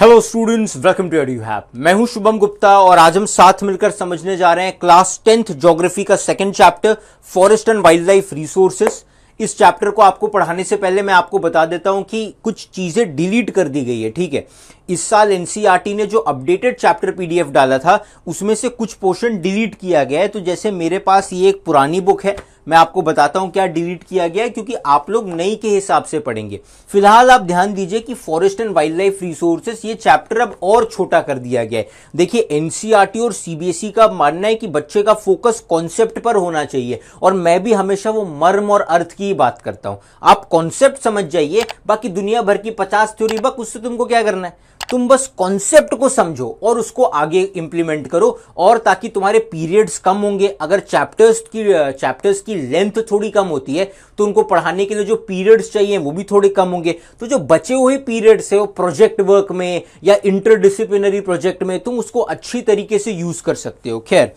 Hello students welcome to you hap मैं हूं शुभम गुप्ता और आज हम साथ मिलकर समझने जा रहे हैं क्लास टेंथ ज्योग्राफी का second chapter forest and wild wildlife resources इस चैप्टर को आपको पढ़ाने से पहले मैं आपको बता देता हूं कि कुछ चीजें डिलीट कर दी गई है ठीक है इस साल एनसीआरटी e ने जो अपडेटेड चैप्टर पीडीएफ डाला था उसमें से कुछ पोर्शन डिलीट किया गया है तो जैसे मेरे पास ये एक पुरानी बुक है मैं आपको बताता हूं क्या डिलीट किया गया है क्योंकि आप लोग नई के हिसाब से पढ़ेंगे फिलहाल आप ध्यान दीजिए कि forest and wild wildlife resources ये चैप्टर अब और छोटा कर दिया गया है देखिए एनसीआरटी e और सीबीएसई e का मानना है कि बच्चे का फोकस कॉन्सेप्ट पर होना चाहिए और मैं भी हमेशा वो मर्म और अर्थ की बात करता हूं आप कॉन्सेप्ट समझ जाइए बाकी दुनिया भर की पचास थ्योरी बक उससे तुमको क्या करना है तुम बस कॉन्सेप्ट को समझो और उसको आगे इंप्लीमेंट करो और ताकि तुम्हारे पीरियड्स कम होंगे अगर चैप्टर्स की चैप्टर्स की लेंथ थोड़ी कम होती है तो उनको पढ़ाने के लिए जो पीरियड्स चाहिए वो भी थोड़े कम होंगे तो जो बचे हुए पीरियड्स है वो प्रोजेक्ट वर्क में या इंटरडिसिप्लिनरी प्रोजेक्ट में तुम उसको अच्छी तरीके से यूज कर सकते हो खैर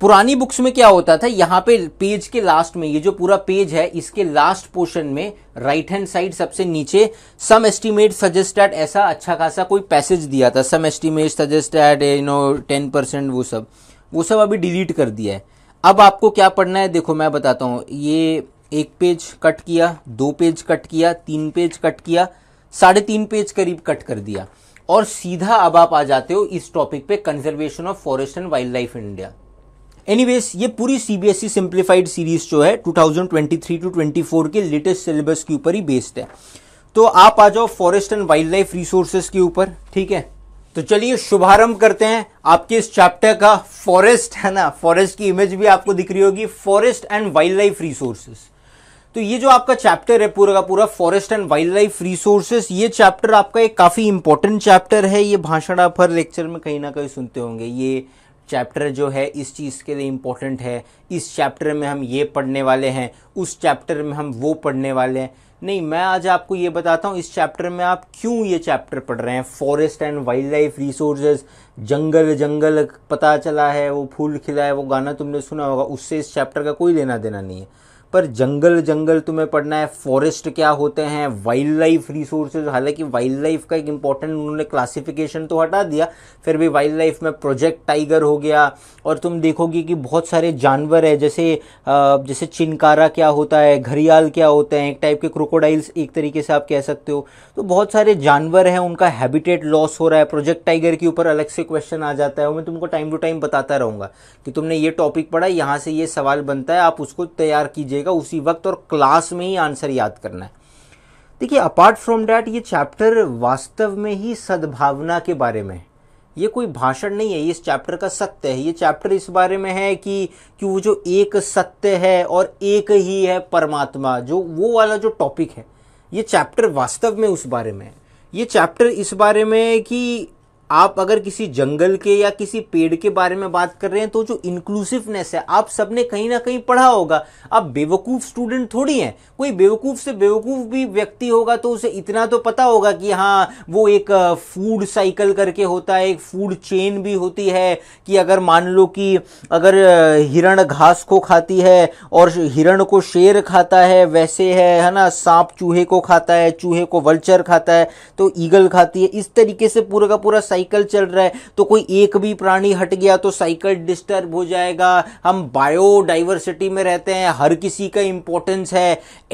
पुरानी बुक्स में क्या होता था यहाँ पे पेज के लास्ट में ये जो पूरा पेज है इसके लास्ट पोर्शन में राइट हैंड साइड सबसे नीचे सम एस्टिमेट सजेस्टेड ऐसा अच्छा खासा कोई पैसेज दिया था some estimate suggested you know ten percent वो सब वो सब अभी डिलीट कर दिया है अब आपको क्या पढ़ना है देखो मैं बताता हूँ ये एक पेज कट किया दो पेज कट किया तीन पेज कट किया साढ़े तीन पेज करीब कट कर दिया और सीधा अब आप आ जाते हो इस टॉपिक पे conservation of forest and wild wildlife India anyways ये पूरी सीबीएसई सिंप्लीफाइड सीरीज जो है 2023 टू 24 के लेटेस्ट सिलेबस के ऊपर ही बेस्ड है तो आप आ जाओ forest and wild wildlife resources के ऊपर ठीक है तो चलिए शुभारंभ करते हैं आपके इस चैप्टर का फॉरेस्ट है ना फॉरेस्ट की इमेज भी आपको दिख रही होगी forest and wild wildlife resources तो ये जो आपका चैप्टर है पूरा का पूरा forest and wild wildlife resources ये चैप्टर आपका एक काफ़ी इंपॉर्टेंट चैप्टर है ये भाषण आप हर लेक्चर में कहीं ना कहीं सुनते होंगे ये चैप्टर जो है इस चीज़ के लिए इम्पोर्टेंट है इस चैप्टर में हम ये पढ़ने वाले हैं उस चैप्टर में हम वो पढ़ने वाले हैं नहीं मैं आज आपको ये बताता हूँ इस चैप्टर में आप क्यों ये चैप्टर पढ़ रहे हैं forest and wild wildlife resources जंगल जंगल पता चला है वो फूल खिला है वो गाना तुमने सुना होगा उससे इस चैप्टर का कोई लेना देना नहीं है पर जंगल जंगल तुम्हें पढ़ना है फॉरेस्ट क्या होते हैं वाइल्ड लाइफ रिसोर्सेज हालांकि वाइल्ड लाइफ का एक इंपॉर्टेंट उन्होंने क्लासिफिकेशन तो हटा दिया फिर भी वाइल्ड लाइफ में प्रोजेक्ट टाइगर हो गया और तुम देखोगे कि बहुत सारे जानवर है जैसे जैसे चिनकारा क्या होता है घरियाल क्या होते हैं एक टाइप के क्रोकोडाइल्स एक तरीके से आप कह सकते हो तो बहुत सारे जानवर हैं उनका हैबिटेट लॉस हो रहा है प्रोजेक्ट टाइगर के ऊपर अलग से क्वेश्चन आ जाता है मैं तुमको टाइम टू टाइम बताता रहूंगा कि तुमने ये टॉपिक पढ़ा यहाँ से ये सवाल बनता है आप उसको तैयार कीजिएगा करेगा उसी वक्त और क्लास में ही आंसर याद करना है देखिए अपार्ट फ्रॉम डैट ये चैप्टर वास्तव में ही सद्भावना के बारे में है ये कोई भाषण नहीं है इस चैप्टर का सत्य है ये चैप्टर इस बारे में है कि कि वो जो एक सत्य है और एक ही है परमात्मा जो वो वाला जो टॉपिक है ये चैप्टर वास्तव में उस बारे में है ये चैप्टर इस बारे में है कि आप अगर किसी जंगल के या किसी पेड़ के बारे में बात कर रहे हैं तो जो इंक्लूसिवनेस है आप सबने कहीं ना कहीं पढ़ा होगा आप बेवकूफ़ स्टूडेंट थोड़ी हैं कोई बेवकूफ़ से बेवकूफ़ भी व्यक्ति होगा तो उसे इतना तो पता होगा कि हाँ वो एक फूड साइकिल करके होता है एक फूड चेन भी होती है कि अगर मान लो कि अगर हिरण घास को खाती है और हिरण को शेर खाता है वैसे है है ना सांप चूहे को खाता है चूहे को वल्चर खाता है तो ईगल खाती है इस तरीके से पूरा का पूरा साइकिल चल रहा है तो कोई एक भी प्राणी हट गया तो साइकिल डिस्टर्ब हो जाएगा हम बायोडाइवर्सिटी में रहते हैं हर किसी का इंपॉर्टेंस है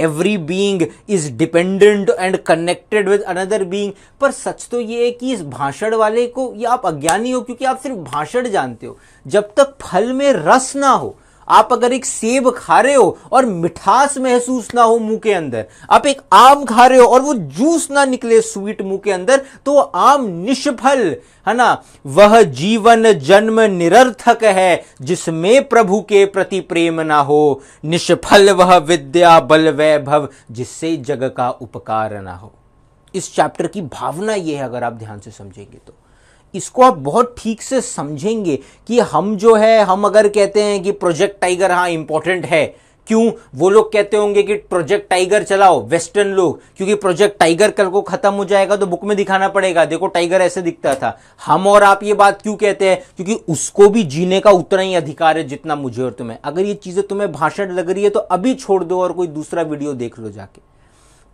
every being is dependent and connected with another being पर सच तो ये है कि इस भाषण वाले को ये आप अज्ञानी हो क्योंकि आप सिर्फ भाषण जानते हो जब तक फल में रस ना हो आप अगर एक सेब खा रहे हो और मिठास महसूस ना हो मुंह के अंदर आप एक आम खा रहे हो और वो जूस ना निकले स्वीट मुंह के अंदर तो आम निष्फल है ना वह जीवन जन्म निरर्थक है जिसमें प्रभु के प्रति प्रेम ना हो निष्फल वह विद्या बल वैभव जिससे जग का उपकार ना हो इस चैप्टर की भावना यह है अगर आप ध्यान से समझेंगे तो इसको आप बहुत ठीक से समझेंगे कि हम जो है हम अगर कहते हैं कि प्रोजेक्ट टाइगर हाँ इंपॉर्टेंट है क्यों वो लोग कहते होंगे कि प्रोजेक्ट टाइगर चलाओ वेस्टर्न लोग क्योंकि प्रोजेक्ट टाइगर कल को खत्म हो जाएगा तो बुक में दिखाना पड़ेगा देखो टाइगर ऐसे दिखता था हम और आप ये बात क्यों कहते हैं क्योंकि उसको भी जीने का उतना ही अधिकार है जितना मुझे और तुम्हें अगर ये चीजें तुम्हें भाषण लग रही है तो अभी छोड़ दो और कोई दूसरा वीडियो देख लो जाके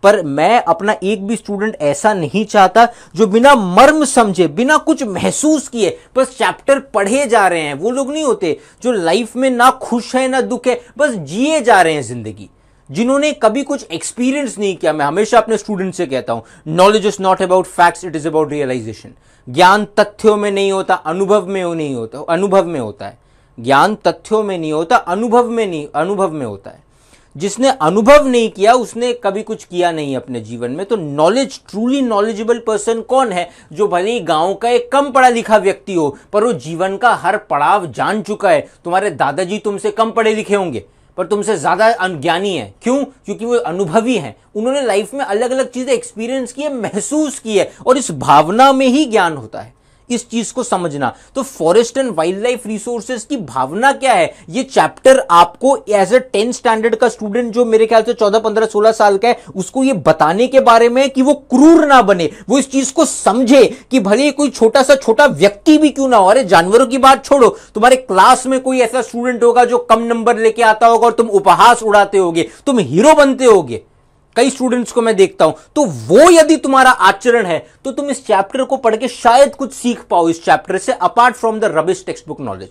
पर मैं अपना एक भी स्टूडेंट ऐसा नहीं चाहता जो बिना मर्म समझे बिना कुछ महसूस किए बस चैप्टर पढ़े जा रहे हैं वो लोग नहीं होते जो लाइफ में ना खुश है ना दुख है बस जिए जा रहे हैं जिंदगी जिन्होंने कभी कुछ एक्सपीरियंस नहीं किया मैं हमेशा अपने स्टूडेंट से कहता हूं knowledge is not about facts it is about realization ज्ञान तथ्यों में नहीं होता अनुभव में नहीं होता अनुभव में होता है ज्ञान तथ्यों में नहीं होता अनुभव में नहीं अनुभव में होता है जिसने अनुभव नहीं किया उसने कभी कुछ किया नहीं अपने जीवन में तो नॉलेज ट्रूली नॉलेजेबल पर्सन कौन है जो भले ही गांव का एक कम पढ़ा लिखा व्यक्ति हो पर वो जीवन का हर पड़ाव जान चुका है तुम्हारे दादाजी तुमसे कम पढ़े लिखे होंगे पर तुमसे ज़्यादा अनज्ञानी है क्यों क्योंकि वो अनुभवी हैं उन्होंने लाइफ में अलग अलग चीज़ें एक्सपीरियंस की है महसूस की है और इस भावना में ही ज्ञान होता है इस चीज को समझना तो forest and wild wildlife resources की भावना क्या है ये चैप्टर आपको एज ए टेंथ स्टैंडर्ड का स्टूडेंट जो मेरे ख्याल से चौदह पंद्रह सोलह साल का है उसको ये बताने के बारे में कि वो क्रूर ना बने वो इस चीज को समझे कि भले कोई छोटा सा छोटा व्यक्ति भी क्यों ना हो अरे जानवरों की बात छोड़ो तुम्हारे क्लास में कोई ऐसा स्टूडेंट होगा जो कम नंबर लेके आता होगा और तुम उपहास उड़ाते होगे तुम हीरो बनते होगे कई स्टूडेंट्स को मैं देखता हूं तो वो यदि तुम्हारा आचरण है तो तुम इस चैप्टर को पढ़ के शायद कुछ सीख पाओ इस चैप्टर से apart from the robust textbook knowledge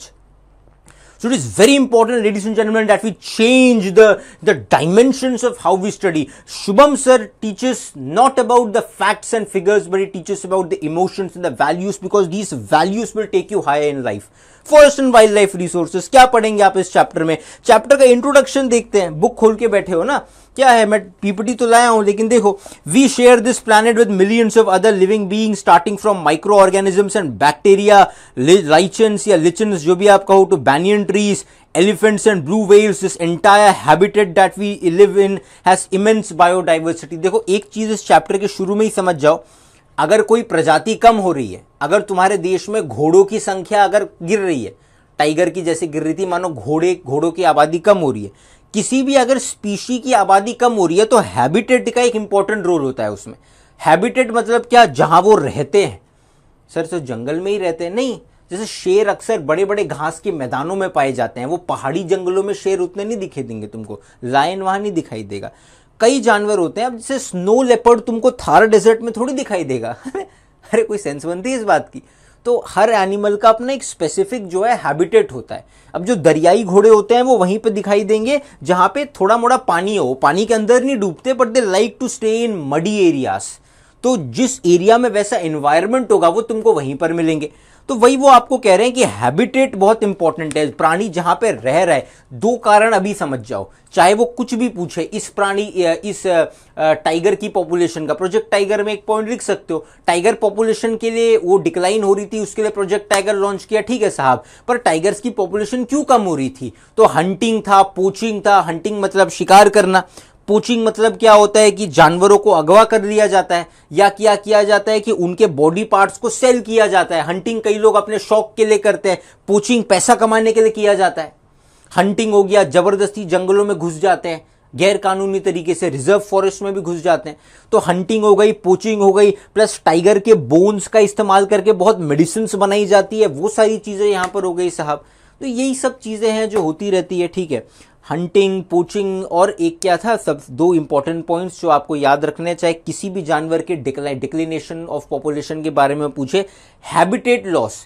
so it is very important ladies and gentlemen that we change the the dimension of how we study Shubham sir teaches not about the facts and figures but it teaches about the emotions and the values because these values will take you high in life forest and wild wildlife resources क्या पढ़ेंगे आप इस chapter में chapter का introduction देखते हैं book खोल के बैठे हो ना क्या है मैं पीपीटी तो लाया हूं लेकिन देखो we share this planet with millions of other living being starting from micro organisms and bacteria lichens या लिचेंस जो भी आप कहो to banyan trees elephants and blue whales this entire habitat that we live in has immense biodiversity देखो एक चीज इस chapter के शुरू में ही समझ जाओ अगर कोई प्रजाति कम हो रही है अगर तुम्हारे देश में घोड़ों की संख्या अगर गिर रही है टाइगर की जैसे गिर रही थी मानो घोड़े घोड़ों की आबादी कम हो रही है किसी भी अगर स्पीशी की आबादी कम हो रही है तो हैबिटेट का एक इंपॉर्टेंट रोल होता है उसमें हैबिटेट मतलब क्या जहां वो रहते हैं सर सर तो जंगल में ही रहते हैं नहीं जैसे शेर अक्सर बड़े बड़े घास के मैदानों में पाए जाते हैं वो पहाड़ी जंगलों में शेर उतने नहीं दिखे देंगे तुमको लाइन वहां नहीं दिखाई देगा कई जानवर होते हैं अब जैसे स्नो लेपर्ड तुमको थार डेजर्ट में थोड़ी दिखाई देगा अरे कोई सेंस बनती है इस बात की तो हर एनिमल का अपना एक स्पेसिफिक जो है हैबिटेट होता है अब जो दरियाई घोड़े होते हैं वो वहीं पे दिखाई देंगे जहां पे थोड़ा मोड़ा पानी हो पानी के अंदर नहीं डूबते but they like to stay in muddy areas तो जिस एरिया में वैसा एनवायरमेंट होगा वो तुमको वहीं पर मिलेंगे तो वही वो आपको कह रहे हैं कि हैबिटेट बहुत इंपॉर्टेंट है प्राणी जहां पे रह रहे दो कारण अभी समझ जाओ चाहे वो कुछ भी पूछे इस प्राणी इस टाइगर की पॉपुलेशन का प्रोजेक्ट टाइगर में एक पॉइंट लिख सकते हो टाइगर पॉपुलेशन के लिए वो डिक्लाइन हो रही थी उसके लिए प्रोजेक्ट टाइगर लॉन्च किया ठीक है साहब पर टाइगर्स की पॉपुलेशन क्यों कम हो रही थी तो हंटिंग था पोचिंग था हंटिंग मतलब शिकार करना पोचिंग मतलब क्या होता है कि जानवरों को अगवा कर लिया जाता है या क्या किया जाता है कि उनके बॉडी पार्ट्स को सेल किया जाता है हंटिंग कई लोग अपने शौक के लिए करते हैं पोचिंग पैसा कमाने के लिए किया जाता है हंटिंग हो गया जबरदस्ती जंगलों में घुस जाते हैं गैर कानूनी तरीके से रिजर्व फॉरेस्ट में भी घुस जाते हैं तो हंटिंग हो गई पोचिंग हो गई प्लस टाइगर के बोन्स का इस्तेमाल करके बहुत मेडिसिन बनाई जाती है वो सारी चीज़ें यहां पर हो गई साहब तो यही सब चीज़ें हैं जो होती रहती है ठीक है हंटिंग पोचिंग और एक क्या था सब दो इंपॉर्टेंट पॉइंट्स जो आपको याद रखने चाहे किसी भी जानवर के डिक्लिनेशन ऑफ पॉपुलेशन के बारे में पूछे हैबिटेट लॉस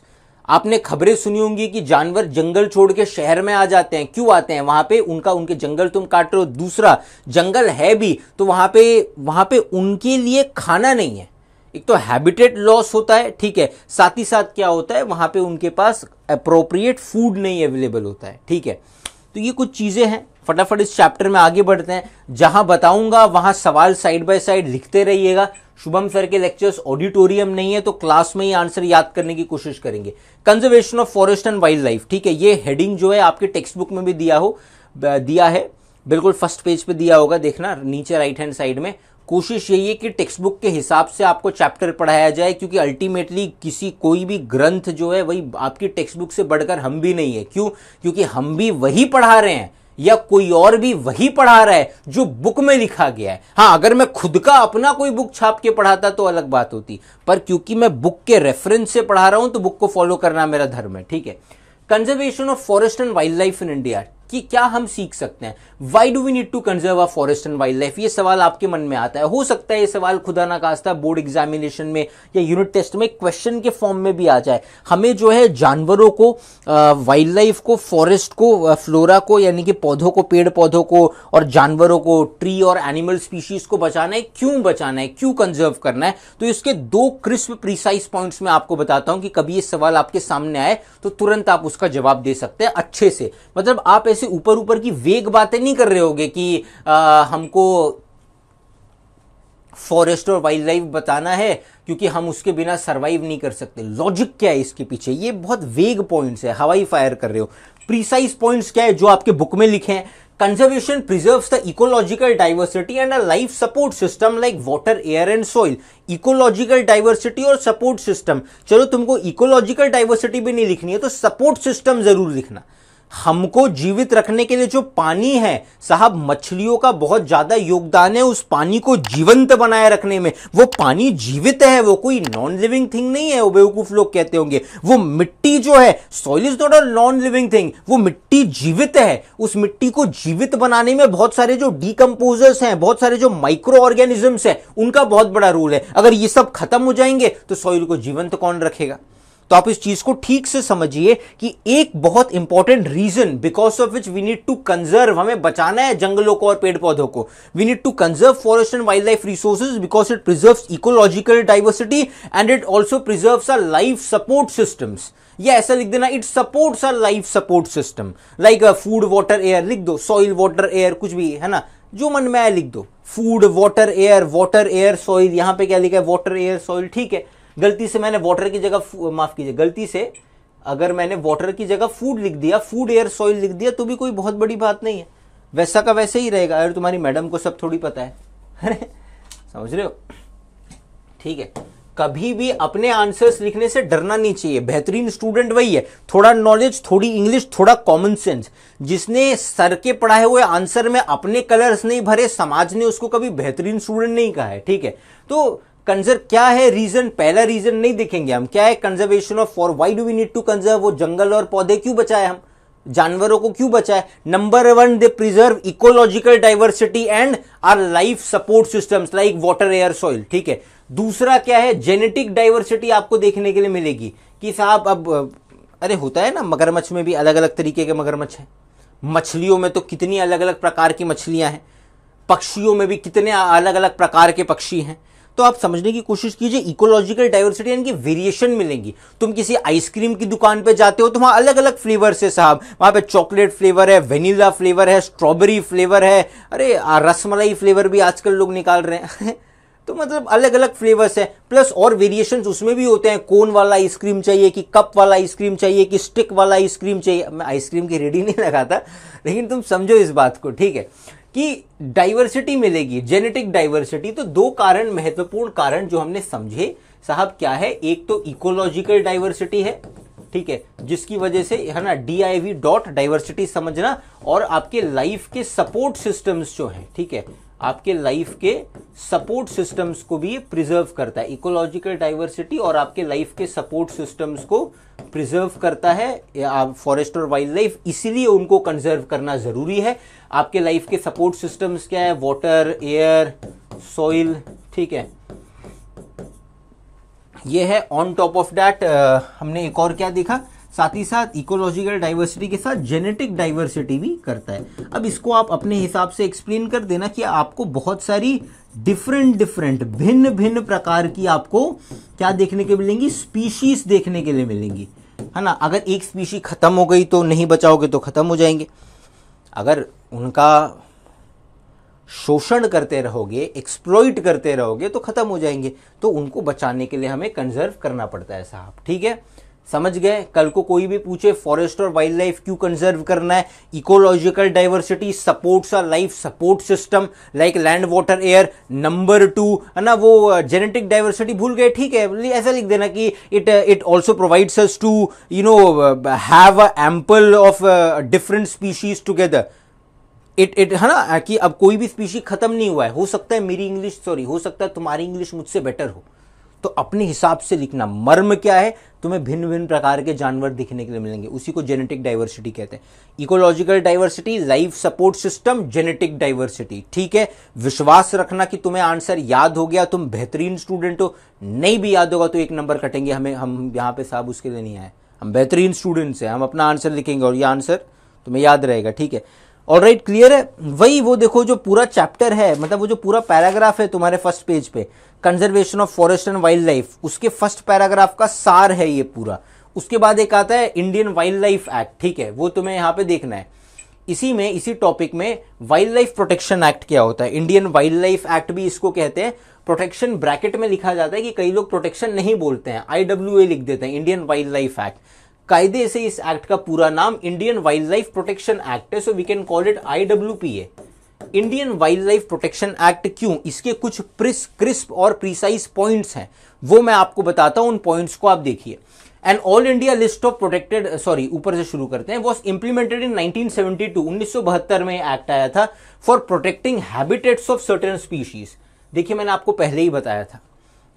आपने खबरें सुनी होंगी कि जानवर जंगल छोड़ के शहर में आ जाते हैं क्यों आते हैं वहां पे उनका उनके जंगल तुम काट रहे हो दूसरा जंगल है भी तो वहां पे वहां पे उनके लिए खाना नहीं है एक तो हैबिटेट लॉस होता है ठीक है साथ ही साथ क्या होता है वहां पे उनके पास अप्रोप्रिएट फूड नहीं अवेलेबल होता है ठीक है तो ये कुछ चीज़ें हैं फटाफट इस चैप्टर में आगे बढ़ते हैं जहां बताऊंगा वहां सवाल साइड बाय साइड लिखते रहिएगा शुभम सर के लेक्चर्स ऑडिटोरियम नहीं है तो क्लास में ही आंसर याद करने की कोशिश करेंगे conservation of forest and wild wildlife ठीक है ये हेडिंग जो है आपके टेक्स्ट बुक में भी दिया हो दिया है बिल्कुल फर्स्ट पेज पे दिया होगा देखना नीचे राइट हैंड साइड में कोशिश यही है कि टेक्स्ट बुक के हिसाब से आपको चैप्टर पढ़ाया जाए क्योंकि अल्टीमेटली किसी कोई भी ग्रंथ जो है वही आपकी टेक्स्ट बुक से बढ़कर हम भी नहीं है क्यों क्योंकि हम भी वही पढ़ा रहे हैं या कोई और भी वही पढ़ा रहा है जो बुक में लिखा गया है हाँ अगर मैं खुद का अपना कोई बुक छाप के पढ़ाता तो अलग बात होती पर क्योंकि मैं बुक के रेफरेंस से पढ़ा रहा हूं तो बुक को फॉलो करना मेरा धर्म है ठीक है conservation of forest and wild wildlife in India कि क्या हम सीख सकते हैं why do we need to conserve a forest and wild wildlife ये सवाल आपके मन में आता है हो सकता है ये सवाल खुदा ना खास्ता बोर्ड एग्जामिनेशन में या यूनिट टेस्ट में क्वेश्चन के फॉर्म में भी आ जाए हमें जो है जानवरों को वाइल्ड लाइफ को फॉरेस्ट को फ्लोरा को यानी कि पौधों को पेड़ पौधों को और जानवरों को ट्री और एनिमल स्पीशीज को बचाना है क्यों बचाना है क्यों कंजर्व करना है तो इसके दो क्रिस्प प्रिसाइज पॉइंट्स में आपको बताता हूं कि कभी ये सवाल आपके सामने आए तो तुरंत आप उसका जवाब दे सकते हैं अच्छे से मतलब आप ऐसे ऐसे ऊपर ऊपर की वेग बातें नहीं कर रहे होगे कि आ, हमको फॉरेस्ट और वाइल्ड लाइफ बताना है क्योंकि हम उसके बिना सरवाइव नहीं कर सकते लॉजिक क्या है इसके पीछे ये बहुत वेग पॉइंट्स है हवाई फायर कर रहे हो प्रीसाइज पॉइंट्स क्या है जो आपके बुक में लिखे हैं conservation preserve the ecological diversity and a life support system like water air and soil ecological diversity और सपोर्ट सिस्टम चलो तुमको इकोलॉजिकल डाइवर्सिटी भी नहीं लिखनी है तो सपोर्ट सिस्टम जरूर लिखना हमको जीवित रखने के लिए जो पानी है साहब मछलियों का बहुत ज्यादा योगदान है उस पानी को जीवंत बनाए रखने में वो पानी जीवित है वो कोई नॉन लिविंग थिंग नहीं है वो बेवकूफ लोग कहते होंगे वो मिट्टी जो है soil is not a non living thing वो मिट्टी जीवित है उस मिट्टी को जीवित बनाने में बहुत सारे जो डीकम्पोजर्स हैं बहुत सारे जो माइक्रो ऑर्गेनिजम्स हैं उनका बहुत बड़ा रोल है अगर ये सब खत्म हो जाएंगे तो सॉइल को जीवंत कौन रखेगा तो आप इस चीज को ठीक से समझिए कि एक बहुत important reason because of which we need to conserve हमें बचाना है जंगलों को और पेड़ पौधों को we need to conserve forest and wild wildlife resources because it preserve ecological diversity and it also preserve our life support systems या ऐसा लिख देना it support our life support system like food water air लिख दो soil water air कुछ भी है ना जो मन में आया लिख दो food water air water air soil यहां पे क्या लिखा है वाटर एयर सॉइल ठीक है गलती से मैंने वाटर की जगह माफ कीजिए गलती से अगर मैंने वाटर की जगह फूड लिख दिया फूड एयर सॉइल लिख दिया तो भी कोई बहुत बड़ी बात नहीं है वैसा का वैसे ही रहेगा अरे तुम्हारी मैडम को सब थोड़ी पता है समझ रहे हो ठीक है कभी भी अपने आंसर्स लिखने से डरना नहीं चाहिए बेहतरीन स्टूडेंट वही है थोड़ा नॉलेज थोड़ी इंग्लिश थोड़ा कॉमन सेंस जिसने सर के पढ़ाए हुए आंसर में अपने कलर्स नहीं भरे समाज ने उसको कभी बेहतरीन स्टूडेंट नहीं कहा है ठीक है तो कंजर्व क्या है रीजन पहला रीजन नहीं देखेंगे हम क्या है conservation of for why do we need to conserve वो जंगल और पौधे क्यों बचाए हम जानवरों को क्यों बचाए number one they preserve ecological diversity and our life support systems like water air soil ठीक है दूसरा क्या है जेनेटिक डाइवर्सिटी आपको देखने के लिए मिलेगी कि साहब अब अरे होता है ना मगरमच्छ में भी अलग अलग तरीके के मगरमच्छ हैं मछलियों में तो कितनी अलग अलग प्रकार की मछलियां हैं पक्षियों में भी कितने अलग अलग प्रकार के पक्षी हैं तो आप समझने की कोशिश कीजिए इकोलॉजिकल डाइवर्सिटी यानी कि वेरिएशन मिलेंगी तुम किसी आइसक्रीम की दुकान पे जाते हो तो वहाँ अलग अलग फ्लेवर से साहब वहाँ पे चॉकलेट फ्लेवर है वेनिला फ्लेवर है स्ट्रॉबेरी फ्लेवर है अरे रसमलाई फ्लेवर भी आजकल लोग निकाल रहे हैं तो मतलब अलग अलग फ्लेवर्स हैं प्लस और वेरिएशन उसमें भी होते हैं कोन वाला आइसक्रीम चाहिए कि कप वाला आइसक्रीम चाहिए कि स्टिक वाला आइसक्रीम चाहिए मैं आइसक्रीम की रेडी नहीं लगाता लेकिन तुम समझो इस बात को ठीक है कि डाइवर्सिटी मिलेगी जेनेटिक डाइवर्सिटी तो दो कारण महत्वपूर्ण कारण जो हमने समझे साहब क्या है एक तो इकोलॉजिकल डाइवर्सिटी है ठीक है जिसकी वजह से है ना D I V dot diversity समझना और आपके लाइफ के सपोर्ट सिस्टम्स जो हैं ठीक है आपके लाइफ के सपोर्ट सिस्टम्स को भी ये प्रिजर्व करता है इकोलॉजिकल डाइवर्सिटी और आपके लाइफ के सपोर्ट सिस्टम्स को प्रिजर्व करता है आप फॉरेस्ट और वाइल्ड लाइफ इसीलिए उनको कंजर्व करना ज़रूरी है आपके लाइफ के सपोर्ट सिस्टम्स क्या है वाटर एयर सॉइल ठीक है यह है ऑन टॉप ऑफ डैट हमने एक और क्या देखा साथ ही साथ इकोलॉजिकल डाइवर्सिटी के साथ जेनेटिक डाइवर्सिटी भी करता है अब इसको आप अपने हिसाब से एक्सप्लेन कर देना कि आपको बहुत सारी डिफरेंट डिफरेंट भिन्न भिन्न प्रकार की आपको क्या देखने के मिलेंगी स्पीशीज देखने के लिए मिलेंगी है ना अगर एक स्पीशी खत्म हो गई तो नहीं बचाओगे तो खत्म हो जाएंगे अगर उनका शोषण करते रहोगे एक्सप्लोइट करते रहोगे तो खत्म हो जाएंगे तो उनको बचाने के लिए हमें कंजर्व करना पड़ता है साहब ठीक है समझ गए कल को कोई भी पूछे फॉरेस्ट और वाइल्ड लाइफ क्यों कंजर्व करना है ecological diversity supports our life support system like land water air number two है ना वो जेनेटिक डाइवर्सिटी भूल गए ठीक है ऐसा लिख देना कि it it also provides us to you know have ample of different species together it it है ना कि अब कोई भी स्पीशी खत्म नहीं हुआ है हो सकता है मेरी इंग्लिश सॉरी हो सकता है तुम्हारी इंग्लिश मुझसे बेटर हो तो अपने हिसाब से लिखना मर्म क्या है तुम्हें भिन्न भिन्न प्रकार के जानवर दिखने के लिए मिलेंगे उसी को जेनेटिक डाइवर्सिटी कहते हैं ecological diversity life support system genetic diversity ठीक है विश्वास रखना कि तुम्हें आंसर याद हो गया तुम बेहतरीन स्टूडेंट हो नहीं भी याद होगा तो एक नंबर कटेंगे हमें हम यहाँ पे साहब उसके लिए नहीं आए हम बेहतरीन स्टूडेंट्स हैं हम अपना आंसर लिखेंगे और ये आंसर तुम्हें याद रहेगा ठीक है और राइट क्लियर है वही वो देखो जो पूरा चैप्टर है मतलब वो जो पूरा पैराग्राफ है तुम्हारे फर्स्ट पेज पे conservation of forest and wild wildlife उसके फर्स्ट पैराग्राफ का सार है ये पूरा उसके बाद एक आता है इंडियन वाइल्ड लाइफ एक्ट ठीक है वो तुम्हें यहां पे देखना है इसी में इसी टॉपिक में वाइल्ड लाइफ प्रोटेक्शन एक्ट क्या होता है इंडियन वाइल्ड लाइफ एक्ट भी इसको कहते हैं प्रोटेक्शन ब्रैकेट में लिखा जाता है कि कई लोग प्रोटेक्शन नहीं बोलते हैं आई लिख देते हैं इंडियन वाइल्ड लाइफ एक्ट कायदे से इस एक्ट का पूरा नाम Indian wild life protection act है so we can call it I है Indian wild life protection act क्यों इसके कुछ प्रिस क्रिस्प और प्रिसाइज पॉइंट्स हैं वो मैं आपको बताता हूं उन पॉइंट्स को आप देखिए an all India list of protected sorry ऊपर से शुरू करते हैं वॉज इंप्लीमेंटेड इन 1972 1972 में एक्ट आया था for protecting habitats of certain species देखिए मैंने आपको पहले ही बताया था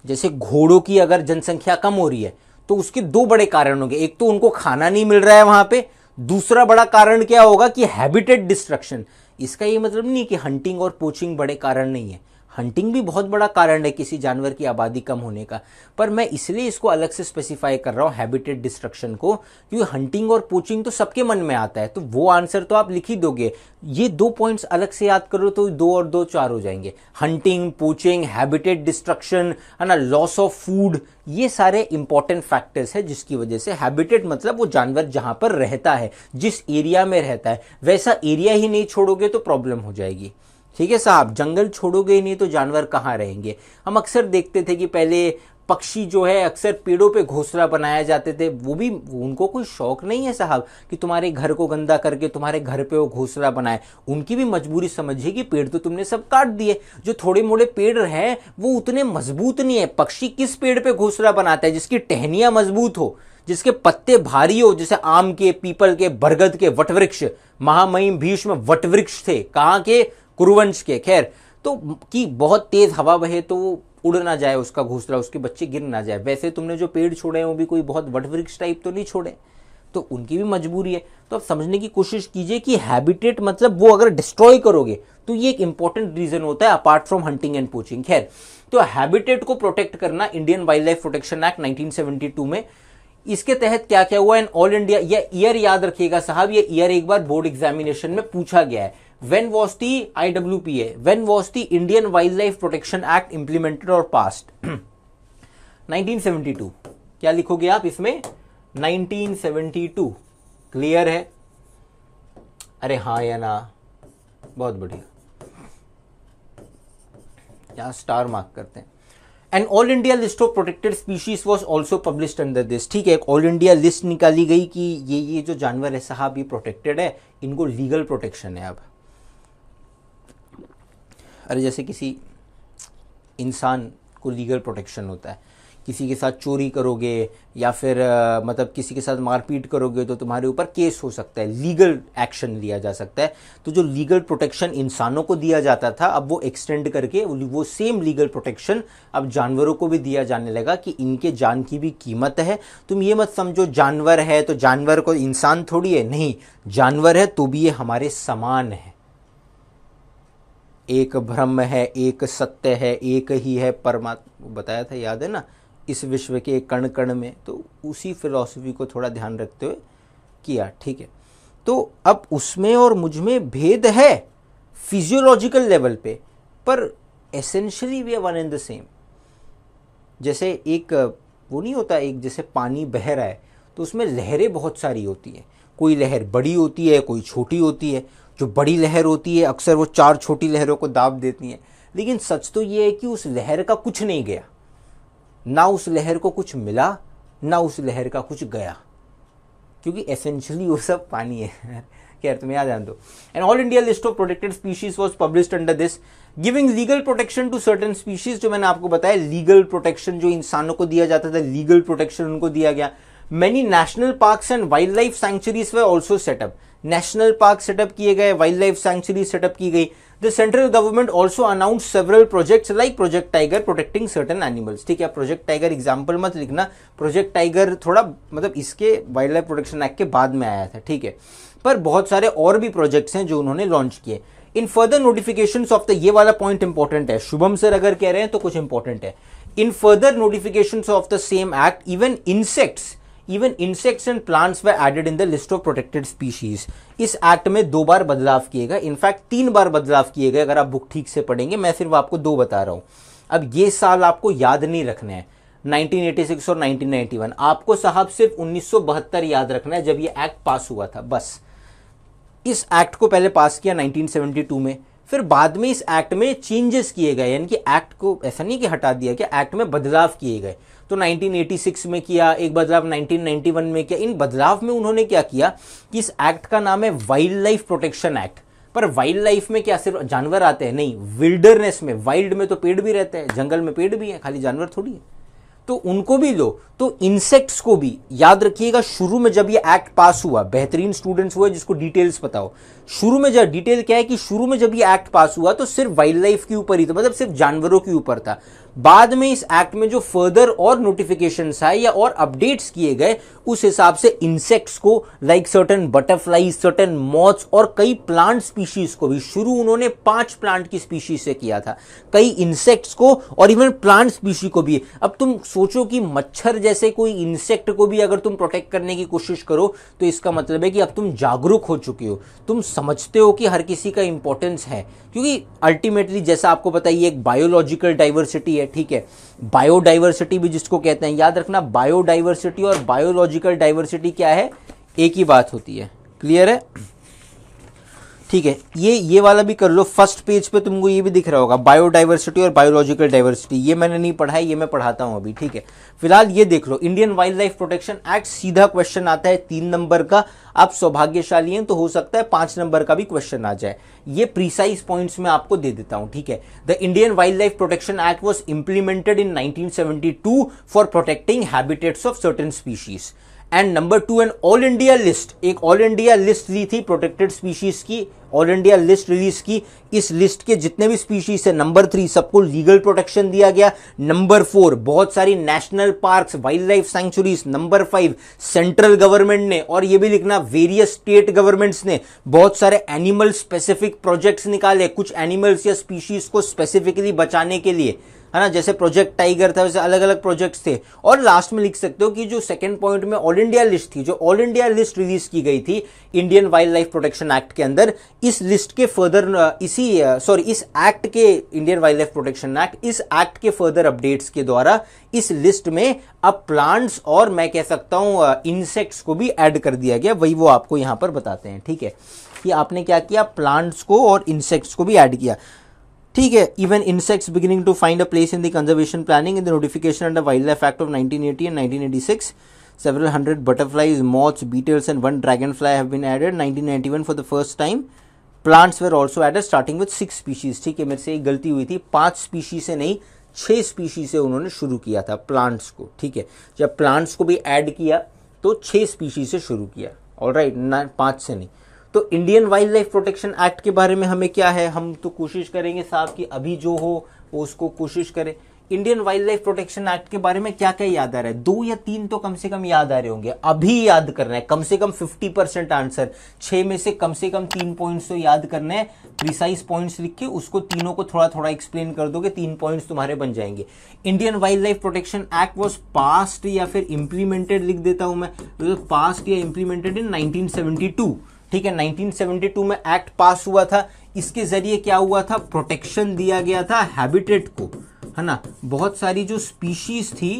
जैसे घोड़ों की अगर जनसंख्या कम हो रही है तो उसके दो बड़े कारण होंगे एक तो उनको खाना नहीं मिल रहा है वहां पे दूसरा बड़ा कारण क्या होगा कि हैबिटेट डिस्ट्रक्शन इसका ये मतलब नहीं कि हंटिंग और पोचिंग बड़े कारण नहीं है हंटिंग भी बहुत बड़ा कारण है किसी जानवर की आबादी कम होने का पर मैं इसलिए इसको अलग से स्पेसिफाई कर रहा हूँ हैबिटेट डिस्ट्रक्शन को क्योंकि हंटिंग और पोचिंग तो सबके मन में आता है तो वो आंसर तो आप लिख ही दोगे ये दो पॉइंट्स अलग से याद करो तो दो और दो चार हो जाएंगे हंटिंग पोचिंग हैबिटेट डिस्ट्रक्शन है ना लॉस ऑफ फूड ये सारे इंपॉर्टेंट फैक्टर्स है जिसकी वजह से हैबिटेट मतलब वो जानवर जहां पर रहता है जिस एरिया में रहता है वैसा एरिया ही नहीं छोड़ोगे तो प्रॉब्लम हो जाएगी ठीक है साहब जंगल छोड़ोगे नहीं तो जानवर कहाँ रहेंगे हम अक्सर देखते थे कि पहले पक्षी जो है अक्सर पेड़ों पे घोंसला बनाया जाते थे वो भी उनको कोई शौक नहीं है साहब कि तुम्हारे घर को गंदा करके तुम्हारे घर पे वो घोंसला बनाए उनकी भी मजबूरी समझिए कि पेड़ तो तुमने सब काट दिए जो थोड़े मोड़े पेड़ हैं वो उतने मजबूत नहीं है पक्षी किस पेड़ पे घोंसला बनाता है जिसकी टहनियाँ मजबूत हो जिसके पत्ते भारी हो जैसे आम के पीपल के बरगद के वटवृक्ष महामहिम भीष्म वटवृक्ष थे कहाँ के कुरुवंश के खैर तो कि बहुत तेज हवा बहे तो वो उड़ ना जाए उसका घोसला उसके बच्चे गिर ना जाए वैसे तुमने जो पेड़ छोड़े हैं वो भी कोई बहुत वटवृक्ष टाइप तो नहीं छोड़े तो उनकी भी मजबूरी है तो आप समझने की कोशिश कीजिए कि हैबिटेट मतलब वो अगर डिस्ट्रॉय करोगे तो ये एक इंपॉर्टेंट रीजन होता है apart from hunting and poaching खैर तो हैबिटेट को प्रोटेक्ट करना Indian wild life protection act nineteen में इसके तहत क्या क्या हुआ एंड ऑल इंडिया यह ईयर याद रखिएगा साहब ये ईयर एक बार बोर्ड एग्जामिनेशन में पूछा गया है when was the IWPA, when was the Indian Wildlife Protection Act implemented or passed? 1972. क्या लिखोगे आप इसमें 1972 क्लियर है अरे हाँ या ना बहुत बढ़िया यहाँ स्टार मार्क करते हैं and all India list of protected species was also publish under this ठीक है एक ऑल इंडिया लिस्ट निकाली गई कि ये ये जो जानवर है साहब ये प्रोटेक्टेड है इनको लीगल प्रोटेक्शन है अब अरे जैसे किसी इंसान को लीगल प्रोटेक्शन होता है किसी के साथ चोरी करोगे या फिर आ, मतलब किसी के साथ मारपीट करोगे तो तुम्हारे ऊपर केस हो सकता है लीगल एक्शन लिया जा सकता है तो जो लीगल प्रोटेक्शन इंसानों को दिया जाता था अब वो एक्सटेंड करके वो सेम लीगल प्रोटेक्शन अब जानवरों को भी दिया जाने लगा कि इनके जान की भी कीमत है तुम ये मत समझो जानवर है तो जानवर को इंसान थोड़ी है नहीं जानवर है तो भी ये हमारे समान है एक ब्रह्म है एक सत्य है एक ही है परमात्मा बताया था याद है ना इस विश्व के कण कण में तो उसी फिलॉसफी को थोड़ा ध्यान रखते हुए किया ठीक है तो अब उसमें और मुझ में भेद है फिजियोलॉजिकल लेवल पे पर essentially they one and the same जैसे एक वो नहीं होता एक जैसे पानी बह रहा है तो उसमें लहरें बहुत सारी होती हैं कोई लहर बड़ी होती है कोई छोटी होती है जो बड़ी लहर होती है अक्सर वो चार छोटी लहरों को दाब देती है लेकिन सच तो ये है कि उस लहर का कुछ नहीं गया ना उस लहर को कुछ मिला ना उस लहर का कुछ गया क्योंकि एसेंशियली वो सब पानी है खैर तुम्हें याद जान दो and all India list of protected species was publish under this giving legal protection to certain species जो मैंने आपको बताया लीगल प्रोटेक्शन जो इंसानों को दिया जाता था लीगल प्रोटेक्शन उनको दिया गया many national parks and wild wildlife sanctuaries they also set up national park set up किए गए वाइल्ड लाइफ सेंचुरी सेटअप की गई the central government also announce several projects like project tiger protecting certain animals ठीक है project tiger example मत लिखना project tiger थोड़ा मतलब इसके वाइल्ड लाइफ प्रोटेक्शन एक्ट के बाद में आया था ठीक है पर बहुत सारे और भी प्रोजेक्ट्स हैं जो उन्होंने लॉन्च किए in further notification of the ये वाला पॉइंट इंपॉर्टेंट है शुभम सर अगर कह रहे हैं तो कुछ इंपॉर्टेंट है in further notification of the same act even insects even insects and plants they added in the list of protected species इस एक्ट में दो बार बदलाव किए गए इनफैक्ट तीन बार बदलाव किए गए अगर आप बुक ठीक से पढ़ेंगे मैं सिर्फ आपको दो बता रहा हूँ अब ये साल आपको याद नहीं रखना है 1986 और 1991 आपको साहब सिर्फ 1972 याद रखना है जब ये एक्ट पास हुआ था बस इस एक्ट को पहले पास किया 1972 में फिर बाद में इस एक्ट में चेंजेस किए गए यानी कि एक्ट को ऐसा नहीं कि हटा दिया कि एक्ट में बदलाव किए गए तो 1986 में किया एक बदलाव 1991 में किया इन बदलाव में उन्होंने क्या किया कि इस एक्ट का नाम है वाइल्ड लाइफ प्रोटेक्शन एक्ट पर वाइल्ड लाइफ में क्या सिर्फ जानवर आते हैं नहीं विल्डरनेस में वाइल्ड में तो पेड़ भी रहते हैं जंगल में पेड़ भी है खाली जानवर थोड़ी है तो उनको भी लो तो इंसेक्ट्स को भी याद रखिएगा शुरू में जब ये एक्ट पास हुआ बेहतरीन स्टूडेंट्स हुए जिसको डिटेल्स बताओ शुरू में जब डिटेल क्या है कि शुरू में जब ये एक्ट पास हुआ तो सिर्फ वाइल्ड लाइफ के ऊपर ही था मतलब सिर्फ जानवरों के ऊपर था बाद में इस एक्ट में जो फर्दर और नोटिफिकेशन आए या और अपडेट्स किए गए उस हिसाब से इंसेक्ट्स को like certain butterfly certain moths और कई प्लांट स्पीशीज को भी शुरू उन्होंने पांच प्लांट की स्पीशीज से किया था कई इंसेक्ट्स को और इवन प्लांट स्पीशी को भी अब तुम सोचो कि मच्छर जैसे कोई इंसेक्ट को भी अगर तुम प्रोटेक्ट करने की कोशिश करो तो इसका मतलब है कि अब तुम जागरूक हो चुके हो तुम समझते हो कि हर किसी का इंपॉर्टेंस है क्योंकि अल्टीमेटली जैसा आपको पता ही एक बायोलॉजिकल डाइवर्सिटी है है ठीक है बायोडाइवर्सिटी भी जिसको कहते हैं याद रखना बायोडाइवर्सिटी और बायोलॉजिकल डाइवर्सिटी क्या है एक ही बात होती है क्लियर है ठीक है ये ये वाला भी कर लो फर्स्ट पेज पे तुमको ये भी दिख रहा होगा बायोडाइवर्सिटी और बायोलॉजिकल डाइवर्सिटी ये मैंने नहीं पढ़ा है ये मैं पढ़ाता हूँ अभी ठीक है फिलहाल ये देख लो Indian wild life protection act सीधा क्वेश्चन आता है तीन नंबर का आप सौभाग्यशाली हैं तो हो सकता है पांच नंबर का भी क्वेश्चन आ जाए ये प्रिसाइज पॉइंट्स में आपको दे देता हूँ ठीक है the Indian wild life protection act was implemented in nineteen for protecting habitats of certain species and number two an all India list एक ऑल इंडिया लिस्ट दी थी प्रोटेक्टेड स्पीशीज की ऑल इंडिया लिस्ट रिलीज की इस list के जितने भी species है नंबर थ्री सबको लीगल प्रोटेक्शन दिया गया नंबर फोर बहुत सारी national parks wildlife sanctuaries number five central government ने और ये भी लिखना वेरियस स्टेट गवर्नमेंट्स ने बहुत सारे एनिमल स्पेसिफिक प्रोजेक्ट्स निकाले कुछ एनिमल्स या स्पीशीज को स्पेसिफिकली बचाने के लिए है ना जैसे प्रोजेक्ट टाइगर था वैसे अलग अलग प्रोजेक्ट्स थे और लास्ट में लिख सकते हो कि जो सेकंड पॉइंट में ऑल इंडिया लिस्ट थी जो ऑल इंडिया लिस्ट रिलीज की गई थी Indian wild life protection act के अंदर इस लिस्ट के फर्दर इसी सॉरी इस एक्ट के Indian wild life protection act इस एक्ट के फर्दर अपडेट्स के द्वारा इस लिस्ट में अब प्लांट्स और मैं कह सकता हूँ इंसेक्ट्स को भी ऐड कर दिया गया वही वो आपको यहाँ पर बताते हैं ठीक है कि आपने क्या किया प्लांट्स को और इंसेक्ट्स को भी ऐड किया ठीक है even insects beginning to find a place in the conservation planning in the notification and wild wildlife act of 1980 and 1986 hundred butterflies moths beetles and one dragonfly have been added 1991 for the first time plants were also added starting with six species ठीक है मेरे से एक गलती हुई थी पांच species से नहीं छह स्पीशीज से उन्होंने शुरू किया था प्लांट्स को ठीक है जब प्लांट्स को भी एड किया तो छह स्पीशी से शुरू किया ऑल राइट पांच से नहीं तो Indian wild life protection act के बारे में हमें क्या है हम तो कोशिश करेंगे साहब कि अभी जो हो वो उसको कोशिश करें Indian wild life protection act के बारे में क्या क्या याद आ रहा है दो या तीन तो कम से कम याद आ रहे होंगे अभी याद करना है कम से कम फिफ्टी परसेंट आंसर छह में से कम से कम तीन पॉइंट्स तो याद करना है प्रिसाइज पॉइंट्स लिख के उसको तीनों को थोड़ा थोड़ा एक्सप्लेन कर दोगे तीन पॉइंट्स तुम्हारे बन जाएंगे Indian wild life protection act was passed या फिर इंप्लीमेंटेड लिख देता हूं मैं पास्ट या इंप्लीमेंटेड इन नाइनटीन ठीक है 1972 में एक्ट पास हुआ था इसके जरिए क्या हुआ था प्रोटेक्शन दिया गया था हैबिटेट को है ना बहुत सारी जो स्पीशीज थी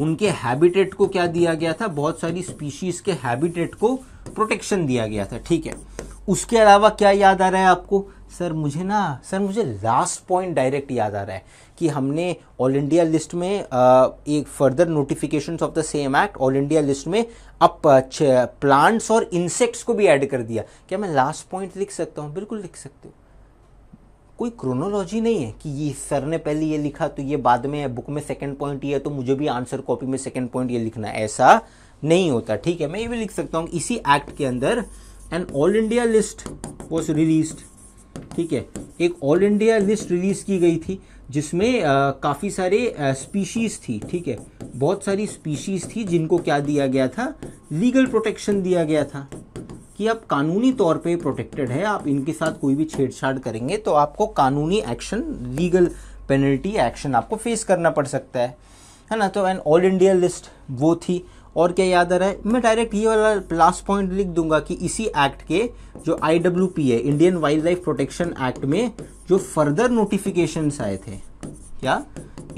उनके हैबिटेट को क्या दिया गया था बहुत सारी स्पीशीज के हैबिटेट को प्रोटेक्शन दिया गया था ठीक है उसके अलावा क्या याद आ रहा है आपको सर मुझे ना सर मुझे लास्ट पॉइंट डायरेक्ट याद आ रहा है कि हमने ऑल इंडिया लिस्ट में आ, एक further notifications of the same act all India list में अब प्लांट्स और इंसेक्ट्स को भी ऐड कर दिया क्या मैं लास्ट पॉइंट लिख सकता हूँ बिल्कुल लिख सकते हो कोई क्रोनोलॉजी नहीं है कि ये सर ने पहले ये लिखा तो ये बाद में बुक में सेकंड पॉइंट ये है तो मुझे भी आंसर कॉपी में सेकंड पॉइंट ये लिखना ऐसा नहीं होता ठीक है मैं ये भी लिख सकता हूँ इसी एक्ट के अंदर an all India list was release ठीक है एक ऑल इंडिया लिस्ट रिलीज की गई थी जिसमें काफ़ी सारे स्पीशीज़ थी ठीक है बहुत सारी स्पीशीज़ थी जिनको क्या दिया गया था लीगल प्रोटेक्शन दिया गया था कि आप कानूनी तौर पे प्रोटेक्टेड है आप इनके साथ कोई भी छेड़छाड़ करेंगे तो आपको कानूनी एक्शन लीगल पेनल्टी एक्शन आपको फेस करना पड़ सकता है है ना तो एन ऑल इंडिया लिस्ट वो थी और क्या याद आ रहा है मैं डायरेक्ट ये वाला लास्ट पॉइंट लिख दूंगा कि इसी एक्ट के जो आई डब्ल्यू पी है Indian wild life protection act में जो फर्दर नोटिफिकेशन आए थे क्या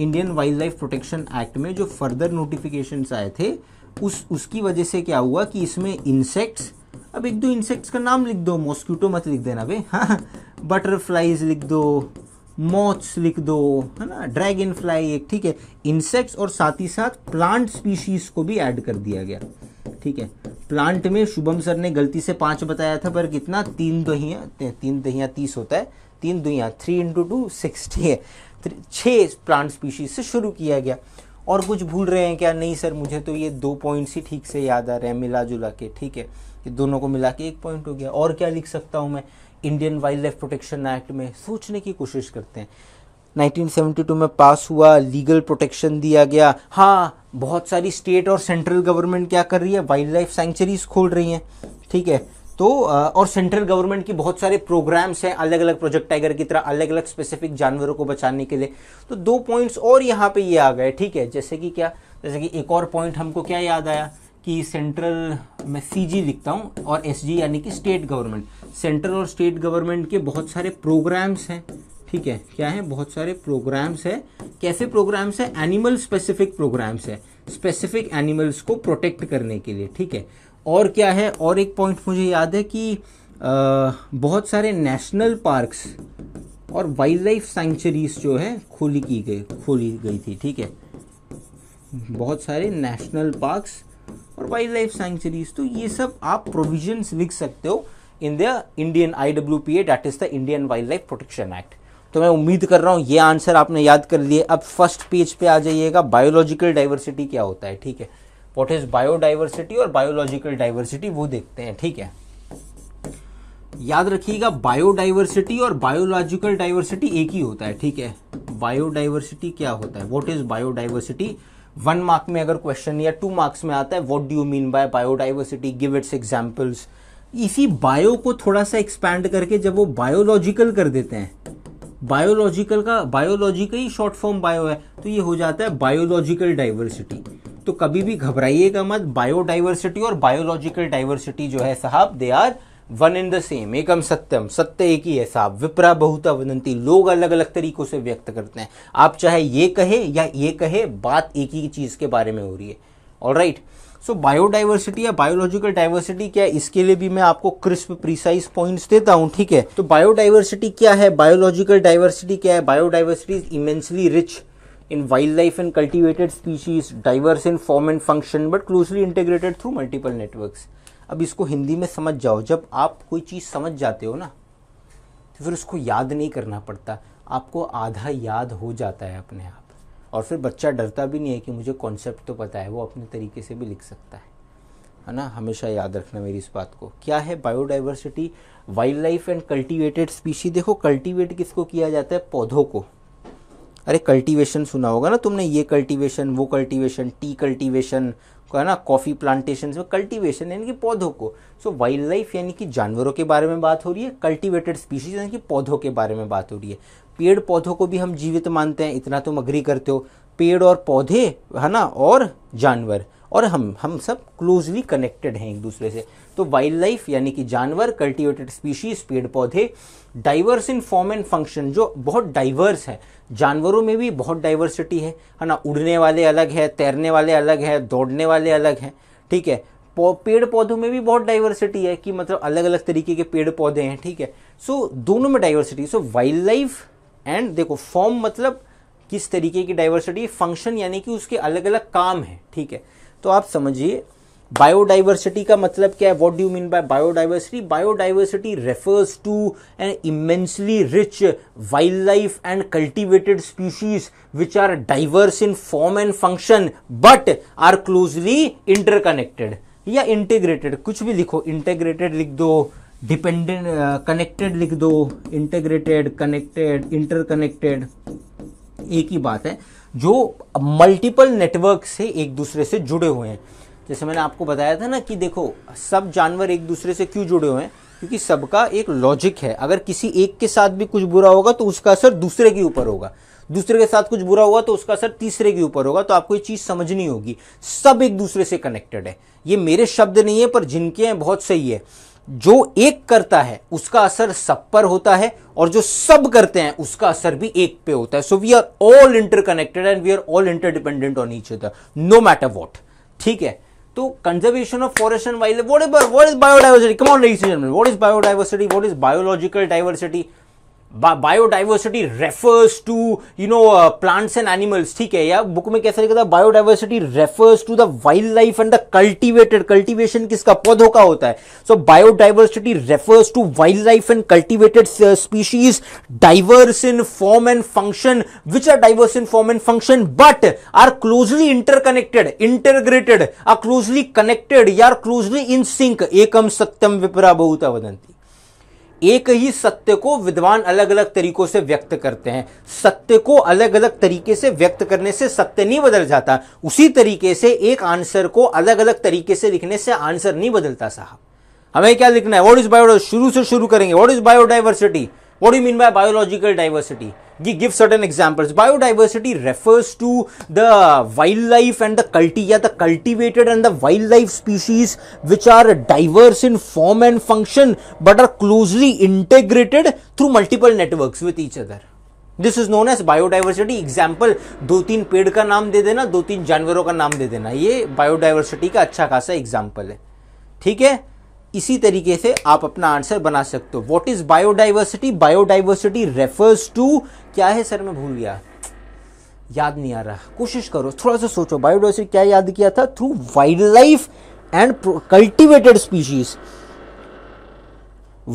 Indian wild life protection act में जो फर्दर नोटिफिकेशन आए थे उस उसकी वजह से क्या हुआ कि इसमें इंसेक्ट्स अब एक दो इंसेक्ट्स का नाम लिख दो मॉस्क्यूटो मत लिख देना भाई हाँ बटरफ्लाइज लिख दो मॉथ्स लिख दो है ना ड्रैगन फ्लाई एक ठीक है इंसेक्ट्स और साथ ही साथ प्लांट स्पीशीज को भी ऐड कर दिया गया ठीक है प्लांट में शुभम सर ने गलती से पांच बताया था पर कितना तीन दहिया तीन दहिया तीस होता है तीन दुहिया थ्री इंटू टू सिक्सटी है छह प्लांट स्पीशीज से शुरू किया गया और कुछ भूल रहे हैं क्या नहीं सर मुझे तो ये दो पॉइंट्स ही ठीक से याद आ रहे हैं मिला जुला के ठीक है दोनों को मिला के एक पॉइंट हो गया और क्या लिख सकता हूँ मैं Indian wild life protection act में सोचने की कोशिश करते हैं 1972 में पास हुआ लीगल प्रोटेक्शन दिया गया हाँ बहुत सारी स्टेट और सेंट्रल गवर्नमेंट क्या कर रही है वाइल्ड लाइफ सेंचुरीज खोल रही हैं ठीक है तो और सेंट्रल गवर्नमेंट की बहुत सारे प्रोग्राम्स हैं अलग अलग प्रोजेक्ट टाइगर की तरह अलग अलग स्पेसिफिक जानवरों को बचाने के लिए तो दो पॉइंट्स और यहाँ पे ये यह आ गए ठीक है जैसे कि क्या जैसे कि एक और पॉइंट हमको क्या याद आया कि सेंट्रल मैं सी जी लिखता हूँ और एस जी यानी कि स्टेट गवर्नमेंट सेंट्रल और स्टेट गवर्नमेंट के बहुत सारे प्रोग्राम्स हैं ठीक है क्या है बहुत सारे प्रोग्राम्स हैं कैसे प्रोग्राम्स हैं एनिमल स्पेसिफिक प्रोग्राम्स है स्पेसिफिक एनिमल्स को प्रोटेक्ट करने के लिए ठीक है और क्या है और एक पॉइंट मुझे याद है कि आ, बहुत सारे नेशनल पार्क्स और वाइल्ड लाइफ सेंचुरीज जो है खोली की गई खोली गई थी ठीक है बहुत सारे नेशनल पार्क्स और वाइल्ड लाइफ सेंचुरीज तो ये सब आप प्रोविजन लिख सकते हो in the Indian I W P A that is the Indian wild life protection act तो मैं उम्मीद कर रहा हूँ ये आंसर आपने याद कर लिए अब फर्स्ट पेज पे आ जाइएगा बायोलॉजिकल डाइवर्सिटी क्या होता है ठीक है वॉट इज बायोडाइवर्सिटी और बायोलॉजिकल डाइवर्सिटी वो देखते हैं ठीक है याद रखिएगा बायोडाइवर्सिटी और बायोलॉजिकल डाइवर्सिटी एक ही होता है ठीक है बायोडाइवर्सिटी क्या होता है what is biodiversity one mark में अगर क्वेश्चन या टू मार्क्स में आता है what do you mean by biodiversity give its examples इसी बायो को थोड़ा सा एक्सपैंड करके जब वो बायोलॉजिकल कर देते हैं बायोलॉजिकल का बायोलॉजी का ही शॉर्ट फॉर्म बायो है तो ये हो जाता है बायोलॉजिकल डाइवर्सिटी तो कभी भी घबराइएगा मत बायोडाइवर्सिटी और बायोलॉजिकल डाइवर्सिटी जो है साहब they are one in the same एकम सत्यम सत्य एक ही है विपरा विप्रा बहुता वदंती लोग अलग अलग तरीकों से व्यक्त करते हैं आप चाहे ये कहे या ये कहे बात एक ही चीज़ के बारे में हो रही है ऑल राइट सो बायोडाइवर्सिटी या बायोलॉजिकल डाइवर्सिटी क्या है इसके लिए भी मैं आपको क्रिस्प प्रिसाइज पॉइंट्स देता हूँ ठीक है तो बायोडाइवर्सिटी क्या है बायोलॉजिकल डाइवर्सिटी क्या है biodiversity is immensely rich in wildlife and cultivated species diverse in form and function but closely integrated through multiple networks अब इसको हिंदी में समझ जाओ जब आप कोई चीज़ समझ जाते हो ना तो फिर उसको याद नहीं करना पड़ता आपको आधा याद हो जाता है अपने आप और फिर बच्चा डरता भी नहीं है कि मुझे कॉन्सेप्ट तो पता है वो अपने तरीके से भी लिख सकता है है ना हमेशा याद रखना मेरी इस बात को क्या है biodiversity wildlife and cultivated species देखो कल्टीवेट किसको किया जाता है पौधों को अरे कल्टीवेशन सुना होगा ना तुमने ये कल्टीवेशन वो कल्टीवेशन टी कल्टीवेशन है ना कॉफ़ी प्लांटेशन में कल्टीवेशन यानी कि पौधों को सो वाइल्ड लाइफ यानी कि जानवरों के बारे में बात हो रही है कल्टीवेटेड स्पीशीज यानी कि पौधों के बारे में बात हो रही है पेड़ पौधों को भी हम जीवित मानते हैं इतना तुम अग्री करते हो पेड़ और पौधे है ना और जानवर और हम हम सब क्लोजली कनेक्टेड हैं एक दूसरे से तो वाइल्ड लाइफ यानी कि जानवर कल्टीवेटेड स्पीशीज पेड़ पौधे diverse in form and function जो बहुत डाइवर्स है जानवरों में भी बहुत डाइवर्सिटी है है ना उड़ने वाले अलग है तैरने वाले अलग है दौड़ने वाले अलग हैं ठीक है पेड़ पौधों में भी बहुत डाइवर्सिटी है कि मतलब अलग अलग तरीके के पेड़ पौधे हैं ठीक है सो so, दोनों में diversity so wildlife and देखो फॉर्म मतलब किस तरीके की डाइवर्सिटी फंक्शन यानी कि उसके अलग अलग काम है ठीक है तो आप समझिए बायोडाइवर्सिटी का मतलब क्या है what do mean by biodiversity biodiversity refers to an immensely rich wildlife and cultivated species which are diverse in form and function but are closely interconnected या इंटीग्रेटेड कुछ भी लिखो इंटीग्रेटेड लिख दो डिपेंडेंट कनेक्टेड लिख दो integrated connected interconnected एक ही बात है जो मल्टीपल नेटवर्क से एक दूसरे से जुड़े हुए हैं जैसे मैंने आपको बताया था ना कि देखो सब जानवर एक दूसरे से क्यों जुड़े हुए हैं क्योंकि सबका एक लॉजिक है अगर किसी एक के साथ भी कुछ बुरा होगा तो उसका असर दूसरे के ऊपर होगा दूसरे के साथ कुछ बुरा होगा तो उसका असर तीसरे के ऊपर होगा तो आपको ये चीज़ समझनी होगी सब एक दूसरे से कनेक्टेड है ये मेरे शब्द नहीं है पर जिनके हैं बहुत सही है जो एक करता है उसका असर सब पर होता है और जो सब करते हैं उसका असर भी एक पे होता है so we are all interconnected and we are all interdependent on each other no matter what ठीक है तो conservation of forest and wild what is what is biodiversity come on what is biodiversity what is biological diversity biodiversity refers to you know plants and animals ठीक है या book में कैसा लिखा था biodiversity refers to the wild wildlife and the cultivated cultivation किसका पौधों का होता है so biodiversity refers to wildlife and cultivated species diverse in form and function which are diverse in form and function but are closely interconnected integrated are closely connected या are closely in sync एकम सत्यम विपरा बहुता वदंती एक ही सत्य को विद्वान अलग अलग तरीकों से व्यक्त करते हैं सत्य को अलग अलग तरीके से व्यक्त करने से सत्य नहीं बदल जाता उसी तरीके से एक आंसर को अलग अलग तरीके से लिखने से आंसर नहीं बदलता साहब हमें क्या लिखना है वॉट इज बायोडाइवर्स शुरू से शुरू करेंगे what is biodiversity What do you mean by biological diversity? give certain examples. Biodiversity refers to the wildlife and the culti, yeah, the cultivated and the wildlife species which are diverse in form and function but are closely integrated through multiple networks with each other. This is known as biodiversity example दो तीन पेड़ का नाम दे देना दो तीन जानवरों का नाम दे देना ये बायोडाइवर्सिटी का अच्छा खासा एग्जाम्पल है ठीक है इसी तरीके से आप अपना आंसर बना सकते हो what is biodiversity biodiversity refers to क्या है सर मैं भूल गया याद नहीं आ रहा कोशिश करो थोड़ा सा सोचो बायोडाइवर्सिटी क्या याद किया था through wildlife and cultivated species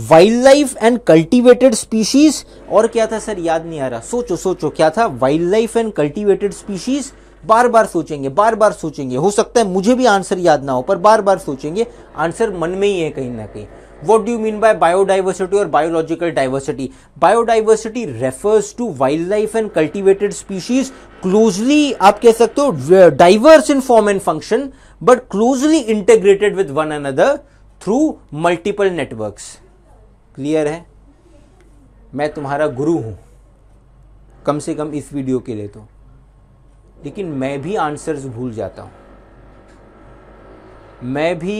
wildlife and cultivated species और क्या था सर याद नहीं आ रहा सोचो सोचो क्या था wildlife and cultivated species बार बार सोचेंगे बार बार सोचेंगे हो सकता है मुझे भी आंसर याद ना हो पर बार बार सोचेंगे आंसर मन में ही है कहीं ना कहीं what do mean by biodiversity और biological diversity biodiversity refers to wildlife and cultivated species closely आप कह सकते हो diverse in form and function but closely integrated with one another through multiple network clear है मैं तुम्हारा गुरु हूं कम से कम इस वीडियो के लिए तो लेकिन मैं भी आंसर्स भूल जाता हूँ मैं भी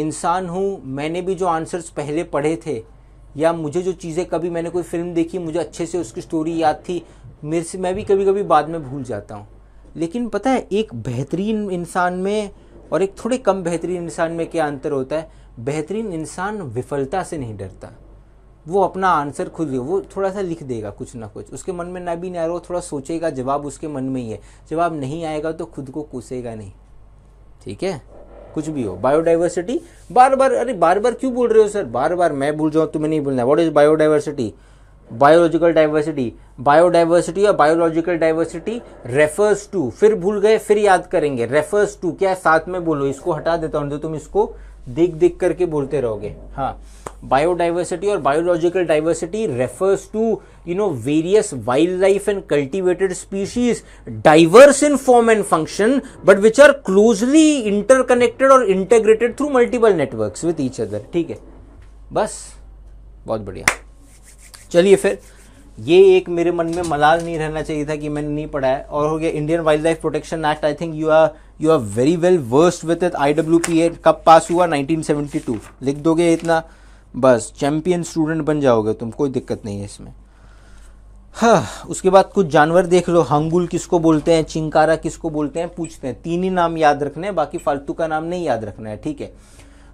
इंसान हूँ मैंने भी जो आंसर्स पहले पढ़े थे या मुझे जो चीज़ें कभी मैंने कोई फिल्म देखी मुझे अच्छे से उसकी स्टोरी याद थी मेरे से मैं भी कभी कभी बाद में भूल जाता हूँ लेकिन पता है एक बेहतरीन इंसान में और एक थोड़े कम बेहतरीन इंसान में क्या अंतर होता है बेहतरीन इंसान विफलता से नहीं डरता वो अपना आंसर खुद ही वो थोड़ा सा लिख देगा कुछ ना कुछ उसके मन में ना भी नहीं आ रहा थोड़ा सोचेगा जवाब उसके मन में ही है जवाब नहीं आएगा तो खुद को कोसेगा नहीं ठीक है कुछ भी हो बायोडाइवर्सिटी बार बार अरे बार बार क्यों बोल रहे हो सर बार बार मैं भूल जाऊँ तुम्हें नहीं बोलना what is biodiversity biological diversity biodiversity और बायोलॉजिकल डाइवर्सिटी रेफर्स टू फिर भूल गए फिर याद करेंगे रेफर्स टू क्या साथ में बोलो इसको हटा देता हूँ तो तुम इसको देख देख करके बोलते रहोगे हाँ biodiversity or biological diversity refers to you know various wildlife and cultivated species diverse in form and function but which are closely interconnected or integrated through multiple networks with each other ठीक है बस बहुत बढ़िया चलिए फिर ये एक मेरे मन में मलाल नहीं रहना चाहिए था कि मैंने नहीं पढ़ा है और हो गया Indian wild life protection act I think you are you are very well versed with it I W P A कब पास हुआ 1972 लिख दोगे इतना बस चैम्पियन स्टूडेंट बन जाओगे तुम कोई दिक्कत नहीं है इसमें हाँ उसके बाद कुछ जानवर देख लो हंगुल किसको बोलते हैं चिंकारा किसको बोलते हैं पूछते हैं तीन ही नाम याद रखने हैं बाकी फालतू का नाम नहीं याद रखना है ठीक है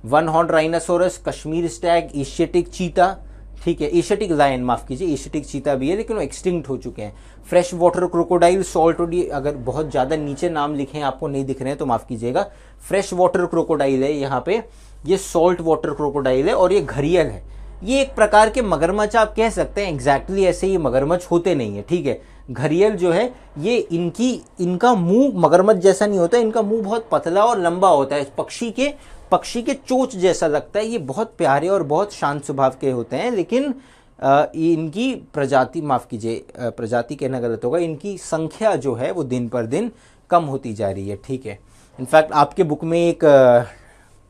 one horn rhinoceros Kashmir stag Asiatic cheetah ठीक है एशियटिक लायन माफ कीजिए एशियटिक चीता भी है लेकिन वो एक्सटिंक्ट हो चुके हैं फ्रेश वाटर क्रोकोडाइल सॉल्ट ओडी अगर बहुत ज़्यादा नीचे नाम लिखे हैं आपको नहीं दिख रहे हैं तो माफ़ कीजिएगा फ्रेश वाटर क्रोकोडाइल है यहाँ पे ये सॉल्ट वाटर क्रोकोडाइल है और ये घरियल है ये एक प्रकार के मगरमच्छ आप कह सकते हैं एग्जैक्टली exactly ऐसे ये मगरमच्छ होते नहीं है ठीक है घरियल जो है ये इनकी इनका मुंह मगरमच्छ जैसा नहीं होता इनका मुंह बहुत पतला और लंबा होता है पक्षी के पक्षी के चोच जैसा लगता है ये बहुत प्यारे और बहुत शांत स्वभाव के होते हैं लेकिन आ, इनकी प्रजाति माफ़ कीजिए प्रजाति कहना गलत होगा इनकी संख्या जो है वो दिन पर दिन कम होती जा रही है ठीक है इनफैक्ट आपके बुक में एक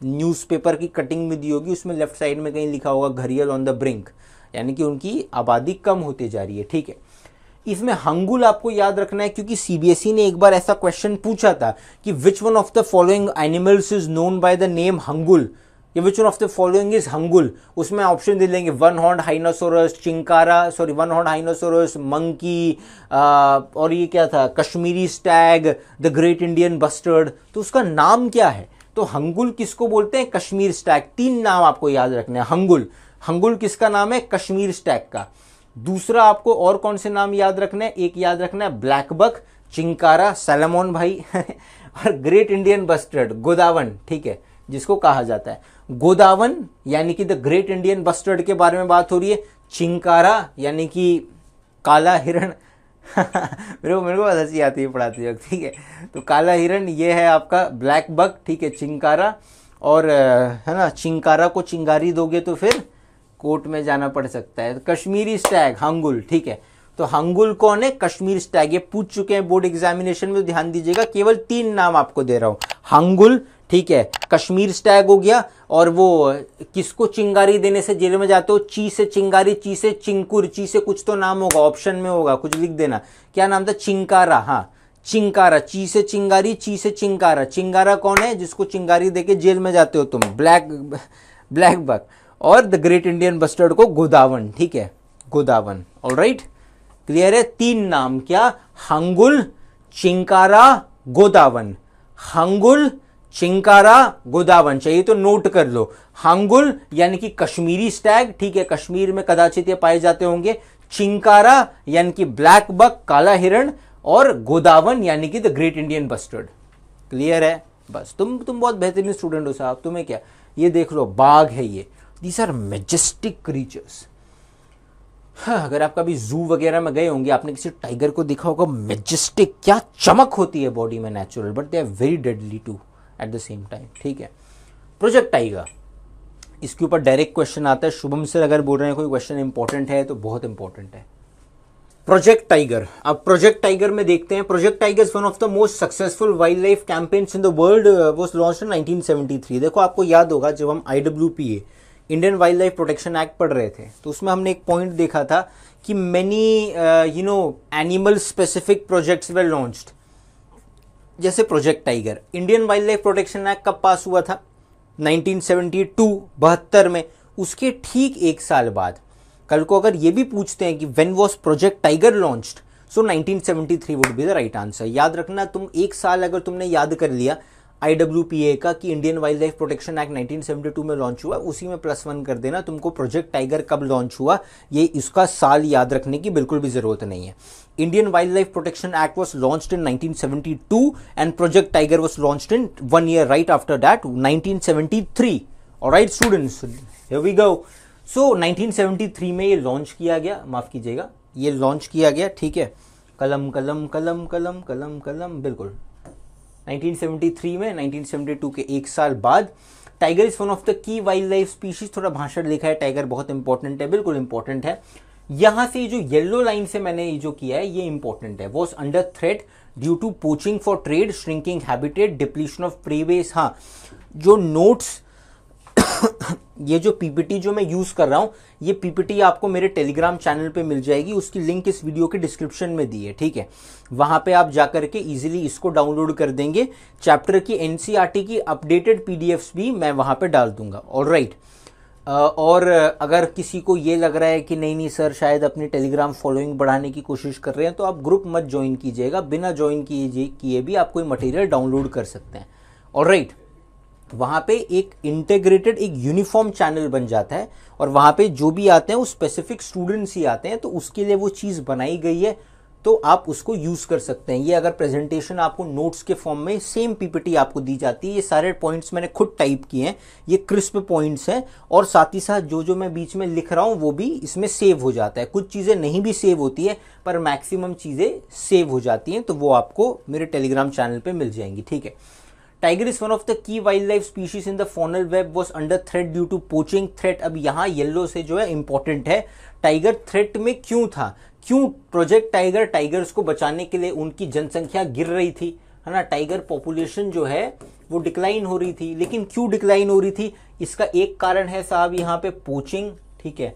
न्यूज़पेपर की कटिंग में दी होगी उसमें लेफ्ट साइड में कहीं लिखा होगा घरियल ऑन द ब्रिंक यानी कि उनकी आबादी कम होती जा रही है ठीक है इसमें हंगुल आपको याद रखना है क्योंकि सीबीएसई e ने एक बार ऐसा क्वेश्चन पूछा था कि which one of the following animals is known by the name hangul या which one of the following is hangul उसमें ऑप्शन दे देंगे one horn rhinoceros chinkara sorry one horn rhinoceros monkey और ये क्या था Kashmiri stag the great Indian bustard तो उसका नाम क्या है तो हंगुल किसको बोलते हैं कश्मीर स्टैक तीन नाम आपको याद रखने हैं हंगुल हंगुल किसका नाम है कश्मीर स्टैक का दूसरा आपको और कौन से नाम याद रखना है एक याद रखना है ब्लैक बक चिंकारा सैलमोन भाई और ग्रेट इंडियन बस्टर्ड गोदावन ठीक है जिसको कहा जाता है गोदावन यानी कि द ग्रेट इंडियन बस्टर्ड के बारे में बात हो रही है चिंकारा यानी कि काला हिरण मेरे को मेरे को बहुत हंसी आती है पढ़ाते वक्त ठीक है तो काला हिरण ये है आपका ब्लैक बक ठीक है चिंकारा और है ना चिंकारा को चिंगारी दोगे तो फिर कोर्ट में जाना पड़ सकता है तो कश्मीरी स्टैग हंगुल ठीक है तो हंगुल कौन है कश्मीर स्टैग ये पूछ चुके हैं बोर्ड एग्जामिनेशन में तो ध्यान दीजिएगा केवल तीन नाम आपको दे रहा हूँ हंगुल ठीक है कश्मीर स्टैग हो गया और वो किसको चिंगारी देने से जेल में जाते हो ची से चिंगारी ची से चिंकुर ची से कुछ तो नाम होगा ऑप्शन में होगा कुछ लिख देना क्या नाम था चिंकारा हाँ चिंकारा ची से चिंगारी ची से चिंकारा चिंगारा कौन है जिसको चिंगारी देके जेल में जाते हो तुम ब्लैक ब्लैक बक और द ग्रेट इंडियन बस्टर्ड को गोदावन ठीक है गोदावन ऑल राइट क्लियर है तीन नाम क्या हंगुल चिंकारा गोदावन हंगुल चिंकारा गोदावन चाहिए तो नोट कर लो हांगुल यानी कि कश्मीरी स्टैग ठीक है कश्मीर में कदाचित ये पाए जाते होंगे चिंकारा यानी कि ब्लैक बक काला हिरण और गोदावन यानी कि the great Indian bustard clear है बस तुम तुम बहुत बेहतरीन स्टूडेंट हो साहब तुम्हें क्या ये देख लो बाघ है ये दीज आर मेजेस्टिक क्रीचर्स हाँ अगर आप कभी जू वगैरह में गए होंगे आपने किसी टाइगर को देखा होगा मेजेस्टिक क्या चमक होती है बॉडी में natural but they are very deadly too at the same time ठीक है प्रोजेक्ट आएगा इसके ऊपर डायरेक्ट क्वेश्चन आता है शुभम सर अगर बोल रहे हैं कोई क्वेश्चन इंपॉर्टेंट है तो बहुत इंपॉर्टेंट है प्रोजेक्ट टाइगर अब प्रोजेक्ट टाइगर में देखते हैं project tiger one of the most successful wildlife campaigns in the world was launch in 1973 देखो आपको याद होगा जब हम आई Indian wild life protection act पढ़ रहे थे तो उसमें हमने एक पॉइंट देखा था कि many you know animal specific projects were launched जैसे project tiger Indian wild life protection act कब पास हुआ था 1972 बहत्तर में उसके ठीक एक साल बाद कल को अगर ये भी पूछते हैं कि when was project tiger launched so 1973 would be the right answer याद रखना तुम एक साल अगर तुमने याद कर लिया आई का कि Indian wild life protection act 1972 में लॉन्च हुआ उसी में प्लस वन कर देना तुमको प्रोजेक्ट टाइगर कब लॉन्च हुआ ये इसका साल याद रखने की बिल्कुल भी ज़रूरत नहीं है Indian Wildlife Protection Act was launched in 1972 and Project Tiger was launched in one year right after that 1973 alright students here we go so 1973 में ये लॉन्च किया गया माफ़ कीजिएगा ये लॉन्च किया गया ठीक है कलम कलम कलम कलम कलम कलम बिल्कुल 1973 में 1972 के एक साल बाद tiger is one of the key wildlife species थोड़ा भाषण लिखा है टाइगर बहुत इंपॉर्टेंट है बिल्कुल इंपॉर्टेंट है यहां से जो येलो लाइन से मैंने ये जो किया है ये इंपॉर्टेंट है was under threat due to poaching for trade shrinking habitat depletion of prey base हाँ जो नोट्स ये जो पीपीटी जो मैं यूज कर रहा हूं ये पीपीटी आपको मेरे टेलीग्राम चैनल पे मिल जाएगी उसकी लिंक इस वीडियो के डिस्क्रिप्शन में दी है ठीक है वहां पे आप जाकर के इजीली इसको डाउनलोड कर देंगे चैप्टर की एनसीआरटी e की अपडेटेड पीडीएफ्स भी मैं वहां पे डाल दूंगा ऑलराइट right. और अगर किसी को ये लग रहा है कि नहीं नहीं सर शायद अपनी टेलीग्राम फॉलोइंग बढ़ाने की कोशिश कर रहे हैं तो आप ग्रुप मत ज्वाइन कीजिएगा बिना ज्वाइन किए किए भी आप कोई मटेरियल डाउनलोड कर सकते हैं और राइट वहाँ पे एक इंटेग्रेटेड एक यूनिफॉर्म चैनल बन जाता है और वहाँ पे जो भी आते हैं वो स्पेसिफिक स्टूडेंट्स ही आते हैं तो उसके लिए वो चीज़ बनाई गई है तो आप उसको यूज कर सकते हैं ये अगर प्रेजेंटेशन आपको नोट्स के फॉर्म में सेम पीपीटी आपको दी जाती है ये सारे पॉइंट्स मैंने खुद टाइप किए हैं ये क्रिस्प पॉइंट्स हैं और साथ ही साथ जो जो मैं बीच में लिख रहा हूँ वो भी इसमें सेव हो जाता है कुछ चीज़ें नहीं भी सेव होती है पर मैक्सिमम चीज़ें सेव हो जाती हैं तो वो आपको मेरे टेलीग्राम चैनल पर मिल जाएंगी ठीक है tiger is one of the key wildlife species in the faunal web was under threat due to poaching threat अब यहाँ येल्लो से जो है इंपॉर्टेंट है टाइगर थ्रेट में क्यों था क्यों प्रोजेक्ट टाइगर टाइगर्स को बचाने के लिए उनकी जनसंख्या गिर रही थी है ना टाइगर पॉपुलेशन जो है वो डिक्लाइन हो रही थी लेकिन क्यों डिक्लाइन हो रही थी इसका एक कारण है साहब यहाँ पे पोचिंग ठीक है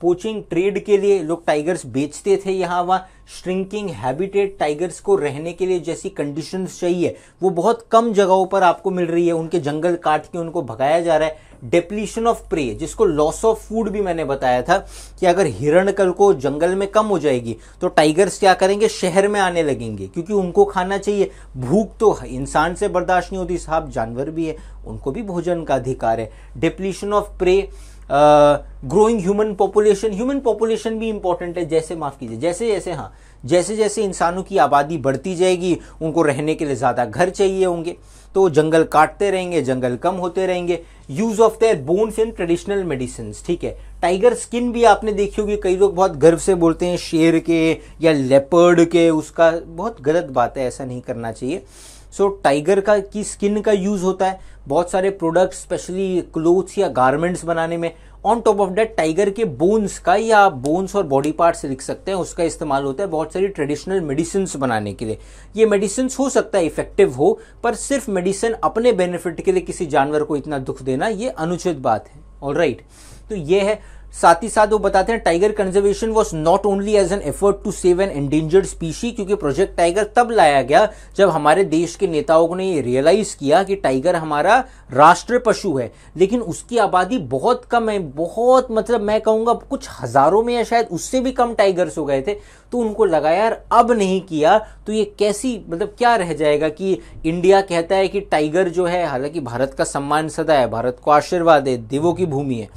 पोचिंग ट्रेड के लिए लोग टाइगर्स बेचते थे यहाँ वहाँ श्रिंकिंग हैबिटेट टाइगर्स को रहने के लिए जैसी कंडीशन चाहिए वो बहुत कम जगहों पर आपको मिल रही है उनके जंगल काट के उनको भगाया जा रहा है डेप्लीशन ऑफ प्रे जिसको लॉस ऑफ फूड भी मैंने बताया था कि अगर हिरण कल को जंगल में कम हो जाएगी तो टाइगर्स क्या करेंगे शहर में आने लगेंगे क्योंकि उनको खाना चाहिए भूख तो इंसान से बर्दाश्त नहीं होती साहब जानवर भी है उनको भी भोजन का अधिकार है depletion of prey growing human population human population भी इंपॉर्टेंट है जैसे माफ़ कीजिए जैसे जैसे हाँ जैसे जैसे इंसानों की आबादी बढ़ती जाएगी उनको रहने के लिए ज़्यादा घर चाहिए होंगे तो जंगल काटते रहेंगे जंगल कम होते रहेंगे use of their bones in traditional medicine ठीक है टाइगर स्किन भी आपने देखी होगी कई लोग बहुत गर्व से बोलते हैं शेर के या लेपर्ड के उसका बहुत गलत बात है ऐसा नहीं करना चाहिए सो so, टाइगर का की स्किन का यूज़ होता है बहुत सारे प्रोडक्ट्स स्पेशली क्लोथ्स या गारमेंट्स बनाने में on top of that tiger के बोन्स का या बोन्स और बॉडी पार्ट्स लिख सकते हैं उसका इस्तेमाल होता है बहुत सारी ट्रेडिशनल मेडिसिन बनाने के लिए ये मेडिसिन हो सकता है इफेक्टिव हो पर सिर्फ मेडिसिन अपने बेनिफिट के लिए किसी जानवर को इतना दुख देना ये अनुचित बात है और राइट right. तो ये है साथ ही साथ वो बताते हैं tiger conservation was not only as an effort to save an endangered species क्योंकि प्रोजेक्ट टाइगर तब लाया गया जब हमारे देश के नेताओं ने रियलाइज किया कि टाइगर हमारा राष्ट्रीय पशु है लेकिन उसकी आबादी बहुत कम है बहुत मतलब मैं कहूँगा कुछ हज़ारों में या शायद उससे भी कम टाइगर्स हो गए थे तो उनको लगा यार अब नहीं किया तो ये कैसी मतलब क्या रह जाएगा कि इंडिया कहता है कि टाइगर जो है हालांकि भारत का सम्मान सदा है भारत को आशीर्वाद है देवों की भूमि है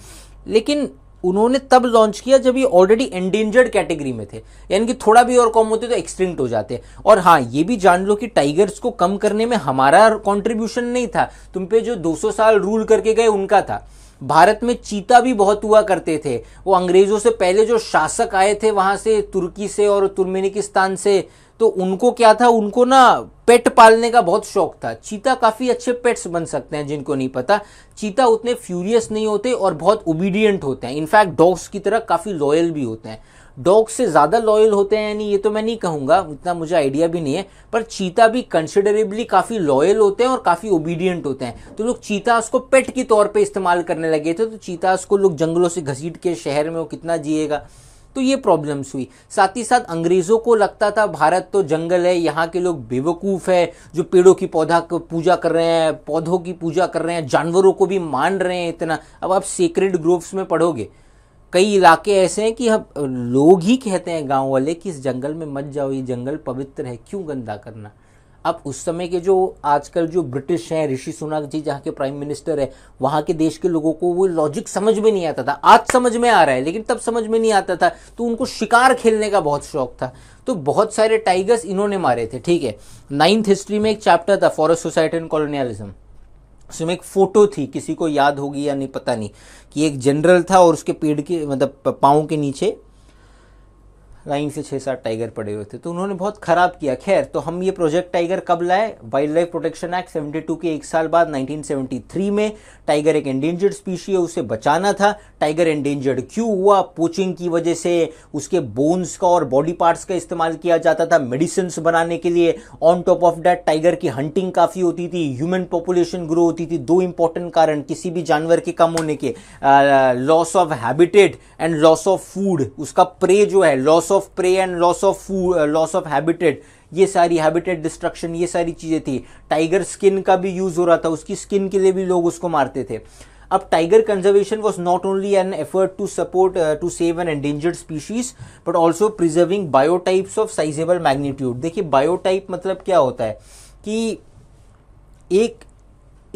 लेकिन उन्होंने तब लॉन्च किया जब ये ऑलरेडी एंडेंजर्ड कैटेगरी में थे यानी कि थोड़ा भी और कम होते तो एक्सटिंक्ट हो जाते और हाँ ये भी जान लो कि टाइगर्स को कम करने में हमारा कॉन्ट्रीब्यूशन नहीं था तुम पे जो 200 साल रूल करके गए उनका था भारत में चीता भी बहुत हुआ करते थे वो अंग्रेजों से पहले जो शासक आए थे वहां से तुर्की से और तुर्मेनिकिस्तान से तो उनको क्या था उनको ना पेट पालने का बहुत शौक था चीता काफ़ी अच्छे पेट्स बन सकते हैं जिनको नहीं पता चीता उतने फ्यूरियस नहीं होते और बहुत ओबीडियंट होते हैं इनफैक्ट डॉग्स की तरह काफ़ी लॉयल भी होते हैं डॉग से ज़्यादा लॉयल होते हैं यानी ये तो मैं नहीं कहूंगा इतना मुझे आइडिया भी नहीं है पर चीता भी कंसिडरेबली काफ़ी लॉयल होते हैं और काफ़ी ओबीडियंट होते हैं तो लोग चीता उसको पेट के तौर पे इस्तेमाल करने लगे थे तो चीता उसको लोग जंगलों से घसीट के शहर में वो कितना जिएगा तो ये प्रॉब्लम्स हुई साथ ही साथ अंग्रेज़ों को लगता था भारत तो जंगल है यहाँ के लोग बेवकूफ़ है जो पेड़ों की पौधा को पूजा कर रहे हैं पौधों की पूजा कर रहे हैं जानवरों को भी मान रहे हैं इतना अब आप सीक्रेट ग्रुप्स में पढ़ोगे कई इलाके ऐसे हैं कि हम लोग ही कहते हैं गांव वाले कि इस जंगल में मत जाओ ये जंगल पवित्र है क्यों गंदा करना अब उस समय के जो आजकल जो ब्रिटिश हैं ऋषि सुनाक जी जहाँ के प्राइम मिनिस्टर है वहाँ के देश के लोगों को वो लॉजिक समझ में नहीं आता था आज समझ में आ रहा है लेकिन तब समझ में नहीं आता था तो उनको शिकार खेलने का बहुत शौक था तो बहुत सारे टाइगर्स इन्होंने मारे थे ठीक है नाइन्थ हिस्ट्री में एक चैप्टर था फॉरेस्ट सोसाइटी एंड कॉलोनियलिज्म उसमें एक फोटो थी किसी को याद होगी या नहीं पता नहीं कि एक जनरल था और उसके पेड़ के मतलब पाओं के नीचे लाइन से छः सात टाइगर पड़े हुए थे तो उन्होंने बहुत ख़राब किया खैर तो हम ये प्रोजेक्ट टाइगर कब लाए wild life protection act seventy two के एक साल बाद थ्री में टाइगर एक एंडेंजर्ड स्पीशी है उसे बचाना था टाइगर एंडेंजर्ड क्यों हुआ पोचिंग की वजह से उसके बोन्स का और बॉडी पार्ट्स का इस्तेमाल किया जाता था मेडिसिन बनाने के लिए on top of that tiger की हंटिंग काफ़ी होती थी ह्यूमन पॉपुलेशन ग्रो होती थी दो इंपॉर्टेंट कारण किसी भी जानवर के कम होने के loss of habitat and loss of food उसका प्रे जो है loss of of prey and loss of food loss of habitat ये सारी हैबिटेट डिस्ट्रक्शन ये सारी चीज़ें थी टाइगर स्किन का भी यूज़ हो रहा था उसकी स्किन के लिए भी लोग उसको मारते थे अब tiger conservation was not only an effort to support to save an endangered species but also preserving biotypes of sizeable magnitude देखिए बायोटाइप मतलब क्या होता है कि एक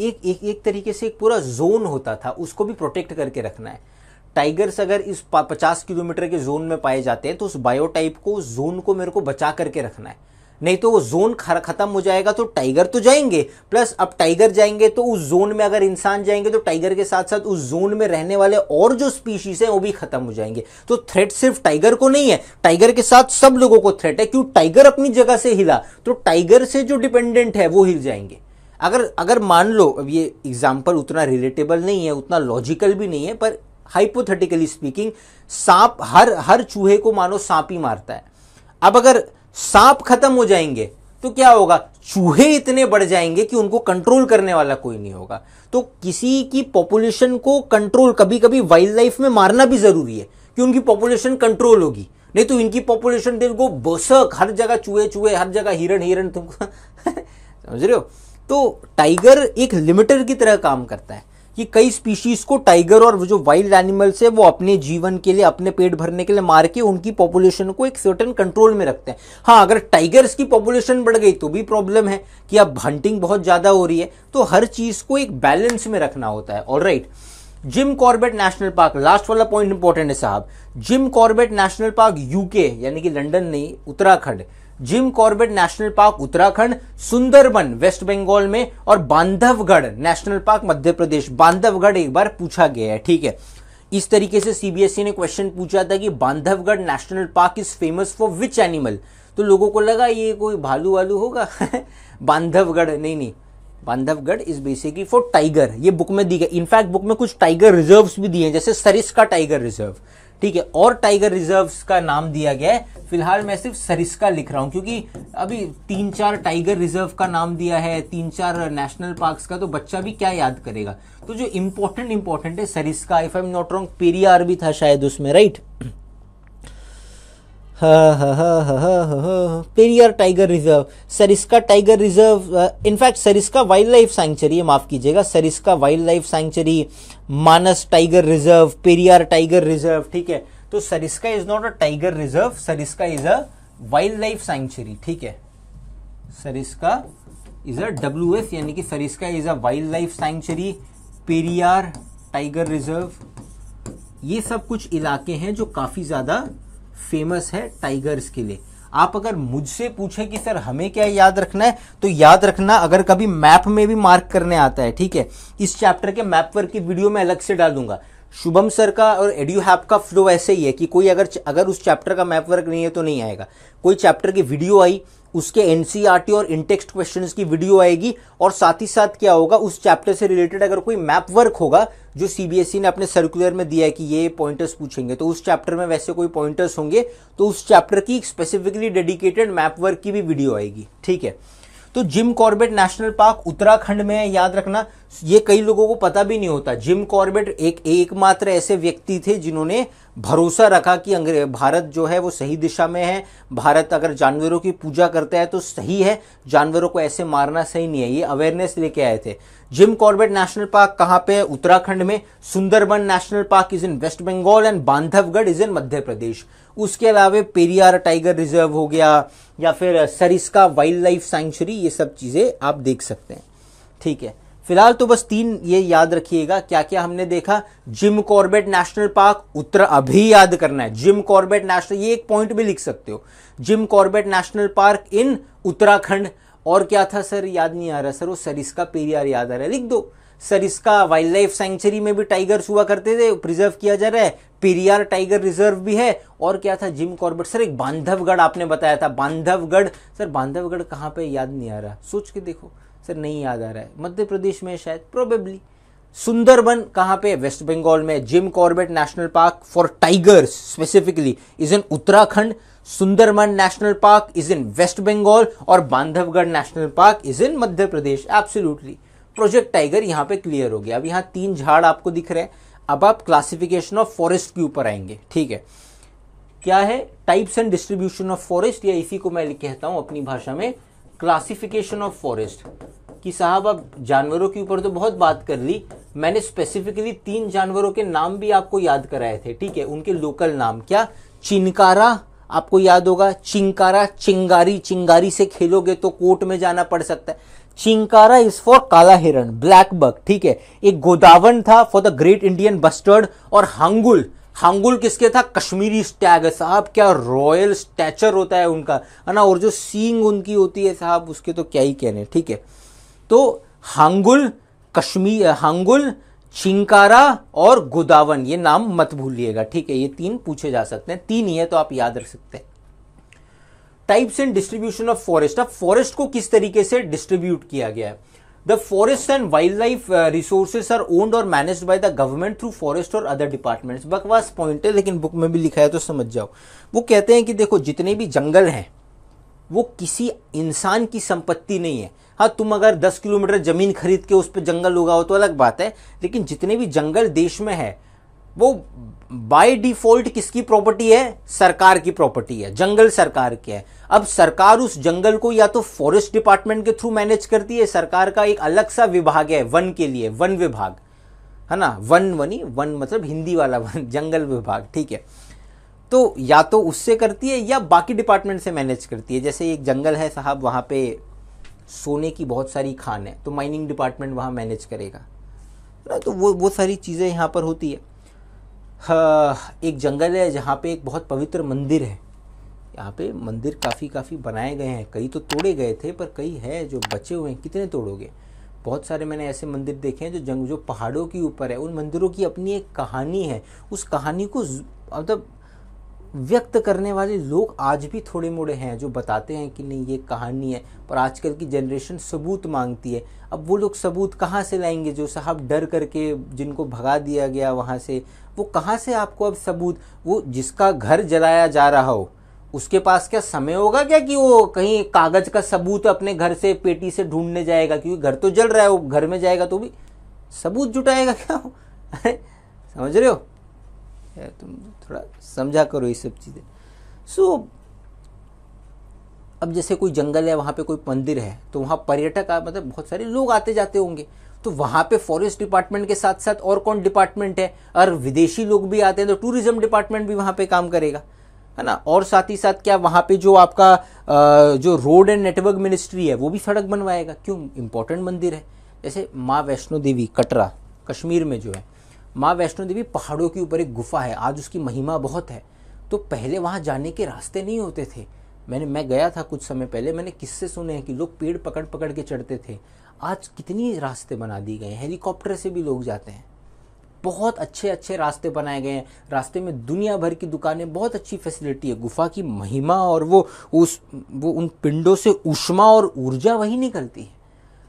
एक एक, एक तरीके से एक पूरा जोन होता था उसको भी प्रोटेक्ट करके रखना है टाइगर्स अगर इस पचास किलोमीटर के जोन में पाए जाते हैं तो उस बायोटाइप को जोन को मेरे को बचा करके रखना है नहीं तो वो जोन खत्म हो जाएगा तो टाइगर तो जाएंगे प्लस अब टाइगर जाएंगे तो उस जोन में अगर इंसान जाएंगे तो टाइगर के साथ साथ उस जोन में रहने वाले और जो स्पीशीज हैं वो भी खत्म हो जाएंगे तो थ्रेट सिर्फ टाइगर को नहीं है टाइगर के साथ सब लोगों को थ्रेट है क्यों टाइगर अपनी जगह से हिला तो टाइगर से जो डिपेंडेंट है वो हिल जाएंगे अगर अगर मान लो अब ये एग्जाम्पल उतना रिलेटेबल नहीं है उतना लॉजिकल भी नहीं है पर हाइपोथेटिकली स्पीकिंग सांप हर हर चूहे को मानो सांप ही मारता है अब अगर सांप खत्म हो जाएंगे तो क्या होगा चूहे इतने बढ़ जाएंगे कि उनको कंट्रोल करने वाला कोई नहीं होगा तो किसी की पॉपुलेशन को कंट्रोल कभी कभी वाइल्ड लाइफ में मारना भी जरूरी है कि उनकी पॉपुलेशन कंट्रोल होगी नहीं तो इनकी पॉपुलेशन दिल को बसक हर जगह चूहे चूहे हर जगह हिरण हिरण तुमको समझ रहे हो तो टाइगर एक लिमिटर की तरह काम करता है कि कई स्पीशीज को टाइगर और जो वाइल्ड एनिमल्स है वो अपने जीवन के लिए अपने पेट भरने के लिए मार के उनकी पॉपुलेशन को एक सर्टन कंट्रोल में रखते हैं हाँ अगर टाइगर्स की पॉपुलेशन बढ़ गई तो भी प्रॉब्लम है कि अब हंटिंग बहुत ज़्यादा हो रही है तो हर चीज़ को एक बैलेंस में रखना होता है और right Jim Corbett National Park last वाला पॉइंट इंपॉर्टेंट है साहब Jim Corbett National Park UK यानी कि लंदन नहीं Uttarakhand Jim Corbett National Park Uttarakhand Sundarban West Bengal में और बांधवगढ़ नेशनल पार्क मध्य प्रदेश बांधवगढ़ एक बार पूछा गया है ठीक है इस तरीके से सीबीएसई e ने क्वेश्चन पूछा था कि Bandhavgarh National Park is famous for which animal तो लोगों को लगा ये कोई भालू वालू होगा बांधवगढ़ नहीं नहीं Bandhavgarh is basically for tiger ये बुक में दी गई इनफैक्ट बुक में कुछ टाइगर रिजर्व्स भी दिए हैं जैसे सरिस्का टाइगर रिजर्व ठीक है और टाइगर रिजर्व्स का नाम दिया गया है फिलहाल मैं सिर्फ सरिस्का लिख रहा हूँ क्योंकि अभी तीन चार टाइगर रिजर्व का नाम दिया है तीन चार नेशनल पार्क्स का तो बच्चा भी क्या याद करेगा तो जो इम्पोर्टेंट इम्पोर्टेंट है Sariska if I am not wrong Periyar भी था शायद उसमें right Periyar tiger reserve Sariska tiger reserve in fact Sariska wild life sanctuary माफ कीजिएगा Sariska wild life sanctuary Manas tiger reserve Periyar tiger reserve ठीक है तो Sariska is not a tiger reserve Sariska is a wild life sanctuary ठीक है Sariska is a W S यानी कि Sariska is a wild life sanctuary Periyar tiger reserve ये सब कुछ इलाके हैं जो काफ़ी ज़्यादा फेमस है टाइगर्स के लिए आप अगर मुझसे पूछे कि सर हमें क्या याद रखना है तो याद रखना अगर कभी मैप में भी मार्क करने आता है ठीक है इस चैप्टर के मैप वर्क की वीडियो में अलग से डाल दूंगा शुभम सर का और एडियो हैप का फ्लो ऐसे ही है कि कोई अगर अगर उस चैप्टर का मैप वर्क नहीं है तो नहीं आएगा कोई चैप्टर की वीडियो आई उसके एनसीईआरटी e और इंटेक्स्ट क्वेश्चन की वीडियो आएगी और साथ ही साथ क्या होगा उस चैप्टर से रिलेटेड अगर कोई मैप वर्क होगा जो सीबीएसई e ने अपने सर्कुलर में दिया है कि ये पॉइंटर्स पूछेंगे तो उस चैप्टर में वैसे कोई पॉइंटर्स होंगे तो उस चैप्टर की स्पेसिफिकली डेडिकेटेड मैप वर्क की भी वीडियो आएगी ठीक है तो Jim Corbett National Park Uttarakhand में है याद रखना ये कई लोगों को पता भी नहीं होता जिम कॉर्बेट एक एकमात्र ऐसे व्यक्ति थे जिन्होंने भरोसा रखा कि अंग्रेज भारत जो है वो सही दिशा में है भारत अगर जानवरों की पूजा करता है तो सही है जानवरों को ऐसे मारना सही नहीं है ये अवेयरनेस लेके आए थे जिम कॉर्बेट नेशनल पार्क कहाँ पे है उत्तराखंड में Sundarban National Park is in West Bengal and Bandhavgarh is in Madhya Pradesh उसके अलावा पेरियार टाइगर रिजर्व हो गया या फिर सरिस्का वाइल्ड लाइफ सेंचुरी ये सब चीज़ें आप देख सकते हैं ठीक है फिलहाल तो बस तीन ये याद रखिएगा क्या क्या हमने देखा जिम कॉर्बेट नेशनल पार्क उत्तर अभी याद करना है जिम कॉर्बेट नेशनल ये एक पॉइंट भी लिख सकते हो Jim Corbett National Park in Uttarakhand और क्या था सर याद नहीं आ रहा सर वो सरिस्का पेरियार याद आ रहा है लिख दो सर इसका वाइल्ड लाइफ सेंचुरी में भी टाइगर्स हुआ करते थे प्रिजर्व किया जा रहा है पेरियार टाइगर रिजर्व भी है और क्या था जिम कॉर्बेट सर एक बांधवगढ़ आपने बताया था बांधवगढ़ सर बांधवगढ़ कहाँ पे याद नहीं आ रहा सोच के देखो सर नहीं याद आ रहा है मध्य प्रदेश में शायद प्रोबेबली सुंदरबन कहाँ पे वेस्ट बंगाल में Jim Corbett National Park for tigers specifically is in Uttarakhand Sundarban National Park is in West Bengal और Bandhavgarh National Park is in Madhya Pradesh absolutely project tiger यहाँ पे क्लियर हो गया अब यहाँ तीन झाड़ आपको दिख रहे हैं अब आप क्लासिफिकेशन ऑफ फॉरेस्ट के ऊपर आएंगे ठीक है क्या है types and distribution of forest या इसी को मैं कहता हूँ अपनी भाषा में क्लासिफिकेशन ऑफ फॉरेस्ट कि साहब अब जानवरों के ऊपर तो बहुत बात कर ली मैंने स्पेसिफिकली तीन जानवरों के नाम भी आपको याद कराए थे ठीक है उनके लोकल नाम क्या चिनकारा आपको याद होगा चिंकारा चिंगारी चिंगारी से खेलोगे तो कोर्ट में जाना पड़ सकता है शिंकारा इज फॉर काला हिरण ब्लैक बग ठीक है एक गोदावन था for the great Indian bustard और हांगुल हांगुल किसके था कश्मीरी स्टैग है साहब क्या रॉयल स्टैचर होता है उनका है ना और जो सींग उनकी होती है साहब उसके तो क्या ही कहने ठीक है तो हांगुल कश्मीर हांगुल छिंकारा और गोदावन ये नाम मत भूलिएगा ठीक है ये तीन पूछे जा सकते हैं तीन ही है तो आप याद रख सकते हैं types and distribution of forest अब फॉरेस्ट को किस तरीके से डिस्ट्रीब्यूट किया गया है the forest and wild wildlife resources are owned और managed by the government through forest और अदर डिपार्टमेंट्स बकवास पॉइंट है लेकिन बुक में भी लिखा है तो समझ जाओ वो कहते हैं कि देखो जितने भी जंगल हैं वो किसी इंसान की संपत्ति नहीं है हाँ तुम अगर 10 किलोमीटर जमीन खरीद के उस पर जंगल उगाओ तो अलग बात है लेकिन जितने भी जंगल देश में है वो बाय डिफॉल्ट किसकी प्रॉपर्टी है सरकार की प्रॉपर्टी है जंगल सरकार की है अब सरकार उस जंगल को या तो फॉरेस्ट डिपार्टमेंट के थ्रू मैनेज करती है सरकार का एक अलग सा विभाग है वन के लिए वन विभाग है ना वन वनी वन मतलब हिंदी वाला वन जंगल विभाग ठीक है तो या तो उससे करती है या बाकी डिपार्टमेंट से मैनेज करती है जैसे एक जंगल है साहब वहां पे सोने की बहुत सारी खान है तो माइनिंग डिपार्टमेंट वहां मैनेज करेगा ना तो वो वो सारी चीज़ें यहां पर होती है हाँ, एक जंगल है जहाँ पे एक बहुत पवित्र मंदिर है यहाँ पे मंदिर काफ़ी काफ़ी बनाए गए हैं कई तो तोड़े गए थे पर कई है जो बचे हुए हैं कितने तोड़ोगे बहुत सारे मैंने ऐसे मंदिर देखे हैं जो जंग जो पहाड़ों के ऊपर है उन मंदिरों की अपनी एक कहानी है उस कहानी को मतलब व्यक्त करने वाले लोग आज भी थोड़े मोड़े हैं जो बताते हैं कि नहीं ये कहानी है पर आजकल की जनरेशन सबूत मांगती है अब वो लोग सबूत कहाँ से लाएंगे जो साहब डर करके जिनको भगा दिया गया वहाँ से वो कहाँ से आपको अब सबूत वो जिसका घर जलाया जा रहा हो उसके पास क्या समय होगा क्या कि वो कहीं कागज का सबूत अपने घर से पेटी से ढूंढने जाएगा क्योंकि घर तो जल रहा है वो घर में जाएगा तो भी सबूत जुटाएगा क्या हो अरे समझ रहे हो यार तुम थोड़ा समझा करो ये सब चीज़ें सो so, अब जैसे कोई जंगल है वहाँ पे कोई मंदिर है तो वहाँ पर्यटक मतलब बहुत सारे लोग आते जाते होंगे तो वहां पे फॉरेस्ट डिपार्टमेंट के साथ साथ और कौन डिपार्टमेंट है और विदेशी लोग भी आते हैं तो टूरिज्म डिपार्टमेंट भी वहां पे काम करेगा है ना और साथ ही साथ क्या वहां पे जो आपका जो रोड एंड नेटवर्क मिनिस्ट्री है वो भी सड़क बनवाएगा क्यों इंपॉर्टेंट मंदिर है जैसे माँ वैष्णो देवी कटरा कश्मीर में जो है माँ वैष्णो देवी पहाड़ों के ऊपर एक गुफा है आज उसकी महिमा बहुत है तो पहले वहाँ जाने के रास्ते नहीं होते थे मैंने मैं गया था कुछ समय पहले मैंने किससे सुने हैं कि लोग पेड़ पकड़ पकड़ के चढ़ते थे आज कितनी रास्ते बना दिए गए हैं हेलीकॉप्टर से भी लोग जाते हैं बहुत अच्छे अच्छे रास्ते बनाए गए हैं रास्ते में दुनिया भर की दुकानें बहुत अच्छी फैसिलिटी है गुफा की महिमा और वो उस वो उन पिंडों से उष्मा और ऊर्जा वही निकलती है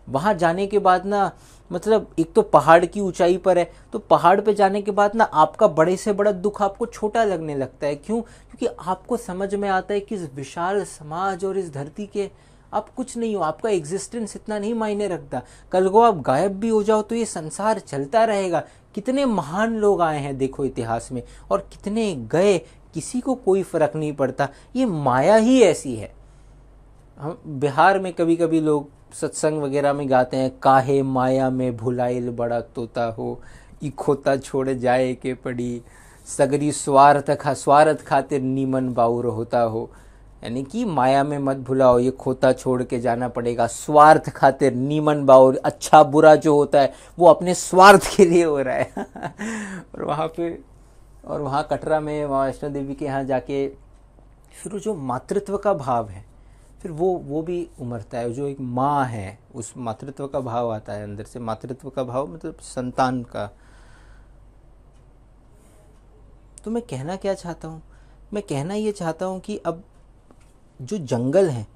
वहाँ जाने के बाद ना मतलब एक तो पहाड़ की ऊंचाई पर है तो पहाड़ पे जाने के बाद ना आपका बड़े से बड़ा दुख आपको छोटा लगने लगता है क्यों क्योंकि आपको समझ में आता है कि इस विशाल समाज और इस धरती के आप कुछ नहीं हो आपका एग्जिस्टेंस इतना नहीं मायने रखता कल को आप गायब भी हो जाओ तो ये संसार चलता रहेगा कितने महान लोग आए हैं देखो इतिहास में और कितने गए किसी को कोई फर्क नहीं पड़ता ये माया ही ऐसी है हम बिहार में कभी कभी लोग सत्संग वगैरह में गाते हैं काहे माया में भुलाइल बड़ा तोता हो इखोता छोड़ जाए के पड़ी सगरी स्वार्थ खा स्वार्थ खातिर नीमन बाउर होता हो यानी कि माया में मत भुलाओ ये खोता छोड़ के जाना पड़ेगा स्वार्थ खातिर नीमन बाउर अच्छा बुरा जो होता है वो अपने स्वार्थ के लिए हो रहा है और वहाँ पे और वहाँ कटरा में वहाँ वैष्णो देवी के यहाँ जाके फिर जो मातृत्व का भाव है फिर वो वो भी उमरता है जो एक माँ है उस मातृत्व का भाव आता है अंदर से मातृत्व का भाव मतलब संतान का तो मैं कहना क्या चाहता हूँ मैं कहना ये चाहता हूँ कि अब जो जंगल हैं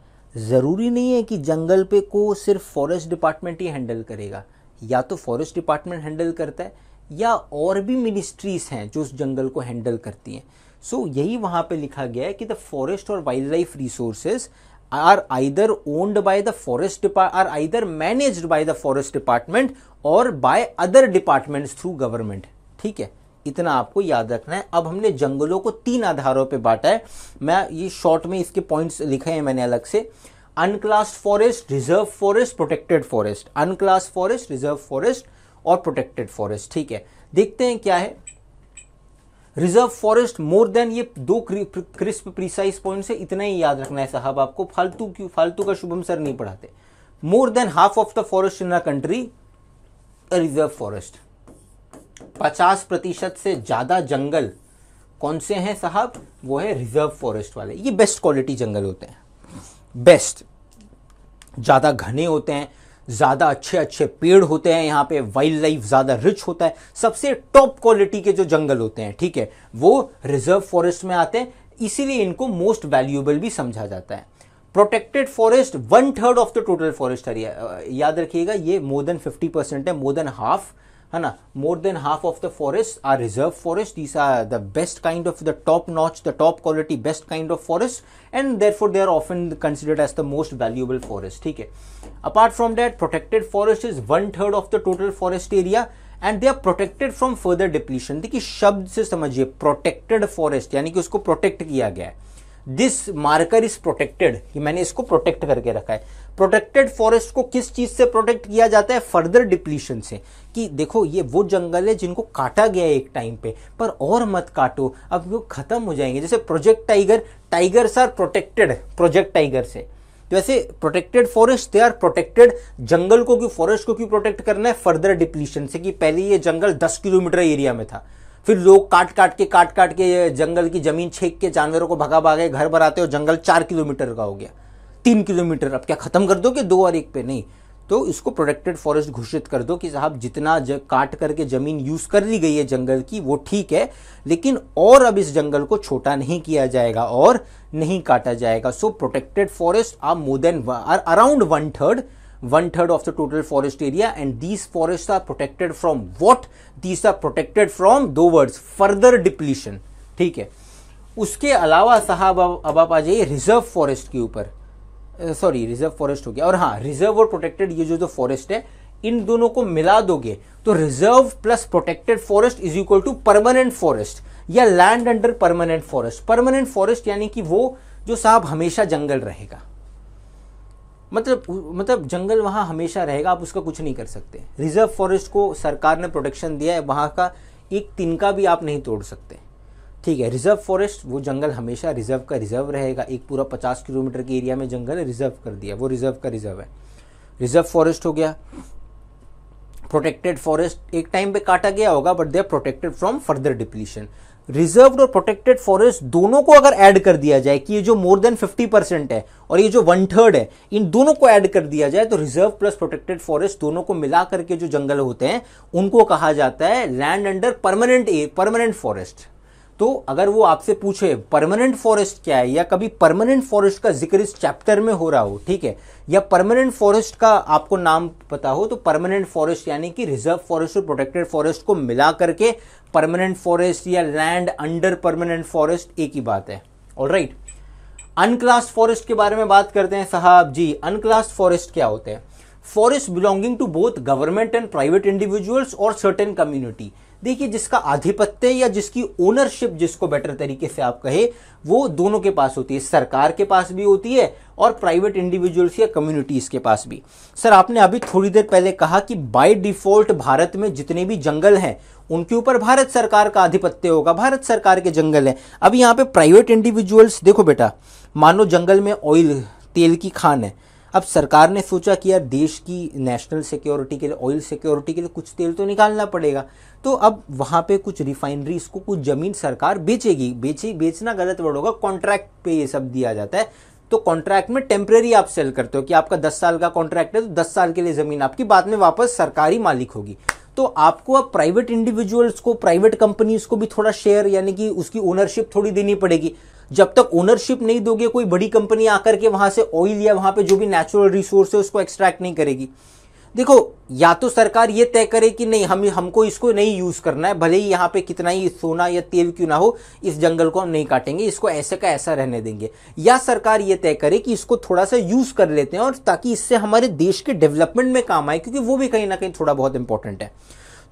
ज़रूरी नहीं है कि जंगल पे को सिर्फ फॉरेस्ट डिपार्टमेंट ही हैंडल करेगा या तो फॉरेस्ट डिपार्टमेंट हैंडल करता है या और भी मिनिस्ट्रीज़ हैं जो उस जंगल को हैंडल करती हैं सो so, यही वहाँ पे लिखा गया है कि द फॉरेस्ट और wildlife resources are either owned by the forest depart are either managed by the forest department और by other departments through government ठीक है इतना आपको याद रखना है अब हमने जंगलों को तीन आधारों पर बांटा है मैं ये शॉर्ट में इसके पॉइंट्स लिखे हैं मैंने अलग से unclassed forest reserve forest protected forest unclassed forest reserve forest और प्रोटेक्टेड फॉरेस्ट ठीक है देखते हैं क्या है रिजर्व फॉरेस्ट मोर देन ये दो क्रिस्प प्रिसाइज पॉइंट है इतना ही याद रखना है साहब आपको फालतू क्यों फालतू का शुभम सर नहीं पढ़ाते more than half of the forest in a country reserve forest पचास प्रतिशत से ज़्यादा जंगल कौन से हैं साहब वो है रिजर्व फॉरेस्ट वाले ये बेस्ट क्वालिटी जंगल होते हैं बेस्ट ज़्यादा घने होते हैं ज़्यादा अच्छे अच्छे पेड़ होते हैं यहाँ पे वाइल्ड लाइफ ज़्यादा रिच होता है सबसे टॉप क्वालिटी के जो जंगल होते हैं ठीक है वो रिजर्व फॉरेस्ट में आते हैं इसीलिए इनको मोस्ट वैल्यूएबल भी समझा जाता है protected forest one third of the total forest area याद रखिएगा ये मोर देन फिफ्टी परसेंट है मोर देन हाफ है ना more than half of the forest are reserve forest these are the best kind of the top notch the top quality best kind of forest and therefore they are often considered as the most valuable forest ठीक है apart from that protected forest is one third of the total forest area and they are protected from further depletion देखिए शब्द से समझिए protected forest यानी कि उसको protect किया गया है दिस मार्कर इज प्रोटेक्टेड मैंने इसको प्रोटेक्ट करके रखा है प्रोटेक्टेड फॉरेस्ट को किस चीज से प्रोटेक्ट किया जाता है फर्दर डिप्लीशन से कि देखो ये वो जंगल है जिनको काटा गया है एक टाइम पे पर और मत काटो अब वो खत्म हो जाएंगे जैसे project tiger tigers are protected project tiger से तो ऐसे protected forest they are protected जंगल को क्यों फॉरेस्ट को क्यों प्रोटेक्ट करना है फर्दर डिप्लीशन से कि पहले ये जंगल दस किलोमीटर एरिया में था फिर लोग काट काट के काट काट के जंगल की ज़मीन छेक के जानवरों को भगा भागे घर बनाते हो जंगल चार किलोमीटर का हो गया तीन किलोमीटर अब क्या ख़त्म कर दो कि दो और एक पे नहीं तो इसको प्रोटेक्टेड फॉरेस्ट घोषित कर दो कि साहब जितना ज, काट करके ज़मीन यूज़ कर ली गई है जंगल की वो ठीक है लेकिन और अब इस जंगल को छोटा नहीं किया जाएगा और नहीं काटा जाएगा so protected forest are more than around one third one third of the total forest area and these forests are protected from what these are protected from दो वर्ड फर्दर डिप्लीशन ठीक है उसके अलावा साहब अब आप आ जाइए रिजर्व फॉरेस्ट के ऊपर सॉरी रिजर्व फॉरेस्ट हो गया और हाँ रिजर्व और प्रोटेक्टेड ये जो जो फॉरेस्ट है इन दोनों को मिला दोगे तो reserve plus protected forest is equal to permanent forest या land under permanent forest permanent forest यानी कि वो जो साहब हमेशा जंगल रहेगा मतलब मतलब जंगल वहाँ हमेशा रहेगा आप उसका कुछ नहीं कर सकते रिजर्व फॉरेस्ट को सरकार ने प्रोटेक्शन दिया है वहाँ का एक तिनका भी आप नहीं तोड़ सकते ठीक है रिजर्व फॉरेस्ट वो जंगल हमेशा रिजर्व का रिजर्व रहेगा एक पूरा पचास किलोमीटर के एरिया में जंगल रिजर्व कर दिया वो रिजर्व का रिजर्व है रिजर्व फॉरेस्ट हो गया प्रोटेक्टेड फॉरेस्ट एक टाइम पे काटा गया होगा but they are protected from further depletion reserve और प्रोटेक्टेड फॉरेस्ट दोनों को अगर ऐड कर दिया जाए कि ये जो मोर देन 50 परसेंट है और ये जो वन थर्ड है इन दोनों को ऐड कर दिया जाए तो रिजर्व प्लस प्रोटेक्टेड फॉरेस्ट दोनों को मिला करके जो जंगल होते हैं उनको कहा जाता है land under permanent a permanent forest तो अगर वो आपसे पूछे परमानेंट फॉरेस्ट क्या है या कभी परमानेंट फॉरेस्ट का जिक्र इस चैप्टर में हो रहा हो ठीक है या परमानेंट फॉरेस्ट का आपको नाम पता हो तो परमानेंट फॉरेस्ट यानी कि रिजर्व फॉरेस्ट और प्रोटेक्टेड फॉरेस्ट को मिला करके परमानेंट फॉरेस्ट या लैंड अंडर परमानेंट फॉरेस्ट एक ही बात है और राइट अनक्लास्ड फॉरेस्ट के बारे में बात करते हैं साहब जी अनक्लास्ड फॉरेस्ट क्या होते हैं forest belonging to both government and private individuals और सर्टेन कम्युनिटी देखिए जिसका आधिपत्य या जिसकी ओनरशिप जिसको बेटर तरीके से आप कहे वो दोनों के पास होती है सरकार के पास भी होती है और प्राइवेट इंडिविजुअल्स या कम्युनिटीज़ के पास भी सर आपने अभी थोड़ी देर पहले कहा कि बाय डिफ़ॉल्ट भारत में जितने भी जंगल हैं उनके ऊपर भारत सरकार का आधिपत्य होगा भारत सरकार के जंगल हैं अब यहाँ पे प्राइवेट इंडिविजुअल्स देखो बेटा मानो जंगल में ऑयल तेल की खान है अब सरकार ने सोचा कि यार देश की नेशनल सिक्योरिटी के लिए ऑयल सिक्योरिटी के लिए कुछ तेल तो निकालना पड़ेगा तो अब वहाँ पे कुछ रिफाइनरीज को कुछ ज़मीन सरकार बेचेगी बेची बेचना गलत वर्ड होगा कॉन्ट्रैक्ट पे ये सब दिया जाता है तो कॉन्ट्रैक्ट में टेम्प्रेरी आप सेल करते हो कि आपका दस साल का कॉन्ट्रैक्ट है तो दस साल के लिए ज़मीन आपकी बाद में वापस सरकारी मालिक होगी तो आपको अब प्राइवेट इंडिविजुअल्स को प्राइवेट कंपनीज को भी थोड़ा शेयर यानी कि उसकी ओनरशिप थोड़ी देनी पड़ेगी जब तक ओनरशिप नहीं दोगे कोई बड़ी कंपनी आकर के वहां से ऑयल या वहां पे जो भी नेचुरल रिसोर्स है उसको एक्सट्रैक्ट नहीं करेगी देखो या तो सरकार ये तय करे कि नहीं हम हमको इसको नहीं यूज़ करना है भले ही यहाँ पे कितना ही सोना या तेल क्यों ना हो इस जंगल को हम नहीं काटेंगे इसको ऐसे का ऐसा रहने देंगे या सरकार ये तय करे कि इसको थोड़ा सा यूज़ कर लेते हैं और ताकि इससे हमारे देश के डेवलपमेंट में काम आए क्योंकि वो भी कहीं ना कहीं थोड़ा बहुत इंपॉर्टेंट है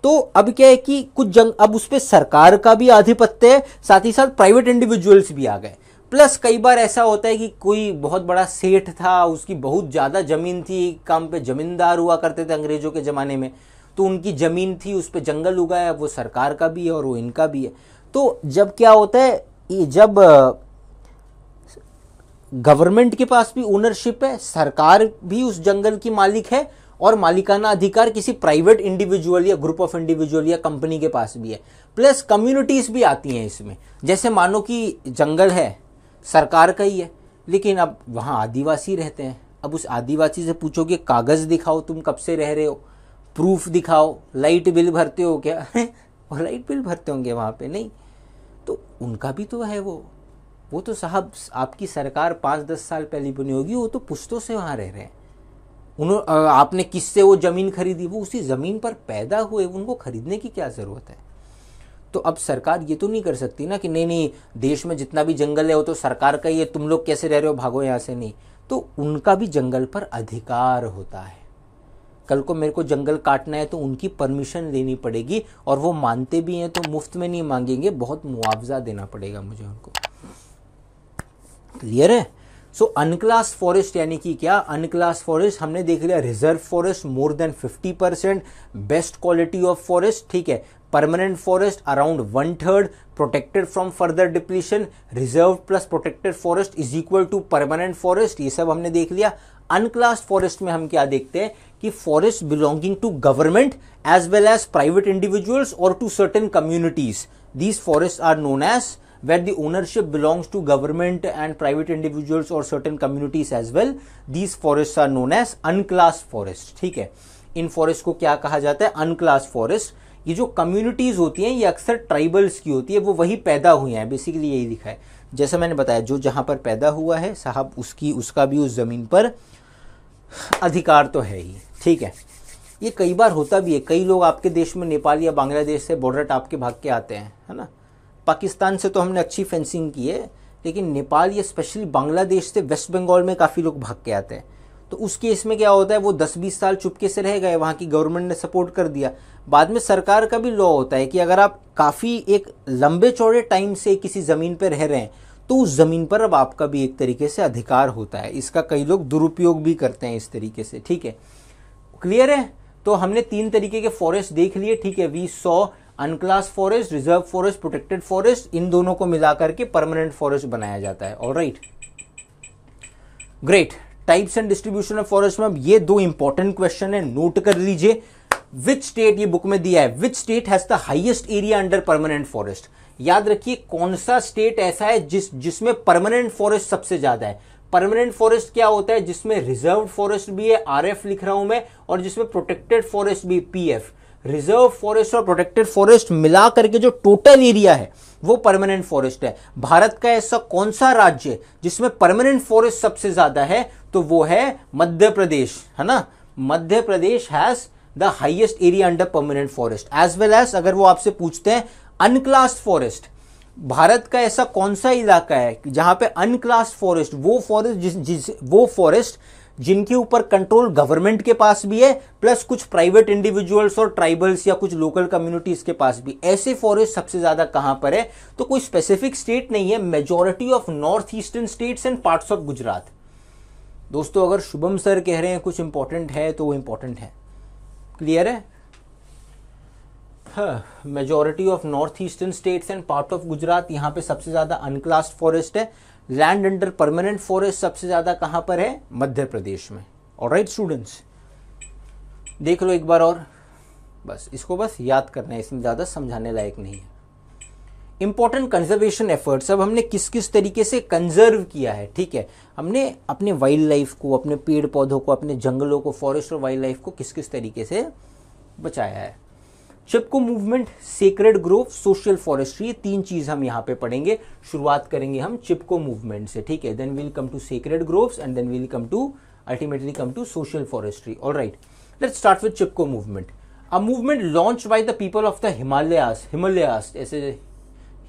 तो अब क्या है कि कुछ जंग अब उस पर सरकार का भी आधिपत्य है साथ ही साथ प्राइवेट इंडिविजुअल्स भी आ गए प्लस कई बार ऐसा होता है कि कोई बहुत बड़ा सेठ था उसकी बहुत ज़्यादा ज़मीन थी काम पे ज़मींदार हुआ करते थे अंग्रेज़ों के ज़माने में तो उनकी ज़मीन थी उस पर जंगल उगाया वो सरकार का भी है और वो इनका भी है तो जब क्या होता है जब गवर्नमेंट के पास भी ओनरशिप है सरकार भी उस जंगल की मालिक है और मालिकाना अधिकार किसी प्राइवेट इंडिविजुअल या ग्रुप ऑफ इंडिविजुअल या कंपनी के पास भी है प्लस कम्युनिटीज़ भी आती हैं इसमें जैसे मानो कि जंगल है सरकार का ही है लेकिन अब वहाँ आदिवासी रहते हैं अब उस आदिवासी से पूछो कि कागज़ दिखाओ तुम कब से रह रहे हो प्रूफ दिखाओ लाइट बिल भरते हो क्या और लाइट बिल भरते होंगे वहाँ पे नहीं तो उनका भी तो है वो वो तो साहब आपकी सरकार पाँच दस साल पहले बनी होगी वो तो पुश्तों से वहाँ रह रहे हैं आपने किससे वो ज़मीन खरीदी वो उसी ज़मीन पर पैदा हुए उनको खरीदने की क्या ज़रूरत है तो अब सरकार ये तो नहीं कर सकती ना कि नहीं नहीं देश में जितना भी जंगल है वो तो सरकार का ही है तुम लोग कैसे रह रहे हो भागो यहां से नहीं तो उनका भी जंगल पर अधिकार होता है कल को मेरे को जंगल काटना है तो उनकी परमिशन लेनी पड़ेगी और वो मानते भी हैं तो मुफ्त में नहीं मांगेंगे बहुत मुआवजा देना पड़ेगा मुझे उनको क्लियर है सो अनक्लास फॉरेस्ट यानी कि क्या अनक्लास फॉरेस्ट हमने देख लिया reserve forest more than 50 percent best quality of forest ठीक है permanent forest around one third protected from further depletion reserve plus protected forest is equal to permanent forest ये सब हमने देख लिया अनक्लास फॉरेस्ट में हम क्या देखते हैं कि forest belonging to government as well as private individuals और to certain communities these forest are known as where the ownership belongs to government and private individuals or certain communities as well these forests are known as unclassed forest ठीक है इन forest को क्या कहा जाता है अनक्लास forest ये जो communities होती हैं ये अक्सर ट्राइबल्स की होती है वो वही पैदा हुई हैं बेसिकली यही लिखा है जैसा मैंने बताया जो जहां पर पैदा हुआ है साहब उसकी उसका भी उस ज़मीन पर अधिकार तो है ही ठीक है ये कई बार होता भी है कई लोग आपके देश में नेपाल या बांग्लादेश से बॉर्डर टाप के भाग के आते हैं है ना पाकिस्तान से तो हमने अच्छी फेंसिंग की है लेकिन नेपाल या स्पेशली बांग्लादेश से वेस्ट बंगाल में काफ़ी लोग भाग के आते हैं तो उस केस में क्या होता है वो 10-20 साल चुपके से रह गए वहाँ की गवर्नमेंट ने सपोर्ट कर दिया बाद में सरकार का भी लॉ होता है कि अगर आप काफ़ी एक लंबे चौड़े टाइम से किसी ज़मीन पर रह रहे हैं तो उस ज़मीन पर अब आपका भी एक तरीके से अधिकार होता है इसका कई लोग दुरुपयोग भी करते हैं इस तरीके से ठीक है क्लियर है तो हमने तीन तरीके के फॉरेस्ट देख लिए ठीक है we saw unclassed forest reserve forest protected forest इन दोनों को मिलाकर के परमानेंट फॉरेस्ट बनाया जाता है और right great types and distribution of forest में ये दो इंपॉर्टेंट क्वेश्चन है नोट कर लीजिए विच स्टेट ये बुक में दिया है which state has the highest area under permanent forest याद रखिए कौन सा स्टेट ऐसा है जिस जिसमें परमानेंट फॉरेस्ट सबसे ज्यादा है परमानेंट फॉरेस्ट क्या होता है जिसमें रिजर्व फॉरेस्ट भी है आरएफ लिख रहा हूं मैं और जिसमें प्रोटेक्टेड फॉरेस्ट भी पीएफ रिजर्व फॉरेस्ट और प्रोटेक्टेड फॉरेस्ट मिला करके जो टोटल एरिया है वो परमानेंट फॉरेस्ट है भारत का ऐसा कौन सा राज्य जिसमें परमानेंट फॉरेस्ट सबसे ज्यादा है तो वो है मध्य प्रदेश है ना Madhya Pradesh has the highest area under permanent forest as well as अगर वो आपसे पूछते हैं अनक्लास्ड फॉरेस्ट भारत का ऐसा कौन सा इलाका है जहां पे अनक्लास्ड फॉरेस्ट वो फॉरेस्ट जिस, जिस वो फॉरेस्ट जिनके ऊपर कंट्रोल गवर्नमेंट के पास भी है प्लस कुछ प्राइवेट इंडिविजुअल्स और ट्राइबल्स या कुछ लोकल कम्युनिटीज के पास भी ऐसे फॉरेस्ट सबसे ज्यादा कहां पर है तो कोई स्पेसिफिक स्टेट नहीं है majority of north eastern states and parts of Gujarat दोस्तों अगर शुभम सर कह रहे हैं कुछ इंपॉर्टेंट है तो वो इंपॉर्टेंट है क्लियर है majority of north eastern states and part of Gujarat यहां पे सबसे ज़्यादा अनक्लास्ड फॉरेस्ट है लैंड अंडर परमानेंट फॉरेस्ट सबसे ज़्यादा कहां पर है मध्य प्रदेश में और राइट स्टूडेंट्स देख लो एक बार और बस इसको बस याद करना है इसमें ज़्यादा समझाने लायक नहीं है इंपॉर्टेंट कंजर्वेशन एफर्ट्स अब हमने किस किस तरीके से कंजर्व किया है ठीक है हमने अपने वाइल्ड लाइफ को अपने पेड़ पौधों को अपने जंगलों को फॉरेस्ट और वाइल्ड लाइफ को किस किस तरीके से बचाया है Chipko movement sacred grove social forestry ये तीन चीज हम यहाँ पे पढ़ेंगे शुरुआत करेंगे हम चिपको मूवमेंट से ठीक है then will come to sacred grove and then will come to ultimately come to social forestry all right let start with Chipko movement a movement launched by the people of the Himalayas Himalayas ऐसे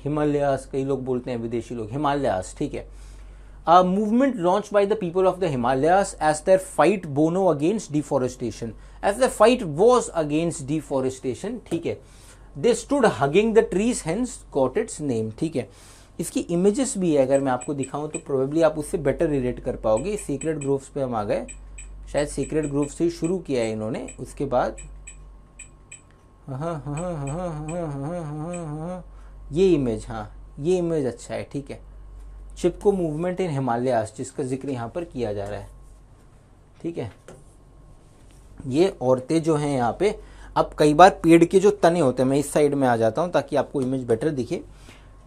हिमालयास कई लोग बोलते हैं विदेशी लोग हिमालयास ठीक है a movement launched by the people of the Himalayas as their fight Bono against deforestation. As the fight was against deforestation, ठीक है they stood hugging the trees hence got its name ठीक है इसकी इमेजेस भी है अगर मैं आपको दिखाऊं तो प्रोबेबली आप उससे बेटर रिलेट कर पाओगे सीक्रेट ग्रुप्स पे हम आ गए शायद सीक्रेट ग्रुप से शुरू किया है इन्होंने उसके बाद हाँ हाँ हाँ हाँ हाँ हाँ हाँ ये इमेज हाँ ये इमेज अच्छा है ठीक है चिपको मूवमेंट इन हिमालयास जिसका जिक्र यहाँ पर किया जा रहा है ठीक है ये औरतें जो हैं यहाँ पे अब कई बार पेड़ के जो तने होते हैं मैं इस साइड में आ जाता हूँ ताकि आपको इमेज बेटर दिखे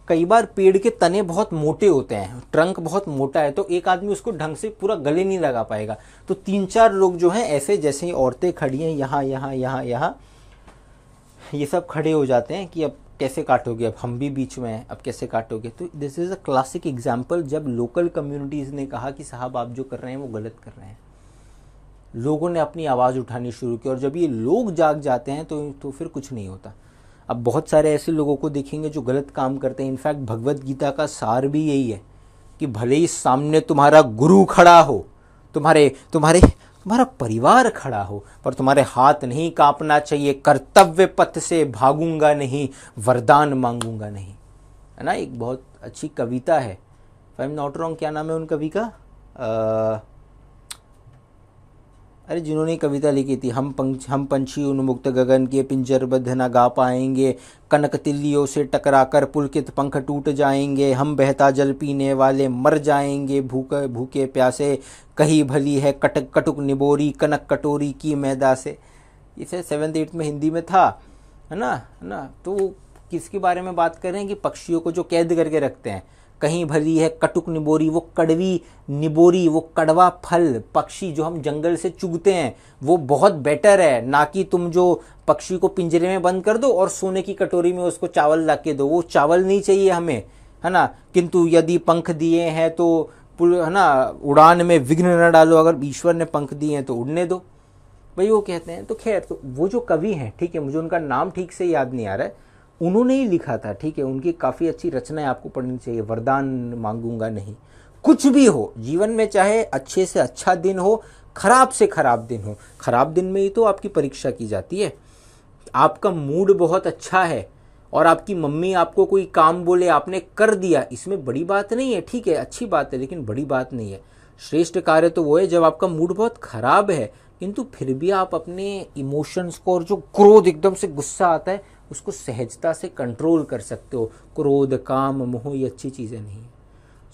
कई बार पेड़ के तने बहुत मोटे होते हैं ट्रंक बहुत मोटा है तो एक आदमी उसको ढंग से पूरा गले नहीं लगा पाएगा तो तीन चार लोग जो हैं ऐसे जैसे औरतें खड़ी हैं यहाँ यहाँ यहाँ यहाँ ये सब खड़े हो जाते हैं कि अब कैसे काटोगे अब हम भी बीच में हैं अब कैसे काटोगे तो this is a classic example जब लोकल कम्युनिटीज़ ने कहा कि साहब आप जो कर रहे हैं वो गलत कर रहे हैं लोगों ने अपनी आवाज़ उठानी शुरू की और जब ये लोग जाग जाते हैं तो तो फिर कुछ नहीं होता अब बहुत सारे ऐसे लोगों को देखेंगे जो गलत काम करते हैं इनफैक्ट भगवत गीता का सार भी यही है कि भले ही सामने तुम्हारा गुरु खड़ा हो तुम्हारे तुम्हारे तुम्हारा परिवार खड़ा हो पर तुम्हारे हाथ नहीं कांपना चाहिए कर्तव्य पथ से भागूंगा नहीं वरदान मांगूंगा नहीं है ना एक बहुत अच्छी कविता है आई एम नॉट रॉन्ग क्या नाम है उन कवि का आ, अरे जिन्होंने कविता लिखी थी हम पंच हम पंछी उन्मुक्त गगन के पिंजरबद्ध न गा पाएंगे कनक तिल्लियों से टकराकर पुलकित पंख टूट जाएंगे हम बहता जल पीने वाले मर जाएंगे भूखे भूखे प्यासे कहीं भली है कटक कटुक निबोरी कनक कटोरी की मैदा से इसे सेवन्थ एट में हिंदी में था है ना है ना तो किसके बारे में बात कर रहे हैं कि पक्षियों को जो कैद करके रखते हैं कहीं भरी है कटुक निबोरी वो कड़वी निबोरी वो कड़वा फल पक्षी जो हम जंगल से चुगते हैं वो बहुत बेटर है ना कि तुम जो पक्षी को पिंजरे में बंद कर दो और सोने की कटोरी में उसको चावल ला के दो वो चावल नहीं चाहिए हमें है ना किंतु यदि पंख दिए हैं तो है ना उड़ान में विघ्न न डालो अगर ईश्वर ने पंख दिए हैं तो उड़ने दो भाई वो कहते हैं तो खैर तो वो जो कवि हैं ठीक है मुझे उनका नाम ठीक से याद नहीं आ रहा है उन्होंने ही लिखा था ठीक है उनकी काफ़ी अच्छी रचनाएं आपको पढ़नी चाहिए वरदान मांगूंगा नहीं कुछ भी हो जीवन में चाहे अच्छे से अच्छा दिन हो खराब से खराब दिन हो खराब दिन में ही तो आपकी परीक्षा की जाती है आपका मूड बहुत अच्छा है और आपकी मम्मी आपको कोई काम बोले आपने कर दिया इसमें बड़ी बात नहीं है ठीक है अच्छी बात है लेकिन बड़ी बात नहीं है श्रेष्ठ कार्य तो वो है जब आपका मूड बहुत खराब है किंतु फिर भी आप अपने इमोशंस को और जो क्रोध एकदम से गुस्सा आता है उसको सहजता से कंट्रोल कर सकते हो क्रोध काम मोह ये अच्छी चीज़ें नहीं है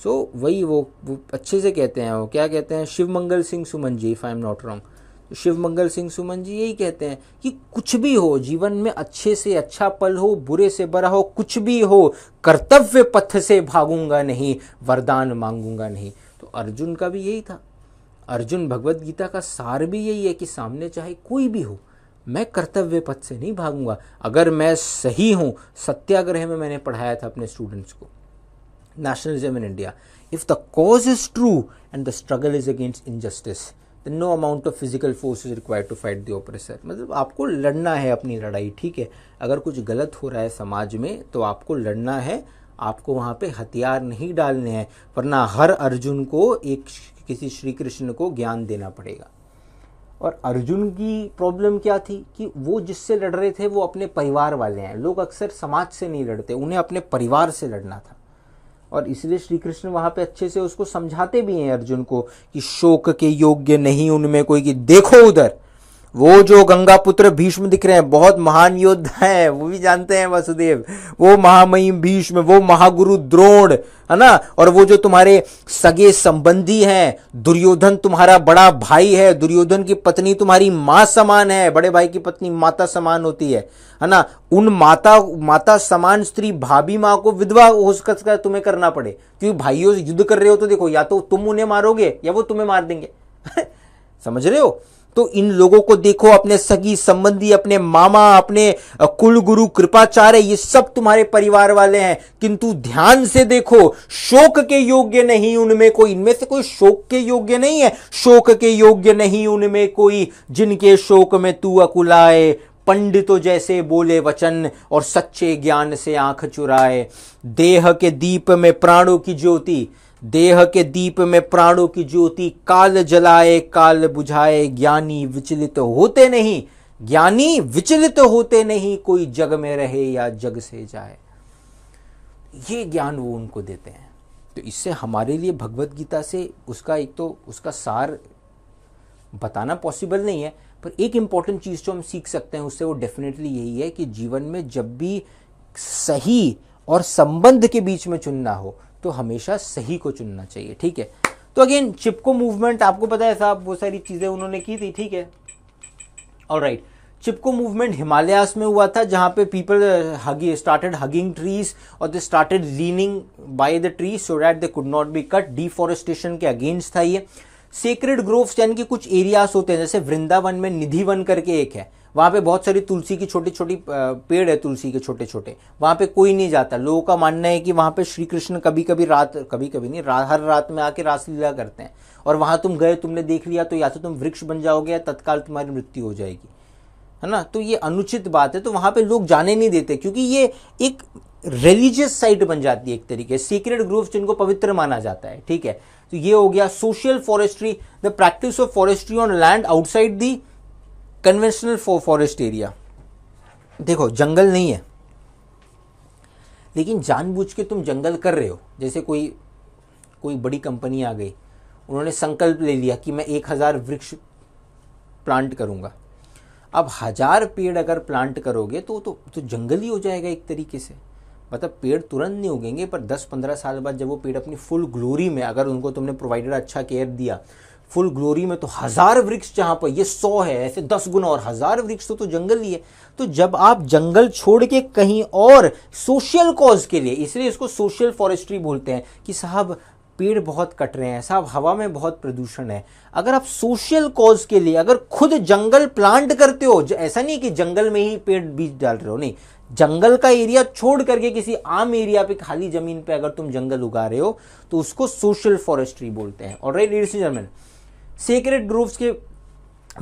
सो so, वही वो, वो अच्छे से कहते हैं वो क्या कहते हैं Shiv Mangal Singh Suman ji if I am not wrong तो शिव मंगल सिंह सुमन जी यही कहते हैं कि कुछ भी हो जीवन में अच्छे से अच्छा पल हो बुरे से बड़ा हो कुछ भी हो कर्तव्य पथ से भागूंगा नहीं वरदान मांगूंगा नहीं तो अर्जुन का भी यही था अर्जुन भगवत गीता का सार भी यही है कि सामने चाहे कोई भी हो मैं कर्तव्य पथ से नहीं भागूंगा अगर मैं सही हूँ सत्याग्रह में मैंने पढ़ाया था अपने स्टूडेंट्स को nationalism in India if the cause is true and the struggle is against injustice then no amount of physical force is required to fight the मतलब आपको लड़ना है अपनी लड़ाई ठीक है अगर कुछ गलत हो रहा है समाज में तो आपको लड़ना है आपको वहाँ पे हथियार नहीं डालने हैं वरना हर अर्जुन को एक किसी श्री कृष्ण को ज्ञान देना पड़ेगा और अर्जुन की प्रॉब्लम क्या थी कि वो जिससे लड़ रहे थे वो अपने परिवार वाले हैं लोग अक्सर समाज से नहीं लड़ते उन्हें अपने परिवार से लड़ना था और इसलिए श्री कृष्ण वहाँ पे अच्छे से उसको समझाते भी हैं अर्जुन को कि शोक के योग्य नहीं उनमें कोई कि देखो उधर वो जो गंगा पुत्र भीष्म दिख रहे हैं बहुत महान योद्धा है वो भी जानते हैं वसुदेव वो महामहिम भीष्म वो महागुरु द्रोण है ना और वो जो तुम्हारे सगे संबंधी हैं दुर्योधन तुम्हारा बड़ा भाई है दुर्योधन की पत्नी तुम्हारी माँ समान है बड़े भाई की पत्नी माता समान होती है है ना उन माता माता समान स्त्री भाभी माँ को विधवा हो सकता तुम्हें करना पड़े क्योंकि भाइयों युद्ध कर रहे हो तो देखो या तो तुम उन्हें मारोगे या वो तुम्हें मार देंगे समझ रहे हो तो इन लोगों को देखो अपने सगी संबंधी अपने मामा अपने कुल गुरु कृपाचार्य ये सब तुम्हारे परिवार वाले हैं किंतु ध्यान से देखो शोक के योग्य नहीं उनमें कोई इनमें से कोई शोक के योग्य नहीं है शोक के योग्य नहीं उनमें कोई जिनके शोक में तू अकुलाए पंडितों तो जैसे बोले वचन और सच्चे ज्ञान से आंख चुराए देह के दीप में प्राणों की ज्योति देह के दीप में प्राणों की ज्योति काल जलाए काल बुझाए ज्ञानी विचलित होते नहीं ज्ञानी विचलित होते नहीं कोई जग में रहे या जग से जाए ये ज्ञान वो उनको देते हैं तो इससे हमारे लिए भगवत गीता से उसका एक तो उसका सार बताना पॉसिबल नहीं है पर एक इंपॉर्टेंट चीज़ जो हम सीख सकते हैं उससे वो डेफिनेटली यही है कि जीवन में जब भी सही और संबंध के बीच में चुनना हो तो हमेशा सही को चुनना चाहिए ठीक है तो अगेन चिपको मूवमेंट आपको पता है साहब वो सारी चीज़ें उन्होंने की थी ठीक है और right right. Chipko movement Himalayas में हुआ था जहां पे पीपल हगी स्टार्टेड हगिंग ट्रीज और they started leaning by the trees so that they could not be cut deforestation के अगेंस्ट था ये सेक्रेड ग्रोव्स यानी कि कुछ एरियाज होते हैं जैसे वृंदावन में निधि वन करके एक है वहाँ पे बहुत सारी तुलसी की छोटी छोटी पेड़ है तुलसी के छोटे छोटे वहाँ पे कोई नहीं जाता लोगों का मानना है कि वहाँ पे श्री कृष्ण कभी कभी रात कभी कभी नहीं रा, हर रात में आके रासलीला करते हैं और वहाँ तुम गए तुमने देख लिया तो या तो तुम वृक्ष बन जाओगे या तत्काल तुम्हारी मृत्यु हो जाएगी है ना तो ये अनुचित बात है तो वहाँ पर लोग जाने नहीं देते क्योंकि ये एक रिलीजियस साइट बन जाती है एक तरीके सीक्रेट ग्रुप जिनको पवित्र माना जाता है ठीक है तो ये हो गया social forestry the practice of forestry on land outside the conventional forest area देखो जंगल नहीं है लेकिन जानबूझ के तुम जंगल कर रहे हो जैसे कोई कोई बड़ी कंपनी आ गई उन्होंने संकल्प ले लिया कि मैं एक हज़ार वृक्ष प्लांट करूंगा अब हज़ार पेड़ अगर प्लांट करोगे तो तो, तो जंगल ही हो जाएगा एक तरीके से मतलब पेड़ तुरंत नहीं उगेंगे पर 10-15 साल बाद जब वो पेड़ अपनी फुल ग्लोरी में अगर उनको तुमने प्रोवाइडेड अच्छा केयर दिया फुल ग्लोरी में तो हजार वृक्ष जहां पर ये सौ है ऐसे दस गुना और हजार वृक्ष तो, तो जंगल ही है तो जब आप जंगल छोड़ के कहीं और सोशल कॉज के लिए इसलिए इसको सोशल फॉरेस्ट्री बोलते हैं कि साहब पेड़ बहुत कट रहे हैं साहब हवा में बहुत प्रदूषण है अगर आप सोशल कॉज के लिए अगर खुद जंगल प्लांट करते हो ऐसा नहीं कि जंगल में ही पेड़ बीज डाल रहे हो नहीं जंगल का एरिया छोड़ करके किसी आम एरिया पे खाली जमीन पे अगर तुम जंगल उगा रहे हो तो उसको सोशल फॉरेस्ट्री बोलते हैं और right ladies and secret groups के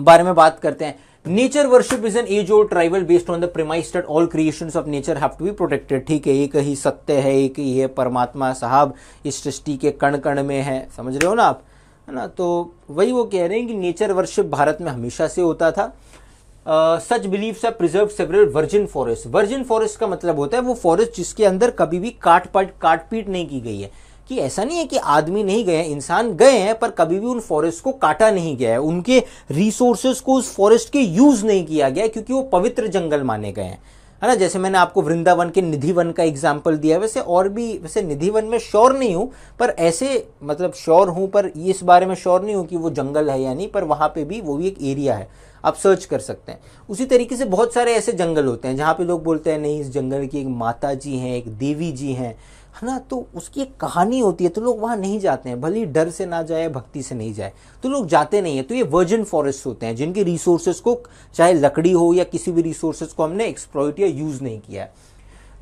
बारे में बात करते हैं nature worship is an age old tribal based on the premise that all creation of nature have to be protected ठीक है एक ही सत्य है एक ही है परमात्मा साहब इस सृष्टि के कण कण में है समझ रहे हो ना आप है ना तो वही वो कह रहे हैं कि नेचर वर्शिप भारत में हमेशा से होता था सच बिलीव है preserve several virgin forest virgin forest का मतलब होता है वो फॉरेस्ट जिसके अंदर कभी भी काट पाट काटपीट नहीं की गई है कि ऐसा नहीं है कि आदमी नहीं गए इंसान गए हैं पर कभी भी उन फॉरेस्ट को काटा नहीं गया है उनके रिसोर्सेस को उस फॉरेस्ट के यूज़ नहीं किया गया क्योंकि वो पवित्र जंगल माने गए हैं है ना जैसे मैंने आपको वृंदावन के निधि वन का एग्जाम्पल दिया वैसे और भी वैसे निधि वन में श्योर नहीं हूँ पर ऐसे मतलब श्योर हूँ पर इस बारे में श्योर नहीं हूँ कि वो जंगल है या नहीं पर वहाँ पे भी वो भी एक एरिया है आप सर्च कर सकते हैं उसी तरीके से बहुत सारे ऐसे जंगल होते हैं जहाँ पे लोग बोलते हैं नहीं इस जंगल की एक माता जी हैं एक देवी जी हैं है ना तो उसकी एक कहानी होती है तो लोग वहां नहीं जाते हैं भले ही डर से ना जाए भक्ति से नहीं जाए तो लोग जाते नहीं है तो ये वर्जिन फॉरेस्ट होते हैं जिनके रिसोर्सेज को चाहे लकड़ी हो या किसी भी रिसोर्सेज को हमने एक्सप्लोइट या यूज नहीं किया है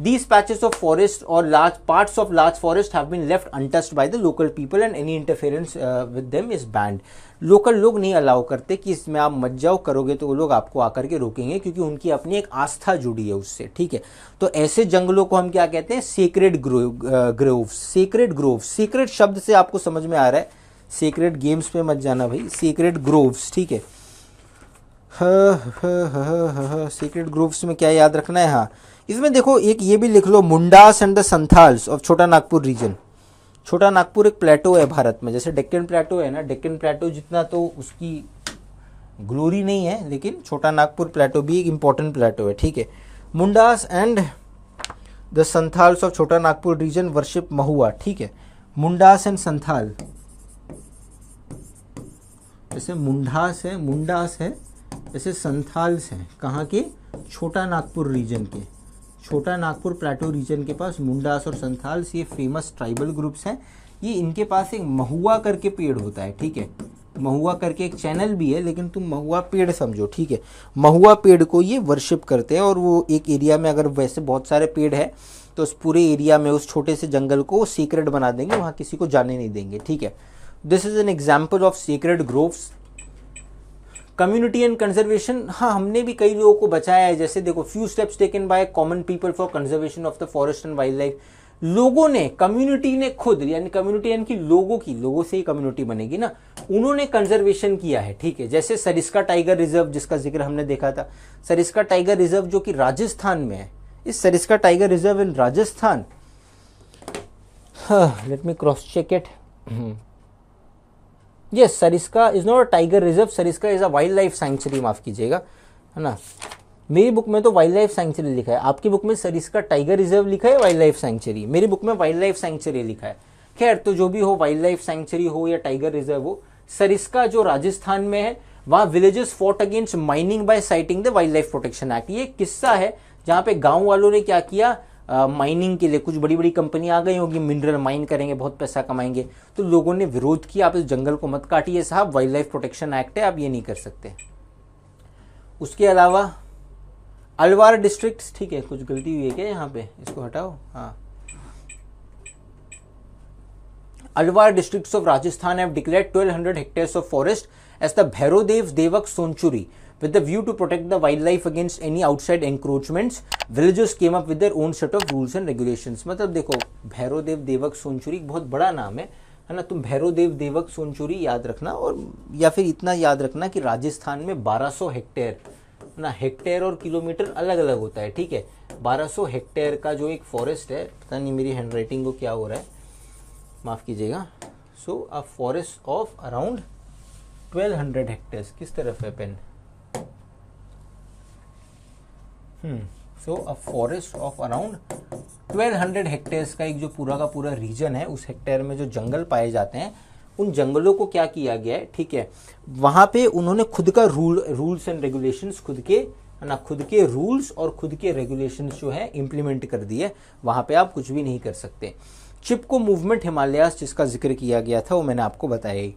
दीज पैचेस ऑफ फॉरेस्ट और large part of large forest है been left local people and any interference with them is banned local लोग नहीं अलाउ करते कि इसमें आप मत जाओ करोगे तो वो लोग आपको आकर के रोकेंगे क्योंकि उनकी अपनी एक आस्था जुड़ी है उससे ठीक है तो ऐसे जंगलों को हम क्या कहते हैं secret grove secret grove secret शब्द से आपको समझ में आ रहा है सीक्रेट गेम्स पे मत जाना भाई सीक्रेट ग्रोव्स ठीक है सीक्रेट ग्रोव्स में क्या याद रखना है हाँ इसमें देखो एक ये भी लिख लो Mundas and the Santhals of Chota Nagpur reason छोटा नागपुर एक प्लेटो है भारत में जैसे डेक्कन प्लेटो है ना डेक्कन प्लेटो जितना तो उसकी ग्लोरी नहीं है लेकिन छोटा नागपुर प्लेटो भी एक इंपॉर्टेंट प्लेटो है ठीक है Mundas and the Santhals of Chota Nagpur reason worship महुआ ठीक है मुंडास एंड संथाल जैसे मुंडास है मुंडास है जैसे संथाल्स हैं कहाँ के छोटा नागपुर रीजन के छोटा नागपुर प्लाटो रीजन के पास मुंडास और संथाल्स ये फेमस ट्राइबल ग्रुप्स हैं ये इनके पास एक महुआ करके पेड़ होता है ठीक है महुआ करके एक चैनल भी है लेकिन तुम महुआ पेड़ समझो ठीक है महुआ पेड़ को ये वर्शिप करते हैं और वो एक एरिया में अगर वैसे बहुत सारे पेड़ है तो उस पूरे एरिया में उस छोटे से जंगल को सीक्रेट बना देंगे वहाँ किसी को जाने नहीं देंगे ठीक है this is an example of secret groves community and conservation हाँ हमने भी कई लोगों को बचाया है जैसे देखो few steps taken by common people for conservation of the forest and wild life लोगों ने कम्युनिटी ने खुद यानी कम्युनिटी यानी कि लोगों की लोगों से ही कम्युनिटी बनेगी ना उन्होंने कंजर्वेशन किया है ठीक है जैसे सरिस्का टाइगर रिजर्व जिसका जिक्र हमने देखा था सरिस्का टाइगर रिजर्व जो कि राजस्थान में है इस Sariska tiger reserve in Rajasthan let me cross check it ये Sariska is not a tiger reserve Sariska is a wild life sanctuary माफ़ कीजिएगा है ना मेरी बुक में तो वाइल्ड लाइफ सेंचुरी लिखा है आपकी बुक में सरिस्का टाइगर रिजर्व लिखा है वाइल्ड लाइफ सेंचुरी मेरी बुक में वाइल्ड लाइफ सेंचुरी लिखा है खैर तो जो भी हो वाइल्ड लाइफ सेंचुरी हो या टाइगर रिजर्व हो सरिस्का जो राजस्थान में है वहां villages fought against mining by citing the wild life protection act ये किस्सा है जहां पे गांव वालों ने क्या किया माइनिंग के लिए कुछ बड़ी बड़ी कंपनी आ गई होगी मिनरल माइन करेंगे बहुत पैसा कमाएंगे तो लोगों ने विरोध किया आप इस जंगल को मत काटिए साहब वाइल्ड लाइफ प्रोटेक्शन एक्ट है आप ये नहीं कर सकते उसके अलावा अलवार डिस्ट्रिक्ट ठीक है कुछ गलती हुई है क्या यहाँ पे इसको हटाओ हाँ Alwar district of Rajasthan have declare 1200 hectares of forest as the Bhairodev Dakav Sonchuri With a view to protect the wildlife against any outside encroachments, villagers came up with their own set of rules and regulations. मतलब देखो dev देव देवक सोनचुरी बहुत बड़ा नाम है है ना तुम भैरव देव देवक सोनचुरी याद रखना और या फिर इतना याद रखना कि राजस्थान में 1200 हेक्टेयर है ना हेक्टेयर और किलोमीटर अलग अलग होता है ठीक है 1200 हेक्टेयर का जो एक फॉरेस्ट है पता नहीं मेरी हैंड राइटिंग को क्या हो रहा है माफ़ कीजिएगा so a forest of around 1200 hectares किस तरफ है pen so a forest of around 1200 hectares का एक जो पूरा का पूरा रीजन है उस हेक्टेयर में जो जंगल पाए जाते हैं उन जंगलों को क्या किया गया है ठीक है वहाँ पे उन्होंने खुद का रूल रूल्स एंड रेगुलेशंस खुद के है ना खुद के रूल्स और खुद के रेगुलेशंस जो है इम्प्लीमेंट कर दिए वहाँ पे आप कुछ भी नहीं कर सकते चिपको मूवमेंट हिमालयास जिसका जिक्र किया गया था वो मैंने आपको बताया ही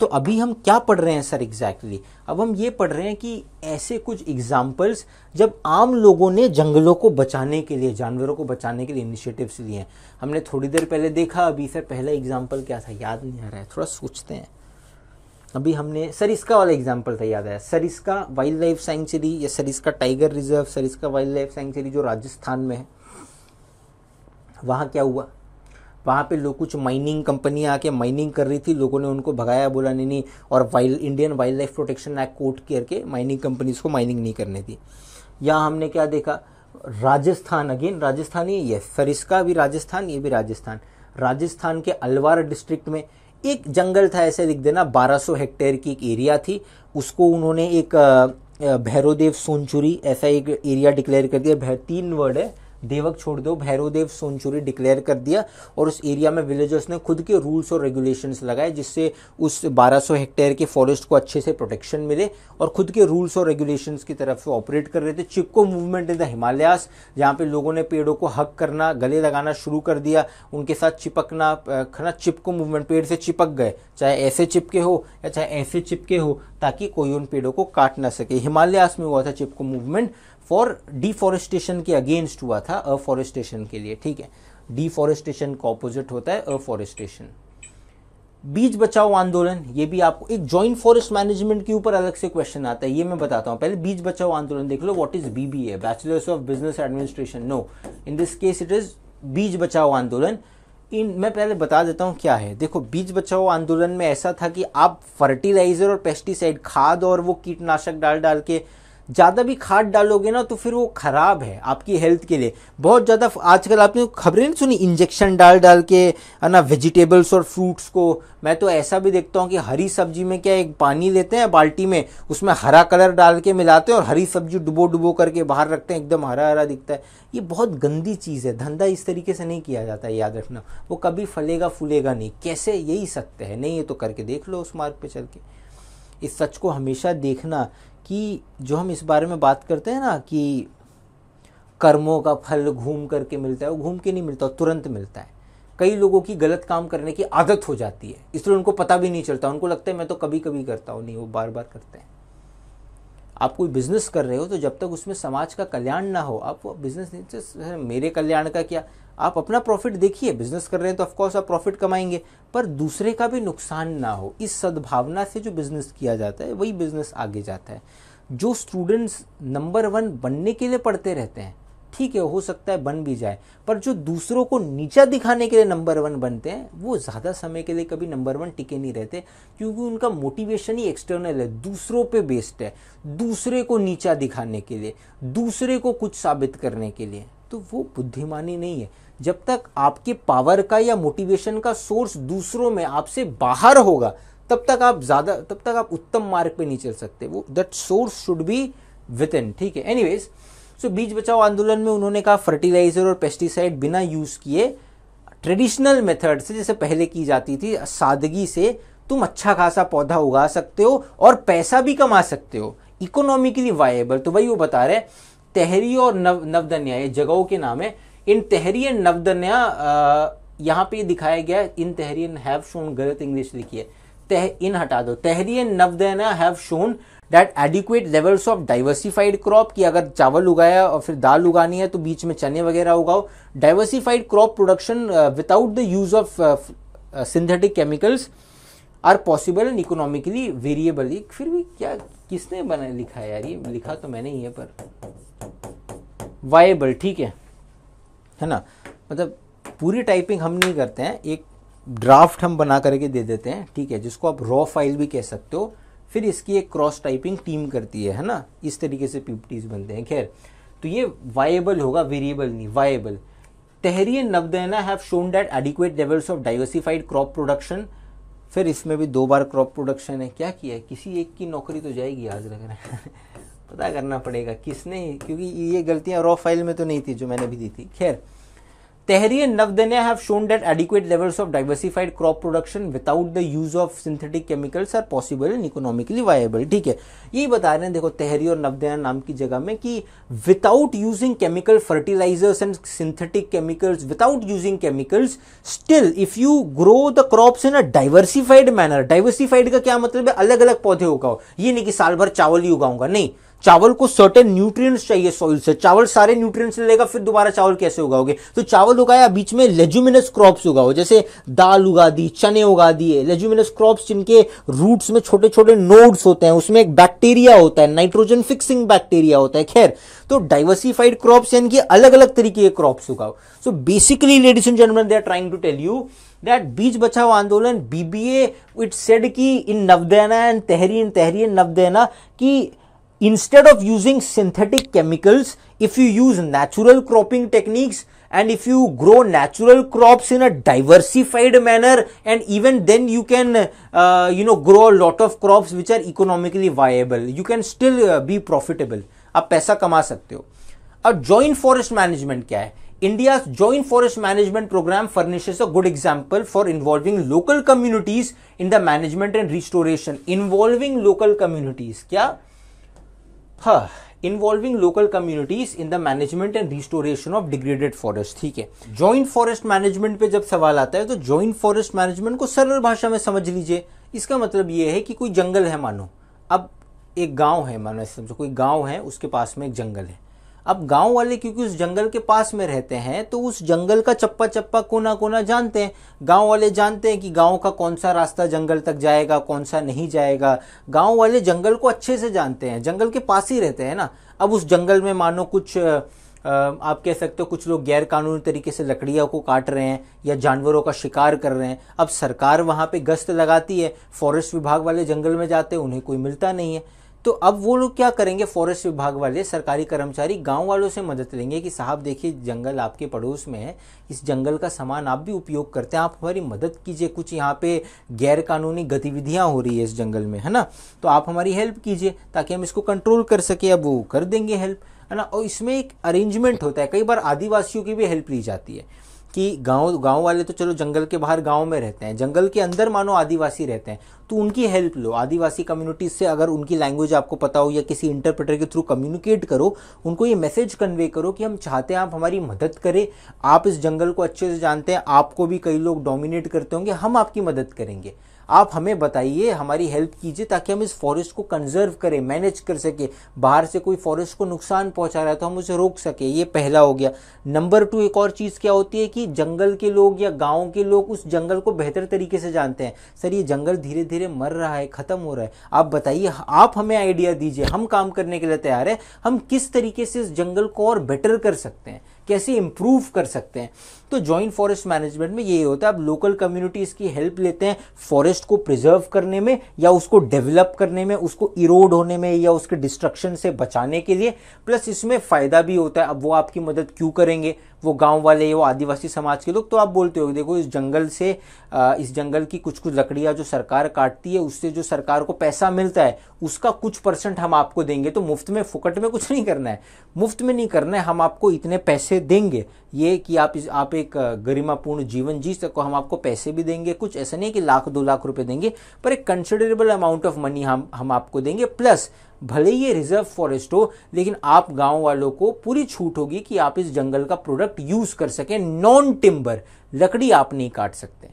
तो अभी हम क्या पढ़ रहे हैं सर एग्जैक्टली exactly? अब हम ये पढ़ रहे हैं कि ऐसे कुछ एग्जाम्पल्स जब आम लोगों ने जंगलों को बचाने के लिए जानवरों को बचाने के लिए इनिशिएटिव्स लिए हैं हमने थोड़ी देर पहले देखा अभी सर पहला एग्जाम्पल क्या था याद नहीं आ रहा है थोड़ा सोचते हैं अभी हमने सरिस्का वाला एग्जाम्पल था याद आया सरिस्का वाइल्ड लाइफ सेंचुरी या Sariska tiger reserve Sariska wild life sanctuary जो राजस्थान में है वहाँ क्या हुआ वहाँ पे लोग कुछ माइनिंग कंपनियाँ आके माइनिंग कर रही थी लोगों ने उनको भगाया बोला नहीं नहीं और wild Indian wild life protection act court करके माइनिंग कंपनीज़ को माइनिंग नहीं करने दी या हमने क्या देखा राजस्थान अगेन राजस्थान ही है फरिस्का भी राजस्थान ये भी राजस्थान राजस्थान के अलवार डिस्ट्रिक्ट में एक जंगल था ऐसे दिख देना 1200 हेक्टेयर की एक एरिया थी उसको उन्होंने एक भैरोदेव सोनचुरी ऐसा एक एरिया डिक्लेयर कर दिया तीन वर्ड है देवक छोड़ दो भैरव देव सोनचुरी डिक्लेयर कर दिया और उस एरिया में विलेजर्स ने खुद के रूल्स और रेगुलेशंस लगाए जिससे उस 1200 हेक्टेयर के फॉरेस्ट को अच्छे से प्रोटेक्शन मिले और खुद के रूल्स और रेगुलेशंस की तरफ से ऑपरेट कर रहे थे Chipko movement in the Himalayas जहाँ पे लोगों ने पेड़ों को हक करना गले लगाना शुरू कर दिया उनके साथ चिपकना खाना चिपको मूवमेंट पेड़ से चिपक गए चाहे ऐसे चिपके हो या चाहे ऐसे चिपके हो ताकि कोई उन पेड़ों को काट ना सके हिमालयास में हुआ था चिपको मूवमेंट फॉर डिफॉरेस्टेशन के अगेंस्ट हुआ था अफॉरेस्टेशन के लिए ठीक है डिफॉरेस्टेशन का ऑपोजिट होता है अफॉरेस्टेशन बीज बचाओ आंदोलन ये भी आपको एक जॉइंट फॉरेस्ट मैनेजमेंट के ऊपर अलग से क्वेश्चन आता है ये मैं बताता हूँ पहले बीज बचाओ आंदोलन देख लो what is BBA bachelors of business administration no in this case it is Beej Bachao आंदोलन इन मैं पहले बता देता हूँ क्या है देखो बीज बचाओ आंदोलन में ऐसा था कि आप फर्टिलाइजर और पेस्टिसाइड खाद और वो कीटनाशक डाल डाल के ज़्यादा भी खाद डालोगे ना तो फिर वो ख़राब है आपकी हेल्थ के लिए बहुत ज़्यादा आजकल आपने खबरें नहीं सुनी इंजेक्शन डाल डाल के है ना वेजिटेबल्स और फ्रूट्स को मैं तो ऐसा भी देखता हूँ कि हरी सब्जी में क्या एक पानी लेते हैं बाल्टी में उसमें हरा कलर डाल के मिलाते हैं और हरी सब्जी डुबो डुबो करके बाहर रखते हैं एकदम हरा हरा दिखता है ये बहुत गंदी चीज़ है धंधा इस तरीके से नहीं किया जाता है याद रखना वो कभी फलेगा फूलेगा नहीं कैसे यही सत्य है नहीं ये तो करके देख लो उस मार्ग पर चल के इस सच को हमेशा देखना कि जो हम इस बारे में बात करते हैं ना कि कर्मों का फल घूम करके मिलता है वो घूम के नहीं मिलता तुरंत मिलता है कई लोगों की गलत काम करने की आदत हो जाती है इसलिए उनको पता भी नहीं चलता उनको लगता है मैं तो कभी कभी करता हूँ नहीं वो बार बार करते हैं आप कोई बिजनेस कर रहे हो तो जब तक उसमें समाज का कल्याण ना हो आप वो बिजनेस नहीं मेरे कल्याण का क्या आप अपना प्रॉफिट देखिए बिजनेस कर रहे हैं तो ऑफकोर्स आप प्रॉफिट कमाएंगे पर दूसरे का भी नुकसान ना हो इस सद्भावना से जो बिज़नेस किया जाता है वही बिज़नेस आगे जाता है जो स्टूडेंट्स नंबर वन बनने के लिए पढ़ते रहते हैं ठीक है हो सकता है बन भी जाए पर जो दूसरों को नीचा दिखाने के लिए नंबर वन बनते हैं वो ज़्यादा समय के लिए कभी नंबर वन टिके नहीं रहते क्योंकि उनका मोटिवेशन ही एक्सटर्नल है दूसरों पे बेस्ड है दूसरे को नीचा दिखाने के लिए दूसरे को कुछ साबित करने के लिए तो वो बुद्धिमानी नहीं है जब तक आपके पावर का या मोटिवेशन का सोर्स दूसरों में आपसे बाहर होगा तब तक आप ज़्यादा तब तक आप उत्तम मार्ग पे नहीं चल सकते वो that source should be within ठीक है एनीवेज सो बीज बचाओ आंदोलन में उन्होंने कहा फर्टिलाइजर और पेस्टिसाइड बिना यूज़ किए ट्रेडिशनल मेथड से जैसे पहले की जाती थी सादगी से तुम अच्छा खासा पौधा उगा सकते हो और पैसा भी कमा सकते हो इकोनॉमिकली वायबल तो भाई वो बता रहे तहरी और नव नवदन्या ये जगहों के नाम है इन तहरीर नवदन्या यहाँ पे दिखाया गया इन तहरीन हैव शोन गलत इंग्लिश लिखी है तह इन हटा दो Tehri Navdanya have shown that adequate levels of diversified crop कि अगर चावल उगाया और फिर दाल उगानी है तो बीच में चने वगैरह उगाओ diversified crop production without the use of synthetic chemicals are possible and economically variable फिर भी क्या किसने बना लिखा है यार ये लिखा तो मैंने ही है पर वायबल ठीक है है ना मतलब पूरी टाइपिंग हम नहीं करते हैं एक ड्राफ्ट हम बना करके दे देते हैं ठीक है जिसको आप रॉ फाइल भी कह सकते हो फिर इसकी एक क्रॉस टाइपिंग टीम करती है है ना इस तरीके से पीपटीज बनते हैं खैर तो ये वाइबल होगा वेरिएबल नहीं viable Tehri Navdanya have shown that adequate levels of diversified crop production फिर इसमें भी दो बार क्रॉप प्रोडक्शन है क्या किया है किसी एक की नौकरी तो जाएगी आज लग रहा है पता करना पड़ेगा किसने क्योंकि ये गलतियां रॉ फाइल में तो नहीं थी जो मैंने भी दी थी खैर Tehri Navdanya have shown that adequate levels of diversified crop production without the use of synthetic chemicals are possible in economically viable ठीक है ये बता रहे हैं देखो तहरी और नवदया नाम की जगह में कि without using chemical fertilizers and synthetic chemicals without using chemicals still if you grow the crop in a diversified manner diversified का क्या मतलब है अलग अलग पौधे उगाओ ये नहीं कि साल भर चावल ही उगाऊंगा नहीं चावल को सर्टेन न्यूट्रिएंट्स चाहिए सॉइल से चावल सारे न्यूट्रिएंट्स ले लेगा फिर दोबारा चावल कैसे उगाओगे तो चावल उगाया बीच में लेजुमिनस क्रॉप्स उगाओ जैसे दाल उगा दी चने उगा दिए लेजुमिनस क्रॉप्स जिनके रूट्स में छोटे छोटे नोड्स होते हैं उसमें एक बैक्टीरिया होता है नाइट्रोजन फिक्सिंग बैक्टीरिया होता है खैर तो डाइवर्सिफाइड क्रॉप्स यानी अलग अलग तरीके के क्रॉप्स उगाओ so basically ladies and gentleman they are trying to tell you that Beej Bachao Andolan BBA it said की इन नवदेना एंड तहरीन तहरीन नवदेना की instead of using synthetic chemicals, if you use natural cropping techniques and if you grow natural crops in a diversified manner and even then you can uh, you know grow a lot of crops which are economically viable you can still uh, be profitable आप पैसा कमा सकते हो joint forest management क्या है India's joint forest management program furnishes a good example for involving local communities in the management and restoration involving local communities क्या हाँ involving local communities in the management and restoration of degraded forest ठीक है joint forest management पे जब सवाल आता है तो ज्वाइंट फॉरेस्ट मैनेजमेंट को सरल भाषा में समझ लीजिए इसका मतलब ये है कि कोई जंगल है मानो अब एक गांव है मानो समझो कोई गांव है उसके पास में एक जंगल है अब गांव वाले क्योंकि उस जंगल के पास में रहते हैं तो उस जंगल का चप्पा चप्पा कोना कोना जानते हैं गांव वाले जानते हैं कि गांव का कौन सा रास्ता जंगल तक जाएगा कौन सा नहीं जाएगा गांव वाले जंगल को अच्छे से जानते हैं जंगल के पास ही रहते हैं ना अब उस जंगल में मानो कुछ आप कह सकते हो कुछ लोग गैर कानूनी तरीके से लकड़ियों को काट रहे हैं या जानवरों का शिकार कर रहे हैं अब सरकार वहाँ पे गश्त लगाती है फॉरेस्ट विभाग वाले जंगल में जाते हैं उन्हें कोई मिलता नहीं है तो अब वो लोग क्या करेंगे फॉरेस्ट विभाग वाले सरकारी कर्मचारी गांव वालों से मदद लेंगे कि साहब देखिए जंगल आपके पड़ोस में है इस जंगल का सामान आप भी उपयोग करते हैं आप हमारी मदद कीजिए कुछ यहाँ पे गैर कानूनी गतिविधियां हो रही है इस जंगल में है ना तो आप हमारी हेल्प कीजिए ताकि हम इसको कंट्रोल कर सके अब वो कर देंगे हेल्प है ना और इसमें एक अरेंजमेंट होता है कई बार आदिवासियों की भी हेल्प ली जाती है कि गांव गांव वाले तो चलो जंगल के बाहर गांव में रहते हैं जंगल के अंदर मानो आदिवासी रहते हैं तो उनकी हेल्प लो आदिवासी कम्युनिटीज से अगर उनकी लैंग्वेज आपको पता हो या किसी इंटरप्रेटर के थ्रू कम्युनिकेट करो उनको ये मैसेज कन्वे करो कि हम चाहते हैं आप हमारी मदद करें आप इस जंगल को अच्छे से जानते हैं आपको भी कई लोग डोमिनेट करते होंगे हम आपकी मदद करेंगे आप हमें बताइए हमारी हेल्प कीजिए ताकि हम इस फॉरेस्ट को कंजर्व करें मैनेज कर सके बाहर से कोई फॉरेस्ट को नुकसान पहुंचा रहा है तो हम उसे रोक सके ये पहला हो गया नंबर टू एक और चीज़ क्या होती है कि जंगल के लोग या गाँव के लोग उस जंगल को बेहतर तरीके से जानते हैं सर ये जंगल धीरे धीरे मर रहा है ख़त्म हो रहा है आप बताइए आप हमें आइडिया दीजिए हम काम करने के लिए तैयार है हम किस तरीके से इस जंगल को और बेटर कर सकते हैं कैसे इम्प्रूव कर सकते हैं तो ज्वाइंट फॉरेस्ट मैनेजमेंट में यही होता है आप लोकल कम्युनिटीज़ की हेल्प लेते हैं फॉरेस्ट को प्रिजर्व करने में या उसको डेवलप करने में उसको इरोड होने में या उसके डिस्ट्रक्शन से बचाने के लिए प्लस इसमें फ़ायदा भी होता है अब वो आपकी मदद क्यों करेंगे वो गांव वाले वो आदिवासी समाज के लोग तो आप बोलते हो देखो इस जंगल से इस जंगल की कुछ कुछ लकड़ियां जो सरकार काटती है उससे जो सरकार को पैसा मिलता है उसका कुछ परसेंट हम आपको देंगे तो मुफ्त में फुकट में कुछ नहीं करना है मुफ्त में नहीं करना है हम आपको इतने पैसे देंगे ये कि आप इस आप एक गरिमापूर्ण जीवन जी सको हम आपको पैसे भी देंगे कुछ ऐसा नहीं है कि लाख दो लाख रुपए देंगे पर एक कंसिडरेबल अमाउंट ऑफ मनी हम हम आपको देंगे प्लस भले ही ये रिजर्व फॉरेस्ट हो लेकिन आप गांव वालों को पूरी छूट होगी कि आप इस जंगल का प्रोडक्ट यूज कर सकें नॉन टिम्बर लकड़ी आप नहीं काट सकते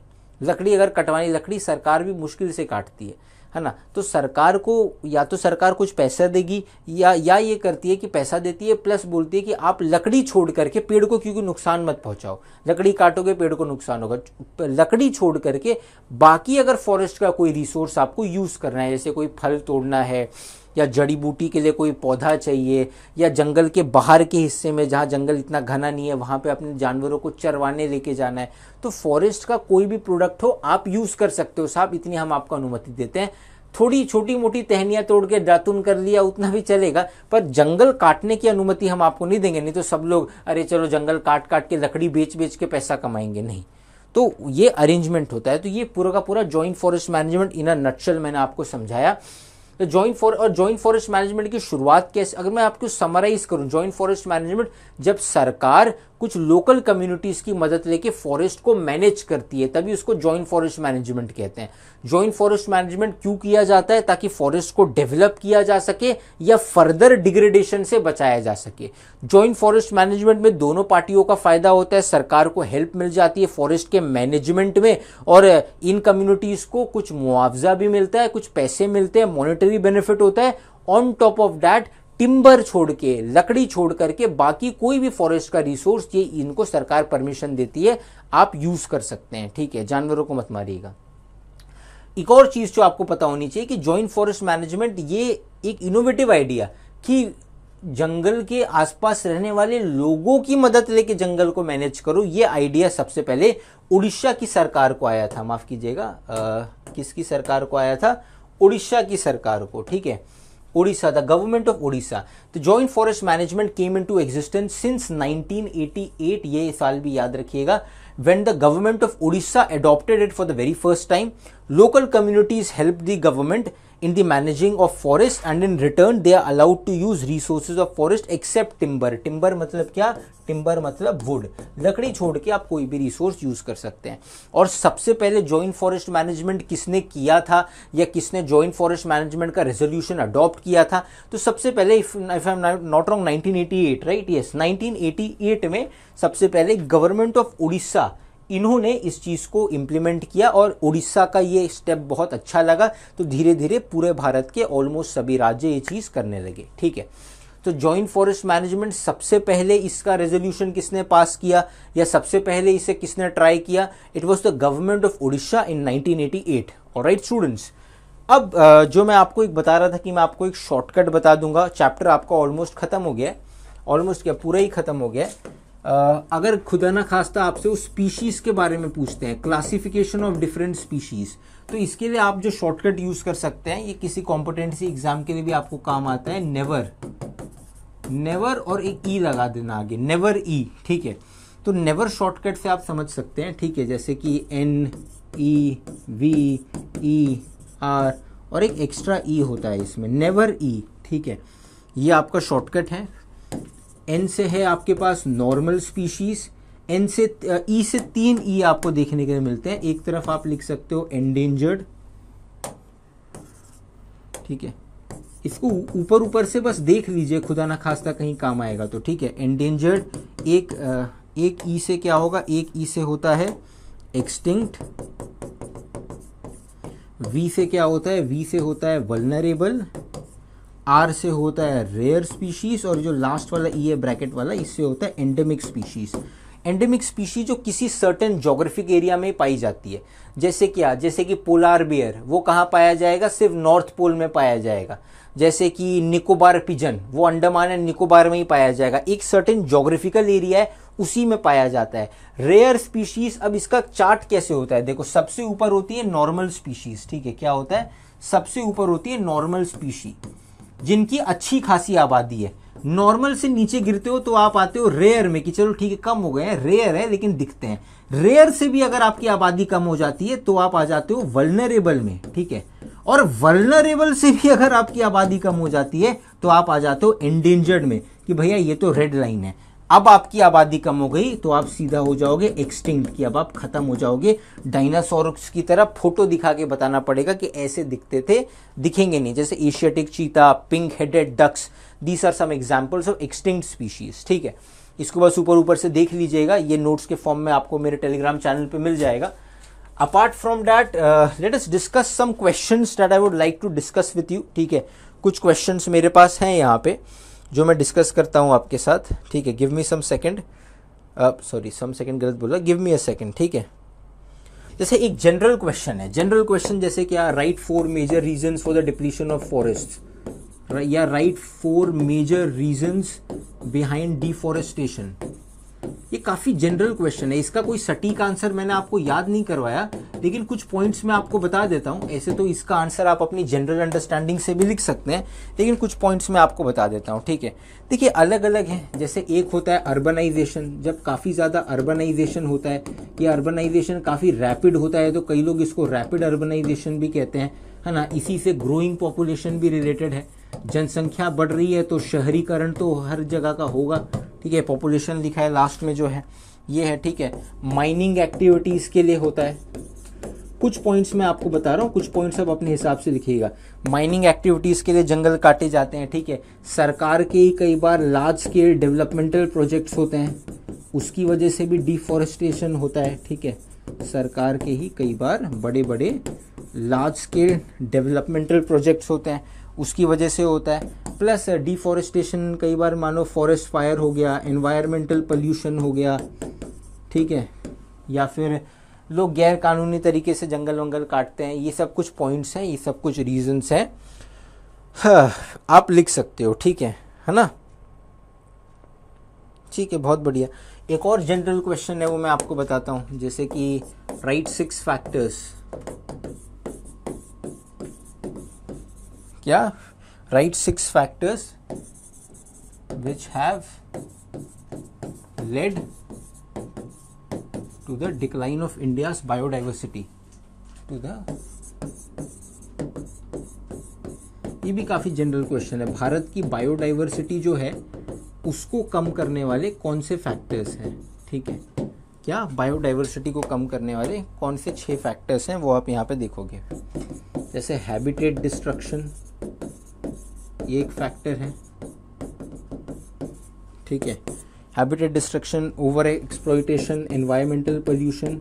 लकड़ी अगर कटवानी लकड़ी सरकार भी मुश्किल से काटती है है ना तो सरकार को या तो सरकार कुछ पैसा देगी या या ये करती है कि पैसा देती है प्लस बोलती है कि आप लकड़ी छोड़ करके पेड़ को क्योंकि नुकसान मत पहुंचाओ लकड़ी काटोगे पेड़ को नुकसान होगा लकड़ी छोड़ करके बाकी अगर फॉरेस्ट का कोई रिसोर्स आपको यूज़ करना है जैसे कोई फल तोड़ना है या जड़ी बूटी के लिए कोई पौधा चाहिए या जंगल के बाहर के हिस्से में जहाँ जंगल इतना घना नहीं है वहाँ पे अपने जानवरों को चरवाने लेके जाना है तो फॉरेस्ट का कोई भी प्रोडक्ट हो आप यूज़ कर सकते हो साहब इतनी हम आपको अनुमति देते हैं थोड़ी छोटी मोटी टहनियाँ तोड़ के दातुन कर लिया उतना भी चलेगा पर जंगल काटने की अनुमति हम आपको नहीं देंगे नहीं तो सब लोग अरे चलो जंगल काट काट के लकड़ी बेच बेच के पैसा कमाएंगे नहीं तो ये अरेंजमेंट होता है तो ये पूरा का पूरा joint forest management in a nutshell मैंने आपको समझाया तो ज्वाइंट फॉर और ज्वाइंट फॉरेस्ट मैनेजमेंट की शुरुआत कैसे अगर मैं आपको समराइज करूं ज्वाइंट फॉरेस्ट मैनेजमेंट जब सरकार कुछ लोकल कम्युनिटीज़ की मदद लेके फॉरेस्ट को मैनेज करती है तभी उसको जॉइंट फॉरेस्ट मैनेजमेंट कहते हैं जॉइंट फॉरेस्ट मैनेजमेंट क्यों किया जाता है ताकि फॉरेस्ट को डेवलप किया जा सके या फर्दर डिग्रेडेशन से बचाया जा सके जॉइंट फॉरेस्ट मैनेजमेंट में दोनों पार्टियों का फायदा होता है सरकार को हेल्प मिल जाती है फॉरेस्ट के मैनेजमेंट में और इन कम्युनिटीज़ को कुछ मुआवजा भी मिलता है कुछ पैसे मिलते हैं मॉनिटरी बेनिफिट होता है on top of that timber छोड़ के लकड़ी छोड़ करके बाकी कोई भी फॉरेस्ट का रिसोर्स ये इनको सरकार परमिशन देती है आप यूज़ कर सकते हैं ठीक है जानवरों को मत मारिएगा एक और चीज़ जो आपको पता होनी चाहिए कि ज्वाइंट फॉरेस्ट मैनेजमेंट ये एक इनोवेटिव आइडिया कि जंगल के आसपास रहने वाले लोगों की मदद लेके जंगल को मैनेज करो ये आइडिया सबसे पहले उड़ीसा की सरकार को आया था माफ़ कीजिएगा किसकी सरकार को आया था उड़ीसा की सरकार को ठीक है Odisha, the government of Odisha. The joint forest management came into existence since 1988. ये साल भी याद रखिएगा when the government of Odisha adopted it for the very first time. Local communities helped the government in the managing of forest and in return they are allowed to use resources of forest except timber timber मतलब क्या timber मतलब would लकड़ी छोड़ के आप कोई भी resource use कर सकते हैं और सबसे पहले ज्वाइंट फॉरेस्ट मैनेजमेंट किसने किया था या किसने ज्वाइंट फॉरेस्ट मैनेजमेंट का रेजोल्यूशन अडॉप्ट किया था तो सबसे पहले if if I am not wrong 1988 right yes 1988 में सबसे पहले गवर्नमेंट ऑफ उड़ीसा इन्होंने इस चीज़ को इम्प्लीमेंट किया और उड़ीसा का ये स्टेप बहुत अच्छा लगा तो धीरे धीरे पूरे भारत के ऑलमोस्ट सभी राज्य ये चीज़ करने लगे ठीक है तो जॉइंट फॉरेस्ट मैनेजमेंट सबसे पहले इसका रेजोल्यूशन किसने पास किया या सबसे पहले इसे किसने ट्राई किया it was the government of Orissa in 1988 और राइट स्टूडेंट्स अब जो मैं आपको एक बता रहा था कि मैं आपको एक शॉर्टकट बता दूंगा चैप्टर आपका ऑलमोस्ट खत्म हो गया ऑलमोस्ट क्या पूरा ही खत्म हो गया अगर खुदा ना खास्ता आपसे उस स्पीशीज़ के बारे में पूछते हैं क्लासिफिकेशन ऑफ डिफरेंट स्पीशीज़ तो इसके लिए आप जो शॉर्टकट यूज़ कर सकते हैं ये किसी कॉम्पिटेंसी एग्जाम के लिए भी आपको काम आता है नेवर नेवर और एक ई e लगा देना आगे नेवर ई e, ठीक है तो नेवर शॉर्टकट से आप समझ सकते हैं ठीक है जैसे कि N E V E R और एक एक्स्ट्रा ई e होता है इसमें नेवर ई ठीक है ये आपका शॉर्टकट है एन से है आपके पास नॉर्मल स्पीशीज़ एन से ई e से तीन ई e आपको देखने के मिलते हैं एक तरफ आप लिख सकते हो एंडेंजर्ड ठीक है इसको ऊपर ऊपर से बस देख लीजिए खुदा ना खास्ता कहीं काम आएगा तो ठीक है एंडेंजर्ड एक एक ई e से क्या होगा एक ई से होता है एक्सटिंक्ट वी से क्या होता है वी से होता है वलनरेबल आर से होता है रेयर स्पीशीज और जो लास्ट वाला ई है ब्रैकेट वाला इससे होता है एंडेमिक स्पीशीज एंडेमिक स्पीशीज जो किसी सर्टेन जोग्राफिक एरिया में पाई जाती है जैसे क्या जैसे कि पोलार बियर वो कहाँ पाया जाएगा सिर्फ नॉर्थ पोल में पाया जाएगा जैसे कि निकोबार पिजन वो अंडमान एंड निकोबार में ही पाया जाएगा एक सर्टेन जोग्राफिकल एरिया है उसी में पाया जाता है रेयर स्पीशीज अब इसका चार्ट कैसे होता है देखो सबसे ऊपर होती है नॉर्मल स्पीशीज ठीक है क्या होता है सबसे ऊपर होती है नॉर्मल स्पीशीज जिनकी अच्छी खासी आबादी है नॉर्मल से नीचे गिरते हो तो आप आते हो रेयर में कि चलो ठीक है कम हो गए हैं रेयर है लेकिन दिखते हैं रेयर से भी अगर आपकी आबादी कम हो जाती है तो आप आ जाते हो वल्नरेबल में ठीक है और वल्नरेबल से भी अगर आपकी आबादी कम हो जाती है तो आप आ जाते हो एंडेंजर्ड में कि भैया ये तो रेड लाइन है अब आपकी आबादी कम हो गई तो आप सीधा हो जाओगे एक्सटिंक्ट की अब आप खत्म हो जाओगे डायनासोर की तरह फोटो दिखा के बताना पड़ेगा कि ऐसे दिखते थे दिखेंगे नहीं जैसे Asiatic cheetah pink headed ducks these are some examples of extinct species ठीक है इसको बस ऊपर ऊपर से देख लीजिएगा ये नोट्स के फॉर्म में आपको मेरे टेलीग्राम चैनल पर मिल जाएगा apart from that let us discuss some question that I would like to discuss with you ठीक है कुछ क्वेश्चन मेरे पास हैं यहाँ पे जो मैं डिस्कस करता हूँ आपके साथ ठीक है give me some second sorry some second गलत बोला गिव मी अ सेकेंड ठीक है जैसे एक जनरल क्वेश्चन है जनरल क्वेश्चन जैसे क्या write four major reason for the depletion of forest या write four major reason behind deforestation ये काफ़ी जनरल क्वेश्चन है इसका कोई सटीक आंसर मैंने आपको याद नहीं करवाया लेकिन कुछ पॉइंट्स मैं आपको बता देता हूं ऐसे तो इसका आंसर आप अपनी जनरल अंडरस्टैंडिंग से भी लिख सकते हैं लेकिन कुछ पॉइंट्स मैं आपको बता देता हूँ ठीक है देखिए अलग अलग है जैसे एक होता है अर्बनाइजेशन जब काफ़ी ज़्यादा अर्बनाइजेशन होता है या अर्बनाइजेशन काफ़ी रैपिड होता है तो कई लोग इसको रैपिड अर्बनाइजेशन भी कहते हैं है ना इसी से ग्रोइंग पॉपुलेशन भी रिलेटेड है जनसंख्या बढ़ रही है तो शहरीकरण तो हर जगह का होगा ठीक है पॉपुलेशन लिखा है लास्ट में जो है ये है ठीक है माइनिंग एक्टिविटीज़ के लिए होता है कुछ पॉइंट्स मैं आपको बता रहा हूँ कुछ पॉइंट्स आप अपने हिसाब से लिखिएगा माइनिंग एक्टिविटीज़ के लिए जंगल काटे जाते हैं ठीक है सरकार के ही कई बार लार्ज स्केल डेवलपमेंटल प्रोजेक्ट्स होते हैं उसकी वजह से भी डिफॉरेस्टेशन होता है ठीक है सरकार के ही कई बार बड़े बड़े लार्ज स्केल डेवलपमेंटल प्रोजेक्ट्स होते हैं उसकी वजह से होता है प्लस डिफॉरेस्टेशन uh, कई बार मानो फॉरेस्ट फायर हो गया एनवायरमेंटल पोल्यूशन हो गया ठीक है या फिर लोग गैर कानूनी तरीके से जंगल वंगल काटते हैं ये सब कुछ पॉइंट्स हैं ये सब कुछ रीजंस हैं हाँ, आप लिख सकते हो ठीक है है ना ठीक है बहुत बढ़िया एक और जनरल क्वेश्चन है वो मैं आपको बताता हूँ जैसे कि राइट सिक्स फैक्टर्स क्या write six factors which have led to the decline of India biodiversity to the ये भी काफ़ी जनरल क्वेश्चन है भारत की बायोडाइवर्सिटी जो है उसको कम करने वाले कौन से फैक्टर्स हैं ठीक है क्या बायोडाइवर्सिटी को कम करने वाले कौन से छह फैक्टर्स हैं वो आप यहाँ पे देखोगे जैसे हैबिटेट डिस्ट्रक्शन ये एक फैक्टर है ठीक है habitat destruction over exploitation environmental pollution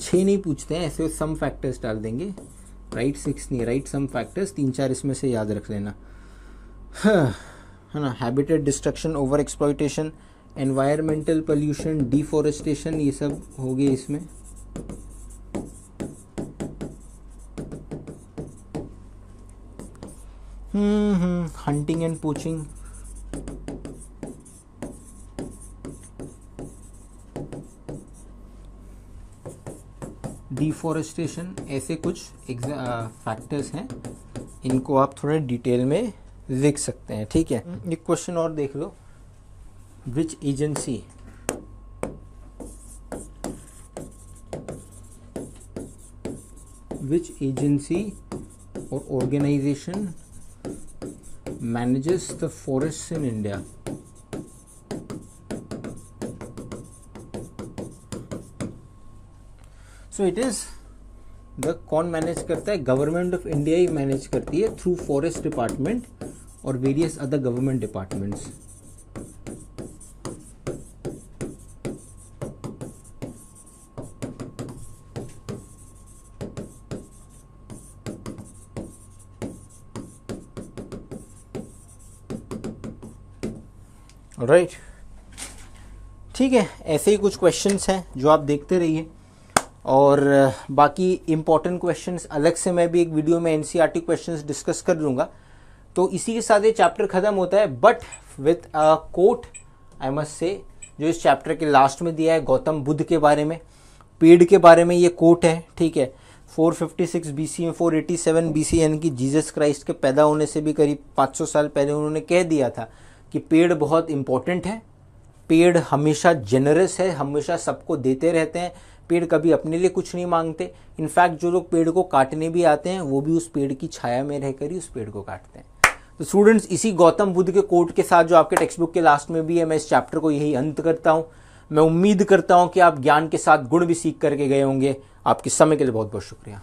छ नहीं पूछते हैं ऐसे सम फैक्टर्स डाल देंगे राइट सिक्स नहीं राइट सम फैक्टर्स तीन चार इसमें से याद रख लेना हाँ, है ना habitat destruction over exploitation environmental pollution deforestation ये सब हो गए इसमें हंटिंग एंड पोचिंग डिफॉरेस्टेशन ऐसे कुछ फैक्टर्स हैं इनको आप थोड़े डिटेल में लिख सकते हैं ठीक है हम्म। एक क्वेश्चन और देख लो विच एजेंसी विच एजेंसी और organisation manages the forests in India. So it is the कौन मैनेज करता है गवर्नमेंट ऑफ इंडिया ही मैनेज करती है थ्रू फॉरेस्ट डिपार्टमेंट और various other government departments right ठीक है ऐसे ही कुछ क्वेश्चंस हैं जो आप देखते रहिए और बाकी इम्पॉर्टेंट क्वेश्चंस अलग से मैं भी एक वीडियो में एन क्वेश्चंस डिस्कस कर लूँगा तो इसी के साथ ये चैप्टर ख़त्म होता है but with a quote I must say जो इस चैप्टर के लास्ट में दिया है गौतम बुद्ध के बारे में पेड़ के बारे में ये कोट है ठीक है 456 बीसी में 487 बीसी यानी कि जीसस क्राइस्ट के पैदा होने से भी करीब 500 साल पहले उन्होंने कह दिया था कि पेड़ बहुत इम्पॉर्टेंट है पेड़ हमेशा जेनरस है हमेशा सबको देते रहते हैं पेड़ कभी अपने लिए कुछ नहीं मांगते इनफैक्ट जो लोग पेड़ को काटने भी आते हैं वो भी उस पेड़ की छाया में रहकर ही उस पेड़ को काटते हैं तो स्टूडेंट्स इसी गौतम बुद्ध के कोट के साथ जो आपके टेक्स्ट बुक के लास्ट में भी है मैं इस चैप्टर को यही अंत करता हूँ मैं उम्मीद करता हूँ कि आप ज्ञान के साथ गुण भी सीख करके गए होंगे आपके समय के लिए बहुत बहुत शुक्रिया